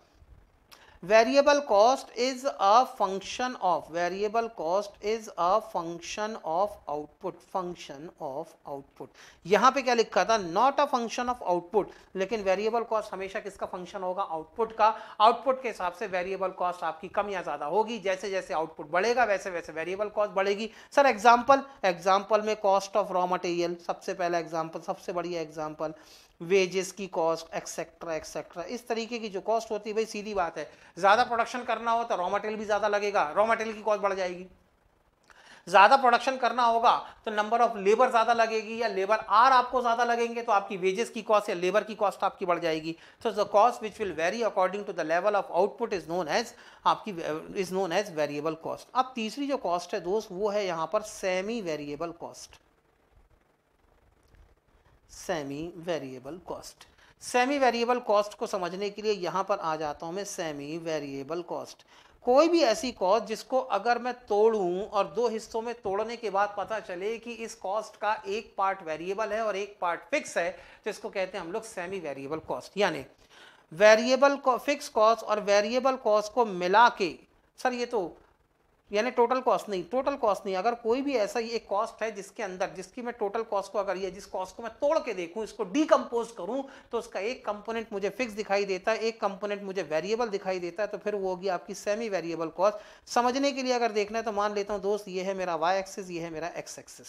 variable cost is a function of variable cost is a function of output function of output यहां पे क्या लिखा था not a function of output लेकिन वेरिएबल कॉस्ट हमेशा किसका फंक्शन होगा आउटपुट का आउटपुट के हिसाब से वेरिएबल कॉस्ट आपकी कम या ज्यादा होगी जैसे जैसे आउटपुट बढ़ेगा वैसे वैसे वेरिएबल कॉस्ट बढ़ेगी सर एग्जाम्पल एग्जाम्पल में कॉस्ट ऑफ रॉ मटेरियल सबसे पहला एग्जाम्पल सबसे बढ़िया एग्जाम्पल वेजेस की कॉस्ट एक्सेट्रा एक्सेट्रा इस तरीके की जो कॉस्ट होती है भाई सीधी बात है ज़्यादा प्रोडक्शन करना हो तो रॉ मटेरियल भी ज़्यादा लगेगा रॉ मटेरियल की कॉस्ट बढ़ जाएगी ज़्यादा प्रोडक्शन करना होगा तो नंबर ऑफ लेबर ज़्यादा लगेगी या लेबर आर आपको ज़्यादा लगेंगे तो आपकी वेजेस की कॉस्ट या लेबर की कॉस्ट आपकी बढ़ जाएगी so the cost which will vary according to the level of output is known as आपकी is known as variable cost अब तीसरी जो कॉस्ट है दोस्त वो है यहाँ पर semi variable cost semi variable cost semi variable cost को समझने के लिए यहाँ पर आ जाता हूँ मैं सेमी वेरिएबल कॉस्ट कोई भी ऐसी कॉस्ट जिसको अगर मैं तोड़ूं और दो हिस्सों में तोड़ने के बाद पता चले कि इस कॉस्ट का एक पार्ट वेरिएबल है और एक पार्ट फिक्स है तो इसको कहते हैं हम लोग सेमी वेरिएबल कॉस्ट यानी वेरिएबल फिक्स कॉस्ट और वेरिएबल कॉस्ट को मिला के सर ये तो यानी टोटल कॉस्ट नहीं टोटल कॉस्ट नहीं अगर कोई भी ऐसा एक कॉस्ट है जिसके अंदर जिसकी मैं टोटल कॉस्ट को अगर ये जिस कॉस्ट को मैं तोड़ के देखूं इसको डीकम्पोज करूं तो उसका एक कंपोनेंट मुझे फिक्स दिखाई देता है एक कंपोनेंट मुझे वेरिएबल दिखाई देता है तो फिर वो होगी आपकी सेमी वेरिएबल कॉस्ट समझने के लिए अगर देखना है तो मान लेता हूँ दोस्त ये है मेरा वाई एक्सिस ये है मेरा एक्स एक्सिस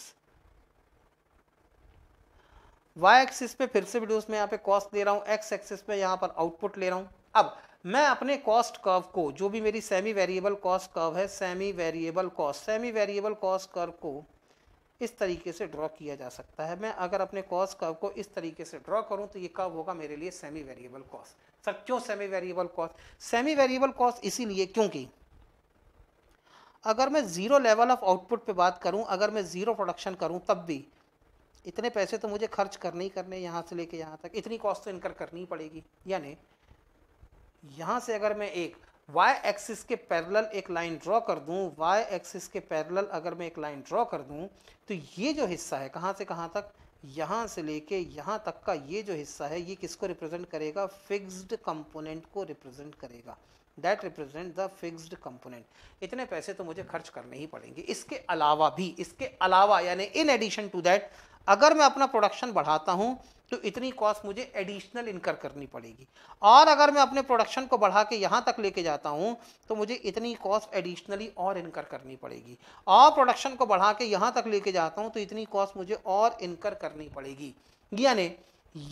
वाई एक्सिस पे फिर से भी दोस्त मैं यहाँ पे कॉस्ट दे रहा हूँ एक्स एक्सिस पे यहाँ पर आउटपुट ले रहा हूँ अब मैं अपने कॉस्ट कर्व को जो भी मेरी सेमी वेरिएबल कॉस्ट कर्व है semi variable cost semi variable cost curve को इस तरीके से ड्रॉ किया जा सकता है मैं अगर अपने कॉस्ट कर्व को इस तरीके से ड्रॉ करूं तो ये कर्व होगा मेरे लिए सेमी वेरिएबल कॉस्ट सर क्यों semi variable cost semi variable cost इसीलिए क्योंकि अगर मैं ज़ीरो लेवल ऑफ आउटपुट पे बात करूं अगर मैं ज़ीरो प्रोडक्शन करूं तब भी इतने पैसे तो मुझे खर्च करने ही करने यहाँ से लेके यहाँ तक इतनी कॉस्ट तो इनकर करनी ही पड़ेगी यानी यहाँ से अगर मैं एक y एक्सिस के पैरेलल एक लाइन ड्रॉ कर दूं y एक्सिस के पैरेलल अगर मैं एक लाइन ड्रॉ कर दूं तो ये जो हिस्सा है कहाँ से कहाँ तक यहाँ से लेके यहाँ तक का ये जो हिस्सा है ये किसको रिप्रेजेंट करेगा फिक्स्ड कंपोनेंट को रिप्रेजेंट करेगा that represent the fixed component इतने पैसे तो मुझे खर्च करने ही पड़ेंगे इसके अलावा भी इसके अलावा यानी इन एडिशन टू दैट अगर मैं अपना प्रोडक्शन बढ़ाता हूँ तो इतनी कॉस्ट मुझे एडिशनल इनकर करनी पड़ेगी और अगर मैं अपने प्रोडक्शन को बढ़ा के यहाँ तक लेके जाता हूँ तो मुझे इतनी कॉस्ट एडिशनली और इनकर करनी पड़ेगी और प्रोडक्शन को बढ़ा के यहाँ तक लेके जाता हूँ तो इतनी कॉस्ट मुझे और इनकर करनी पड़ेगी यानी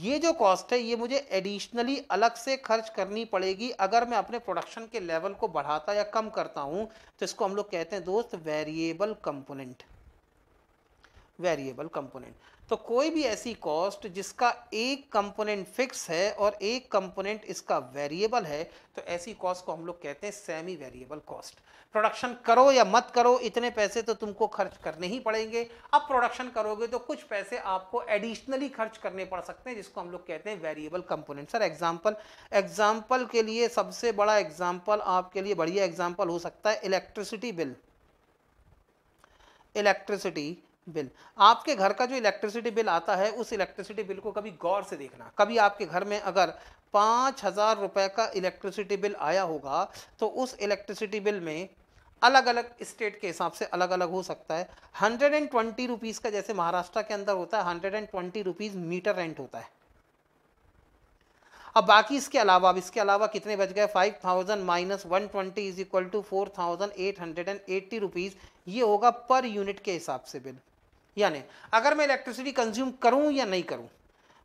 ये जो कॉस्ट है ये मुझे एडिशनली अलग से खर्च करनी पड़ेगी अगर मैं अपने प्रोडक्शन के लेवल को बढ़ाता या कम करता हूँ तो इसको हम लोग कहते हैं दोस्त वेरिएबल कंपोनेंट वेरिएबल कंपोनेंट तो कोई भी ऐसी कॉस्ट जिसका एक कंपोनेंट फिक्स है और एक कंपोनेंट इसका वेरिएबल है तो ऐसी कॉस्ट को हम लोग कहते हैं सेमी वेरिएबल कॉस्ट प्रोडक्शन करो या मत करो इतने पैसे तो तुमको खर्च करने ही पड़ेंगे अब प्रोडक्शन करोगे तो कुछ पैसे आपको एडिशनली खर्च करने पड़ सकते हैं जिसको हम लोग कहते हैं variable component sir example example के लिए सबसे बड़ा एग्जाम्पल आपके लिए बढ़िया एग्जाम्पल हो सकता है इलेक्ट्रिसिटी बिल इलेक्ट्रिसिटी बिल आपके घर का जो इलेक्ट्रिसिटी बिल आता है उस इलेक्ट्रिसिटी बिल को कभी गौर से देखना कभी आपके घर में अगर पाँच हज़ार रुपये का इलेक्ट्रिसिटी बिल आया होगा तो उस इलेक्ट्रिसिटी बिल में अलग अलग स्टेट के हिसाब से अलग अलग हो सकता है हंड्रेड एंड ट्वेंटी रुपीज़ का जैसे महाराष्ट्र के अंदर होता है hundred and twenty rupees meter rent होता है अब बाकी इसके अलावा अब इसके अलावा कितने बच गए five thousand minus one twenty is equal to four thousand eight hundred and eighty rupees ये होगा पर यूनिट के हिसाब से बिल यानी अगर मैं इलेक्ट्रिसिटी कंज्यूम करूं या नहीं करूं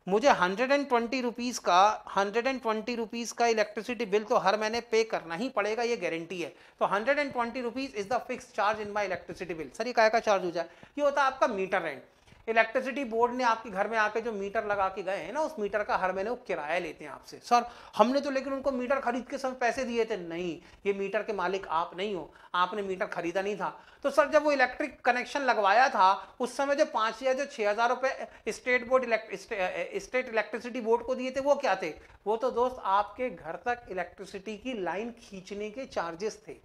मुझे हंड्रेड एंड ट्वेंटी रुपीज़ का हंड्रेड एंड ट्वेंटी रुपीज़ का इलेक्ट्रिसिटी बिल तो हर महीने पे करना ही पड़ेगा ये गारंटी है तो hundred and twenty rupees is the fix charge in my electricity bill sir ये काय का चार्ज हो जाए ये होता है आपका मीटर रेंट इलेक्ट्रिसिटी बोर्ड ने आपके घर में आके जो मीटर लगा के गए हैं ना उस मीटर का हर महीने वो किराया लेते हैं आपसे सर हमने तो लेकिन उनको मीटर खरीद के सब पैसे दिए थे नहीं ये मीटर के मालिक आप नहीं हो आपने मीटर खरीदा नहीं था तो सर जब वो इलेक्ट्रिक कनेक्शन लगवाया था उस समय जो पाँच या जो छः हज़ार रुपये state board state electricity board को दिए थे वो क्या थे वो तो दोस्त आपके घर तक इलेक्ट्रिसिटी की लाइन खींचने के चार्जेस थे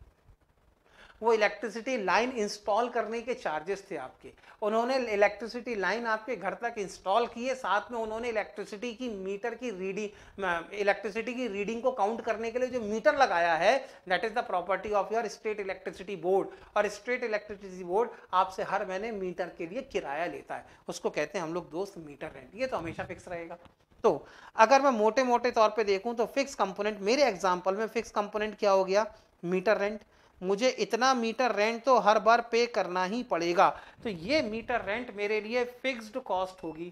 वो इलेक्ट्रिसिटी लाइन इंस्टॉल करने के चार्जेस थे आपके उन्होंने इलेक्ट्रिसिटी लाइन आपके घर तक इंस्टॉल किए साथ में उन्होंने इलेक्ट्रिसिटी की मीटर की रीडिंग इलेक्ट्रिसिटी की रीडिंग को काउंट करने के लिए जो मीटर लगाया है that is the property of your state electricity board और स्टेट इलेक्ट्रिसिटी बोर्ड आपसे हर महीने मीटर के लिए किराया लेता है उसको कहते हैं हम लोग दोस्त मीटर रेंट ये तो हमेशा फिक्स रहेगा तो अगर मैं मोटे मोटे तौर पे देखूं तो फिक्स कंपोनेंट मेरे एग्जांपल में फिक्स कंपोनेंट क्या हो गया मीटर रेंट मुझे इतना मीटर रेंट तो हर बार पे करना ही पड़ेगा तो ये मीटर रेंट मेरे लिए फिक्स्ड कॉस्ट होगी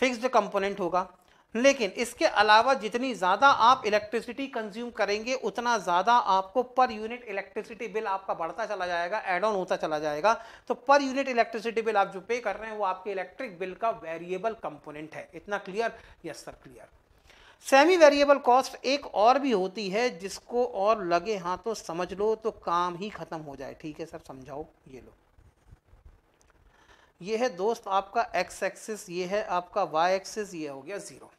फिक्स्ड कंपोनेंट होगा लेकिन इसके अलावा जितनी ज़्यादा आप इलेक्ट्रिसिटी कंज्यूम करेंगे उतना ज़्यादा आपको पर यूनिट इलेक्ट्रिसिटी बिल आपका बढ़ता चला जाएगा एड ऑन होता चला जाएगा तो पर यूनिट इलेक्ट्रिसिटी बिल आप जो पे कर रहे हैं वो आपके इलेक्ट्रिक बिल का वेरिएबल कंपोनेंट है इतना clear yes sir clear semi variable cost एक और भी होती है जिसको और लगे हाँ तो समझ लो तो काम ही ख़त्म हो जाए ठीक है सर समझाओ ये लो ये है दोस्त आपका एक्स एक्सिस ये है आपका वाई एक्सिस ये हो गया ज़ीरो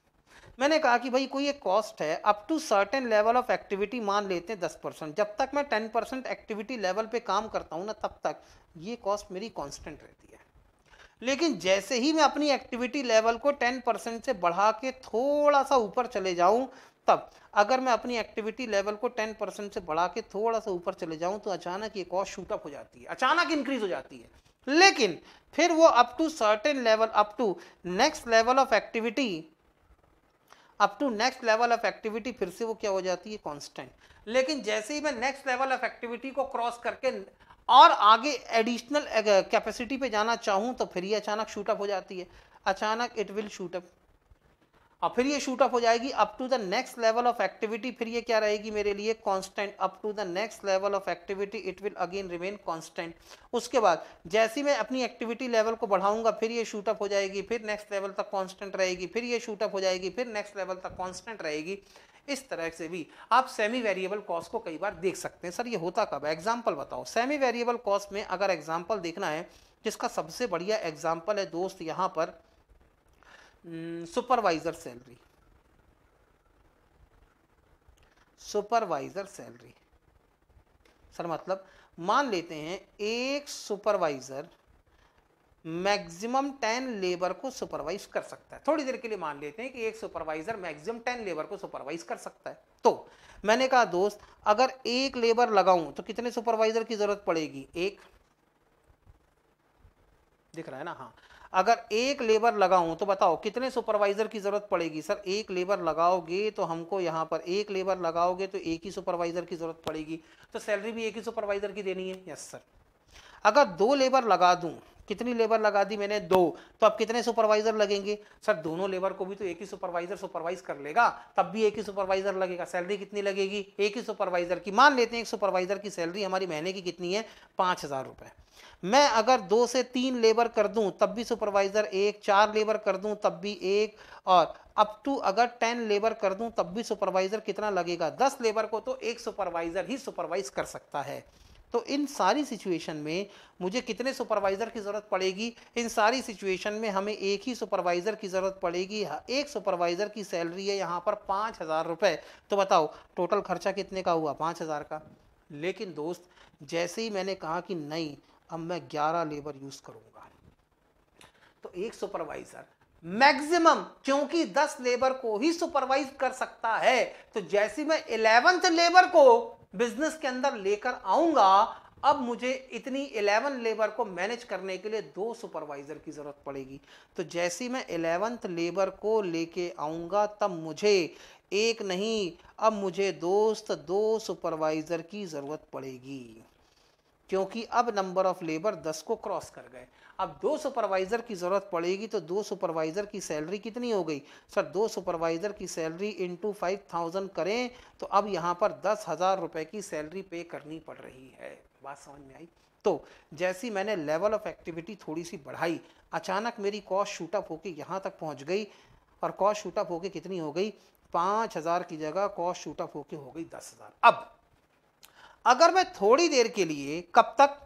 मैंने कहा कि भाई कोई एक कॉस्ट है up to certain level of activity मान लेते हैं दस परसेंट जब तक मैं टेन परसेंट एक्टिविटी लेवल पे काम करता हूँ ना तब तक ये कॉस्ट मेरी कांस्टेंट रहती है लेकिन जैसे ही मैं अपनी एक्टिविटी लेवल को टेन परसेंट से बढ़ा के थोड़ा सा ऊपर चले जाऊं तब अगर मैं अपनी एक्टिविटी लेवल को टेन परसेंट से बढ़ा के थोड़ा सा ऊपर चले जाऊं तो अचानक ये कॉस्ट शूटअप हो जाती है अचानक इंक्रीज हो जाती है लेकिन फिर वो up to certain level up to next level of activity up to next level of activity फिर से वो क्या हो जाती है कॉन्स्टेंट लेकिन जैसे ही मैं नेक्स्ट लेवल ऑफ एक्टिविटी को क्रॉस करके और आगे एडिशनल कैपेसिटी पे जाना चाहूँ तो फिर ये अचानक शूटअप हो जाती है अचानक इट विल शूटअप और फिर ये शूटअप हो जाएगी up to the next level of activity फिर ये क्या रहेगी मेरे लिए constant up to the next level of activity it will again remain constant उसके बाद जैसे मैं अपनी एक्टिविटी लेवल को बढ़ाऊंगा फिर ये शूटअप हो जाएगी फिर नेक्स्ट लेवल तक कांस्टेंट रहेगी फिर ये शूटअप हो जाएगी फिर नेक्स्ट लेवल तक कॉन्स्टेंट रहेगी इस तरह से भी आप सेमी वेरिएबल कॉस्ट को कई बार देख सकते हैं सर ये होता कब एग्जाम्पल बताओ सेमी वेरिएबल कॉस्ट में अगर एग्जाम्पल देखना है जिसका सबसे बढ़िया एग्जाम्पल है दोस्त यहाँ पर supervisor salary supervisor salary sir मतलब मान लेते हैं एक सुपरवाइज़र मैक्सिमम टेन लेबर को सुपरवाइज कर सकता है थोड़ी देर के लिए मान लेते हैं कि एक सुपरवाइजर मैक्सिमम टेन लेबर को सुपरवाइज कर सकता है तो मैंने कहा दोस्त अगर एक लेबर लगाऊं तो कितने सुपरवाइजर की जरूरत पड़ेगी एक दिख रहा है ना हाँ अगर एक लेबर लगाऊं तो बताओ कितने सुपरवाइजर की ज़रूरत पड़ेगी सर एक लेबर लगाओगे तो हमको यहाँ पर एक लेबर लगाओगे तो एक ही सुपरवाइजर की ज़रूरत पड़ेगी तो सैलरी भी एक ही सुपरवाइजर की देनी है यस सर अगर दो लेबर लगा दूं कितनी लेबर लगा दी मैंने दो तो अब कितने सुपरवाइजर लगेंगे सर दोनों लेबर को भी तो एक ही सुपरवाइजर सुपरवाइज कर लेगा तब भी एक ही सुपरवाइजर लगेगा सैलरी कितनी लगेगी एक ही सुपरवाइजर की मान लेते हैं एक सुपरवाइजर की सैलरी हमारी महीने की कितनी है पाँच हज़ार रुपये मैं अगर दो से तीन लेबर कर दूं तब भी सुपरवाइजर एक चार लेबर कर दूं तब भी एक और अप टू अगर टेन लेबर कर दूं तब भी सुपरवाइजर कितना लगेगा दस लेबर को तो एक सुपरवाइजर ही सुपरवाइज कर सकता है तो इन सारी सिचुएशन में मुझे कितने सुपरवाइज़र की ज़रूरत पड़ेगी इन सारी सिचुएशन में हमें एक ही सुपरवाइज़र की ज़रूरत पड़ेगी हाँ, एक सुपरवाइज़र की सैलरी है यहाँ पर पाँच हज़ार रुपये तो बताओ टोटल खर्चा कितने का हुआ पाँच हज़ार का लेकिन दोस्त जैसे ही मैंने कहा कि नहीं अब मैं ग्यारह लेबर यूज़ करूँगा तो एक सुपरवाइज़र मैक्सिमम क्योंकि दस लेबर को ही सुपरवाइज कर सकता है तो जैसे मैं इलेवेंथ लेबर को बिजनेस के अंदर लेकर आऊंगा अब मुझे इतनी इलेवन लेबर को मैनेज करने के लिए दो सुपरवाइजर की ज़रूरत पड़ेगी तो जैसे ही मैं इलेवंथ लेबर को लेके आऊँगा तब मुझे एक नहीं अब मुझे दोस्त दो सुपरवाइज़र की ज़रूरत पड़ेगी क्योंकि अब नंबर ऑफ लेबर दस को क्रॉस कर गए अब दो सुपरवाइज़र की ज़रूरत पड़ेगी तो दो सुपरवाइज़र की सैलरी कितनी हो गई सर दो सुपरवाइज़र की सैलरी इंटू फाइव थाउजेंड करें तो अब यहाँ पर दस हज़ार रुपये की सैलरी पे करनी पड़ रही है बात समझ में आई तो जैसी मैंने लेवल ऑफ एक्टिविटी थोड़ी सी बढ़ाई अचानक मेरी कॉस्ट शूटअप होकर यहाँ तक पहुँच गई और कॉस्ट शूटअप होकर कितनी हो गई पाँच हज़ार की जगह कॉस्ट शूटअप होकर हो गई दस हज़ार अब अगर मैं थोड़ी देर के लिए कब तक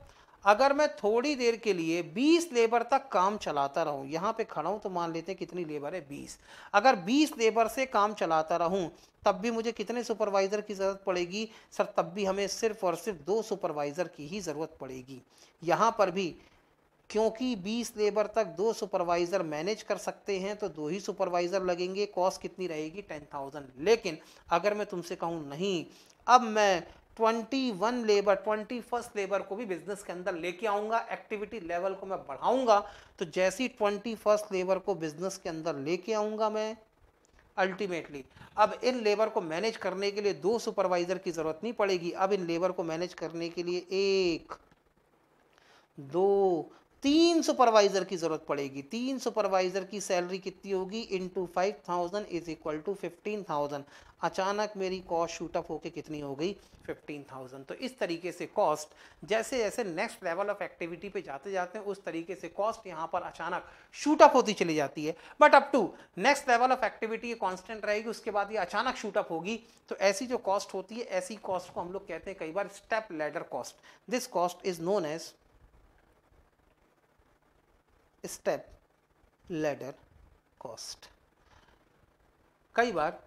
अगर मैं थोड़ी देर के लिए 20 लेबर तक काम चलाता रहूं यहाँ पे खड़ा हूँ तो मान लेते हैं कितनी लेबर है 20 अगर 20 लेबर से काम चलाता रहूं तब भी मुझे कितने सुपरवाइज़र की ज़रूरत पड़ेगी सर तब भी हमें सिर्फ और सिर्फ दो सुपरवाइज़र की ही ज़रूरत पड़ेगी यहाँ पर भी क्योंकि 20 लेबर तक दो सुपरवाइज़र मैनेज कर सकते हैं तो दो ही सुपरवाइज़र लगेंगे कॉस्ट कितनी रहेगी टेन लेकिन अगर मैं तुमसे कहूँ नहीं अब मैं twenty one labour twenty first labour को भी बिजनेस के अंदर लेके आऊंगा एक्टिविटी लेवल को मैं बढ़ाऊंगा तो जैसी ट्वेंटी फर्स्ट लेबर को बिजनेस के अंदर लेके आऊंगा मैं अल्टीमेटली अब इन लेबर को मैनेज करने के लिए दो सुपरवाइज़र की ज़रूरत नहीं पड़ेगी अब इन लेबर को मैनेज करने के लिए एक दो तीन सुपरवाइजर की ज़रूरत पड़ेगी तीन सुपरवाइजर की सैलरी कितनी होगी into five thousand is equal to fifteen thousand अचानक मेरी कॉस्ट शूटअप होकर कितनी हो गई फिफ्टीन थाउजेंड तो इस तरीके से कॉस्ट जैसे जैसे नेक्स्ट लेवल ऑफ एक्टिविटी पे जाते जाते हैं उस तरीके से कॉस्ट यहाँ पर अचानक शूटअप होती चली जाती है but up to next level of activity ये कॉन्स्टेंट रहेगी उसके बाद ये अचानक शूटअप होगी तो ऐसी जो कॉस्ट होती है ऐसी कॉस्ट को हम लोग कहते हैं कई बार step ladder cost this cost is known as step ladder cost कई बार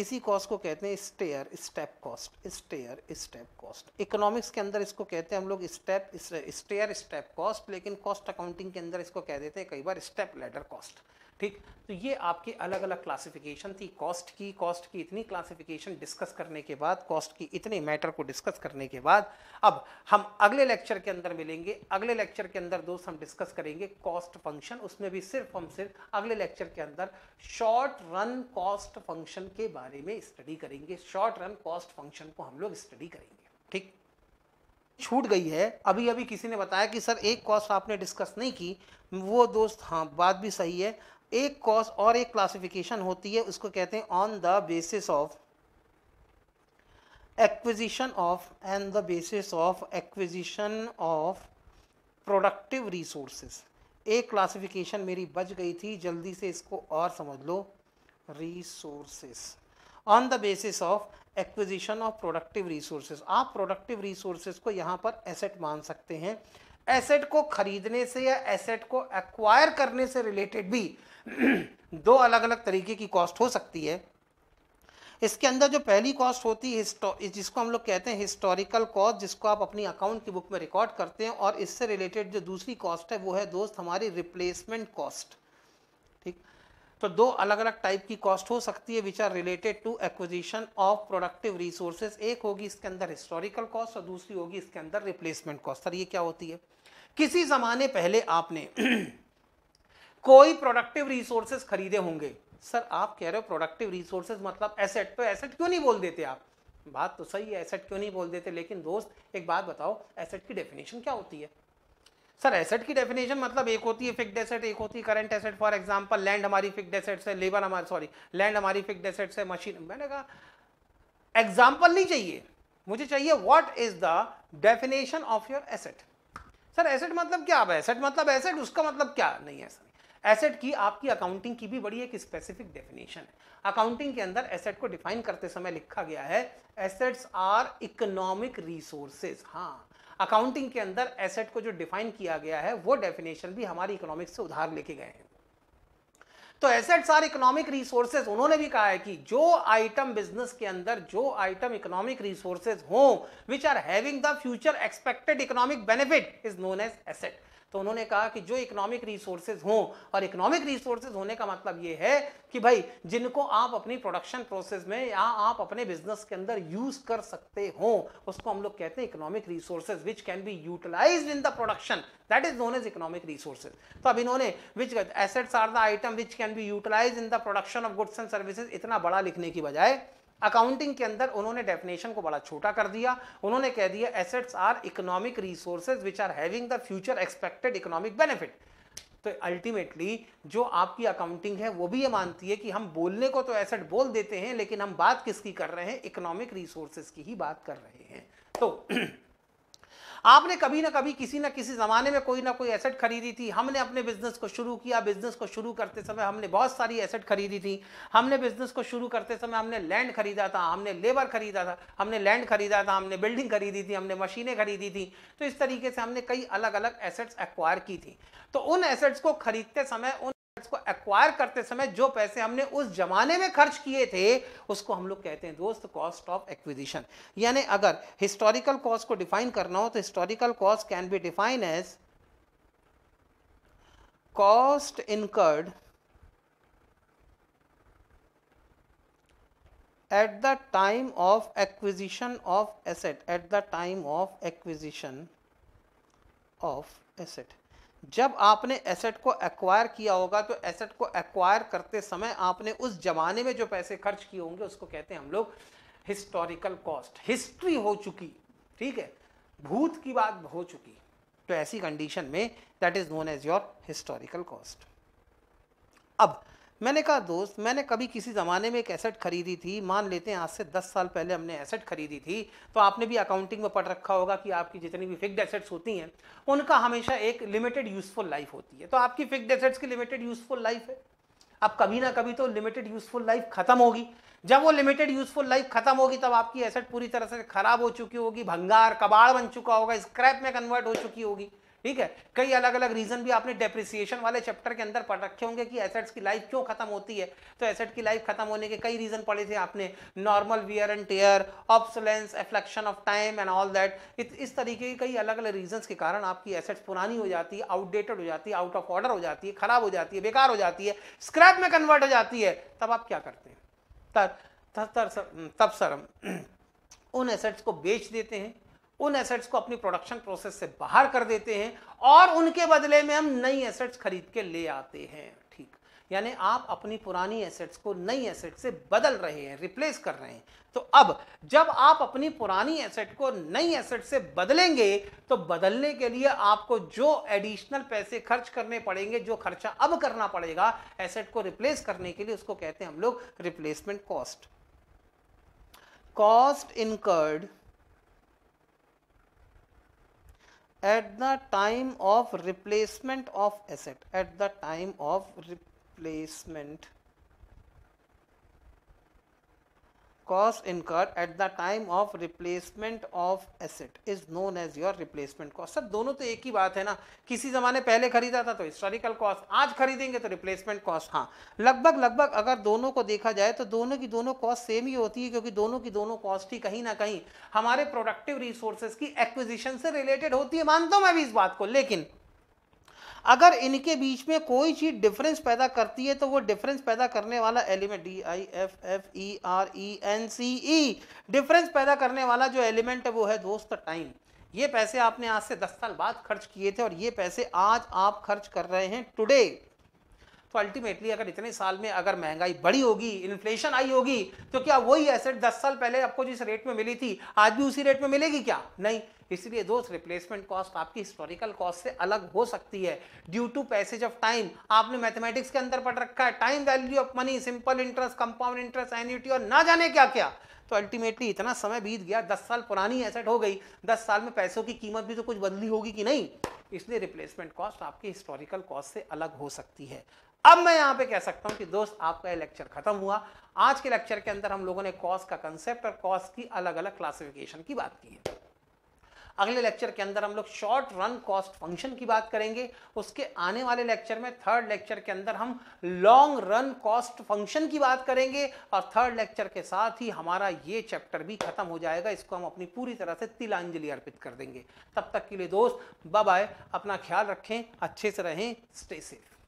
इसी कॉस्ट को कहते हैं stair step cost stair step cost economics के अंदर इसको कहते हैं हम लोग स्टेप स्टेयर स्टेप कॉस्ट लेकिन कॉस्ट अकाउंटिंग के अंदर इसको कह देते हैं कई बार स्टेप लेडर कॉस्ट ठीक तो ये आपके अलग अलग क्लासिफिकेशन थी कॉस्ट की कॉस्ट की इतनी क्लासिफिकेशन डिस्कस करने के बाद कॉस्ट की इतने मैटर को डिस्कस करने के बाद अब हम अगले लेक्चर के अंदर मिलेंगे अगले लेक्चर के अंदर दोस्त हम डिस्कस करेंगे कॉस्ट फंक्शन उसमें भी सिर्फ हम सिर्फ अगले लेक्चर के अंदर शॉर्ट रन कॉस्ट फंक्शन के बारे में स्टडी करेंगे शॉर्ट रन कॉस्ट फंक्शन को हम लोग स्टडी करेंगे ठीक छूट गई है अभी अभी किसी ने बताया कि सर एक कॉस्ट आपने डिस्कस नहीं की वो दोस्त हाँ बात भी सही है एक कॉज और एक क्लासिफिकेशन होती है उसको कहते हैं on the basis of acquisition of and the basis of acquisition of productive resources एक क्लासिफिकेशन मेरी बच गई थी जल्दी से इसको और समझ लो resources on the basis of acquisition of productive resources आप प्रोडक्टिव रिसोर्सेज को यहाँ पर एसेट मान सकते हैं एसेट को खरीदने से या एसेट को एक्वायर करने से रिलेटेड भी दो अलग अलग तरीके की कॉस्ट हो सकती है इसके अंदर जो पहली कॉस्ट होती है जिसको हम लोग कहते हैं हिस्टोरिकल कॉस्ट जिसको आप अपनी अकाउंट की बुक में रिकॉर्ड करते हैं और इससे रिलेटेड जो दूसरी कॉस्ट है वो है दोस्त हमारी रिप्लेसमेंट कॉस्ट ठीक तो दो अलग अलग टाइप की कॉस्ट हो सकती है which are related to acquisition of productive resources एक होगी इसके अंदर हिस्टोरिकल कॉस्ट और दूसरी होगी इसके अंदर रिप्लेसमेंट कॉस्ट सर ये क्या होती है किसी ज़माने पहले आपने कोई प्रोडक्टिव रिसोर्सेस खरीदे होंगे सर आप कह रहे हो प्रोडक्टिव रिसोर्सेज मतलब एसेट तो एसेट क्यों नहीं बोल देते आप बात तो सही है एसेट क्यों नहीं बोल देते लेकिन दोस्त एक बात बताओ एसेट की डेफिनेशन क्या होती है सर एसेट की डेफिनेशन मतलब एक होती है फिक्ड एसेट एक होती है current asset for example land हमारी फिक्ड एसेट्स है लेबर हमारी सॉरी लैंड हमारी फिक्ड एसेट्स है मशीन मैंने कहा एग्जाम्पल नहीं चाहिए मुझे चाहिए what is the definition of your asset sir asset मतलब क्या अब एसेट मतलब एसेट उसका मतलब क्या नहीं है सर एसेट की आपकी अकाउंटिंग की भी बड़ी एक स्पेसिफिक डेफिनेशन है अकाउंटिंग के अंदर एसेट को डिफाइन करते समय लिखा गया है एसेट्स आर इकोनॉमिक रिसोर्सेज हाँ अकाउंटिंग के अंदर एसेट को जो डिफाइन किया गया है वो डेफिनेशन भी हमारी इकोनॉमिक्स से उधार लेके गए हैं तो एसेट्स आर इकोनॉमिक रिसोर्सेज उन्होंने भी कहा है कि जो आइटम बिजनेस के अंदर जो आइटम इकोनॉमिक रिसोर्सेज हो which are having the future expected economic benefit is known as asset तो उन्होंने कहा कि जो इकोनॉमिक रिसोर्सेज हों और इकोनॉमिक रिसोर्सेज होने का मतलब ये है कि भाई जिनको आप अपनी प्रोडक्शन प्रोसेस में या आप अपने बिजनेस के अंदर यूज कर सकते हो उसको हम लोग कहते हैं economic resources which can be utilise in the production that is known as economic resources तो अब इन्होंने which assets are the item which can be utilise in the production of goods and services इतना बड़ा लिखने की बजाय अकाउंटिंग के अंदर उन्होंने डेफिनेशन को बड़ा छोटा कर दिया उन्होंने कह दिया assets are economic resources which are having the future expected economic benefit तो अल्टीमेटली जो आपकी अकाउंटिंग है वो भी ये मानती है कि हम बोलने को तो एसेट बोल देते हैं लेकिन हम बात किसकी कर रहे हैं इकोनॉमिक रिसोर्सेज की ही बात कर रहे हैं तो आपने कभी ना कभी किसी ना किसी ज़माने में कोई ना कोई एसेट खरीदी थी हमने अपने बिजनेस को शुरू किया बिजनेस को शुरू करते समय हमने बहुत सारी एसेट खरीदी थी हमने बिजनेस को शुरू करते समय हमने लैंड खरीदा था हमने लेबर खरीदा था हमने लैंड खरीदा था हमने बिल्डिंग खरीदी थी हमने मशीनें खरीदी थी तो इस तरीके से हमने कई अलग अलग एसेट्स एक्वायर की थी तो उन एसेट्स को खरीदते समय उन को एक्वायर करते समय जो पैसे हमने उस जमाने में खर्च किए थे उसको हम लोग कहते हैं दोस्त कॉस्ट ऑफ एक्विजिशन यानी अगर हिस्टोरिकल कॉस्ट को डिफाइन करना हो तो historical cost can be define as cost incurred at the time of acquisition of asset at the time of acquisition of asset जब आपने एसेट को एक्वायर किया होगा तो एसेट को एक्वायर करते समय आपने उस जमाने में जो पैसे खर्च किए होंगे उसको कहते हैं हम लोग हिस्टोरिकल कॉस्ट हिस्ट्री हो चुकी ठीक है भूत की बात हो चुकी तो ऐसी कंडीशन में that is known as your historical cost अब मैंने कहा दोस्त मैंने कभी किसी ज़माने में एक एसेट खरीदी थी मान लेते हैं आज से दस साल पहले हमने एसेट खरीदी थी तो आपने भी अकाउंटिंग में पढ़ रखा होगा कि आपकी जितनी भी फिक्ड एसेट्स होती हैं उनका हमेशा एक लिमिटेड यूज़फुल लाइफ होती है तो आपकी फिक्ड एसेट्स की लिमिटेड यूज़फुल लाइफ है अब कभी ना कभी तो लिमिटेड यूज़फुल लाइफ ख़त्म होगी जब वो लिमिटेड यूज़फुल लाइफ ख़त्म होगी तब आपकी एसेट पूरी तरह से ख़राब हो चुकी होगी भंगार कबाड़ बन चुका होगा स्क्रैप में कन्वर्ट हो चुकी होगी ठीक है कई अलग अलग रीजन भी आपने डेप्रिसिएशन वाले चैप्टर के अंदर पढ़ रखे होंगे कि एसेट्स की लाइफ क्यों खत्म होती है तो एसेट की लाइफ खत्म होने के कई रीजन पढ़े थे आपने normal wear and tear obsolescence effluxion of time and all that इस तरीके के कई अलग अलग रीजन के कारण आपकी एसेट्स पुरानी हो जाती है आउटडेटेड हो जाती है आउट ऑफ ऑर्डर हो जाती है खराब हो जाती है बेकार हो जाती है स्क्रैप में कन्वर्ट हो जाती है तब आप क्या करते हैं तर, तर, तर, तर, तब सर उन एसेट्स को बेच देते हैं उन एसेट्स को अपनी प्रोडक्शन प्रोसेस से बाहर कर देते हैं और उनके बदले में हम नई एसेट्स खरीद के ले आते हैं ठीक यानी आप अपनी पुरानी एसेट्स को नई एसेट से बदल रहे हैं रिप्लेस कर रहे हैं तो अब जब आप अपनी पुरानी एसेट को नई एसेट से बदलेंगे तो बदलने के लिए आपको जो एडिशनल पैसे खर्च करने पड़ेंगे जो खर्चा अब करना पड़ेगा एसेट को रिप्लेस करने के लिए उसको कहते हैं हम लोग replacement cost cost incurred at the time of replacement of asset at the time of replacement cost incurred at the time of replacement of asset is known as your replacement cost sir दोनों तो एक ही बात है ना किसी ज़माने पहले खरीदा था तो हिस्टोरिकल कॉस्ट आज खरीदेंगे तो रिप्लेसमेंट कॉस्ट हाँ लगभग लगभग अगर दोनों को देखा जाए तो दोनों की दोनों कॉस्ट सेम ही होती है क्योंकि दोनों की दोनों कॉस्ट ही कहीं ना कहीं हमारे प्रोडक्टिव रिसोर्सेज की एक्विजिशन से रिलेटेड होती है मानता हूँ मैं भी इस बात को लेकिन अगर इनके बीच में कोई चीज़ डिफरेंस पैदा करती है तो वो डिफरेंस पैदा करने वाला element D I F F E R E N C E difference पैदा करने वाला जो एलिमेंट है वो है दोस्त टाइम ये पैसे आपने आज से दस साल बाद खर्च किए थे और ये पैसे आज आप खर्च कर रहे हैं टुडे तो अल्टीमेटली अगर इतने साल में अगर महंगाई बढ़ी होगी इन्फ्लेशन आई होगी तो क्या वही एसेट दस साल पहले आपको जिस रेट में मिली थी आज भी उसी रेट में मिलेगी क्या नहीं इसलिए दोस्त रिप्लेसमेंट कॉस्ट आपकी हिस्टोरिकल कॉस्ट से अलग हो सकती है due to passage of time आपने मैथमेटिक्स के अंदर पढ़ रखा है time value of money simple interest compound interest annuity और ना जाने क्या क्या तो अल्टीमेटली इतना समय बीत गया दस साल पुरानी एसेट हो गई दस साल में पैसों की कीमत भी तो कुछ बदली होगी कि नहीं इसलिए रिप्लेसमेंट कॉस्ट आपकी हिस्टोरिकल कॉस्ट से अलग हो सकती है अब मैं यहाँ पे कह सकता हूँ कि दोस्त आपका ये लेक्चर खत्म हुआ आज के लेक्चर के अंदर हम लोगों ने कॉस्ट का कंसेप्ट और कॉस्ट की अलग अलग क्लासिफिकेशन की बात की है अगले लेक्चर के अंदर हम लोग शॉर्ट रन कॉस्ट फंक्शन की बात करेंगे उसके आने वाले लेक्चर में थर्ड लेक्चर के अंदर हम लॉन्ग रन कॉस्ट फंक्शन की बात करेंगे और थर्ड लेक्चर के साथ ही हमारा ये चैप्टर भी खत्म हो जाएगा इसको हम अपनी पूरी तरह से तिलांजलि अर्पित कर देंगे तब तक के लिए दोस्त बाय अपना ख्याल रखें अच्छे से रहें स्टे सेफ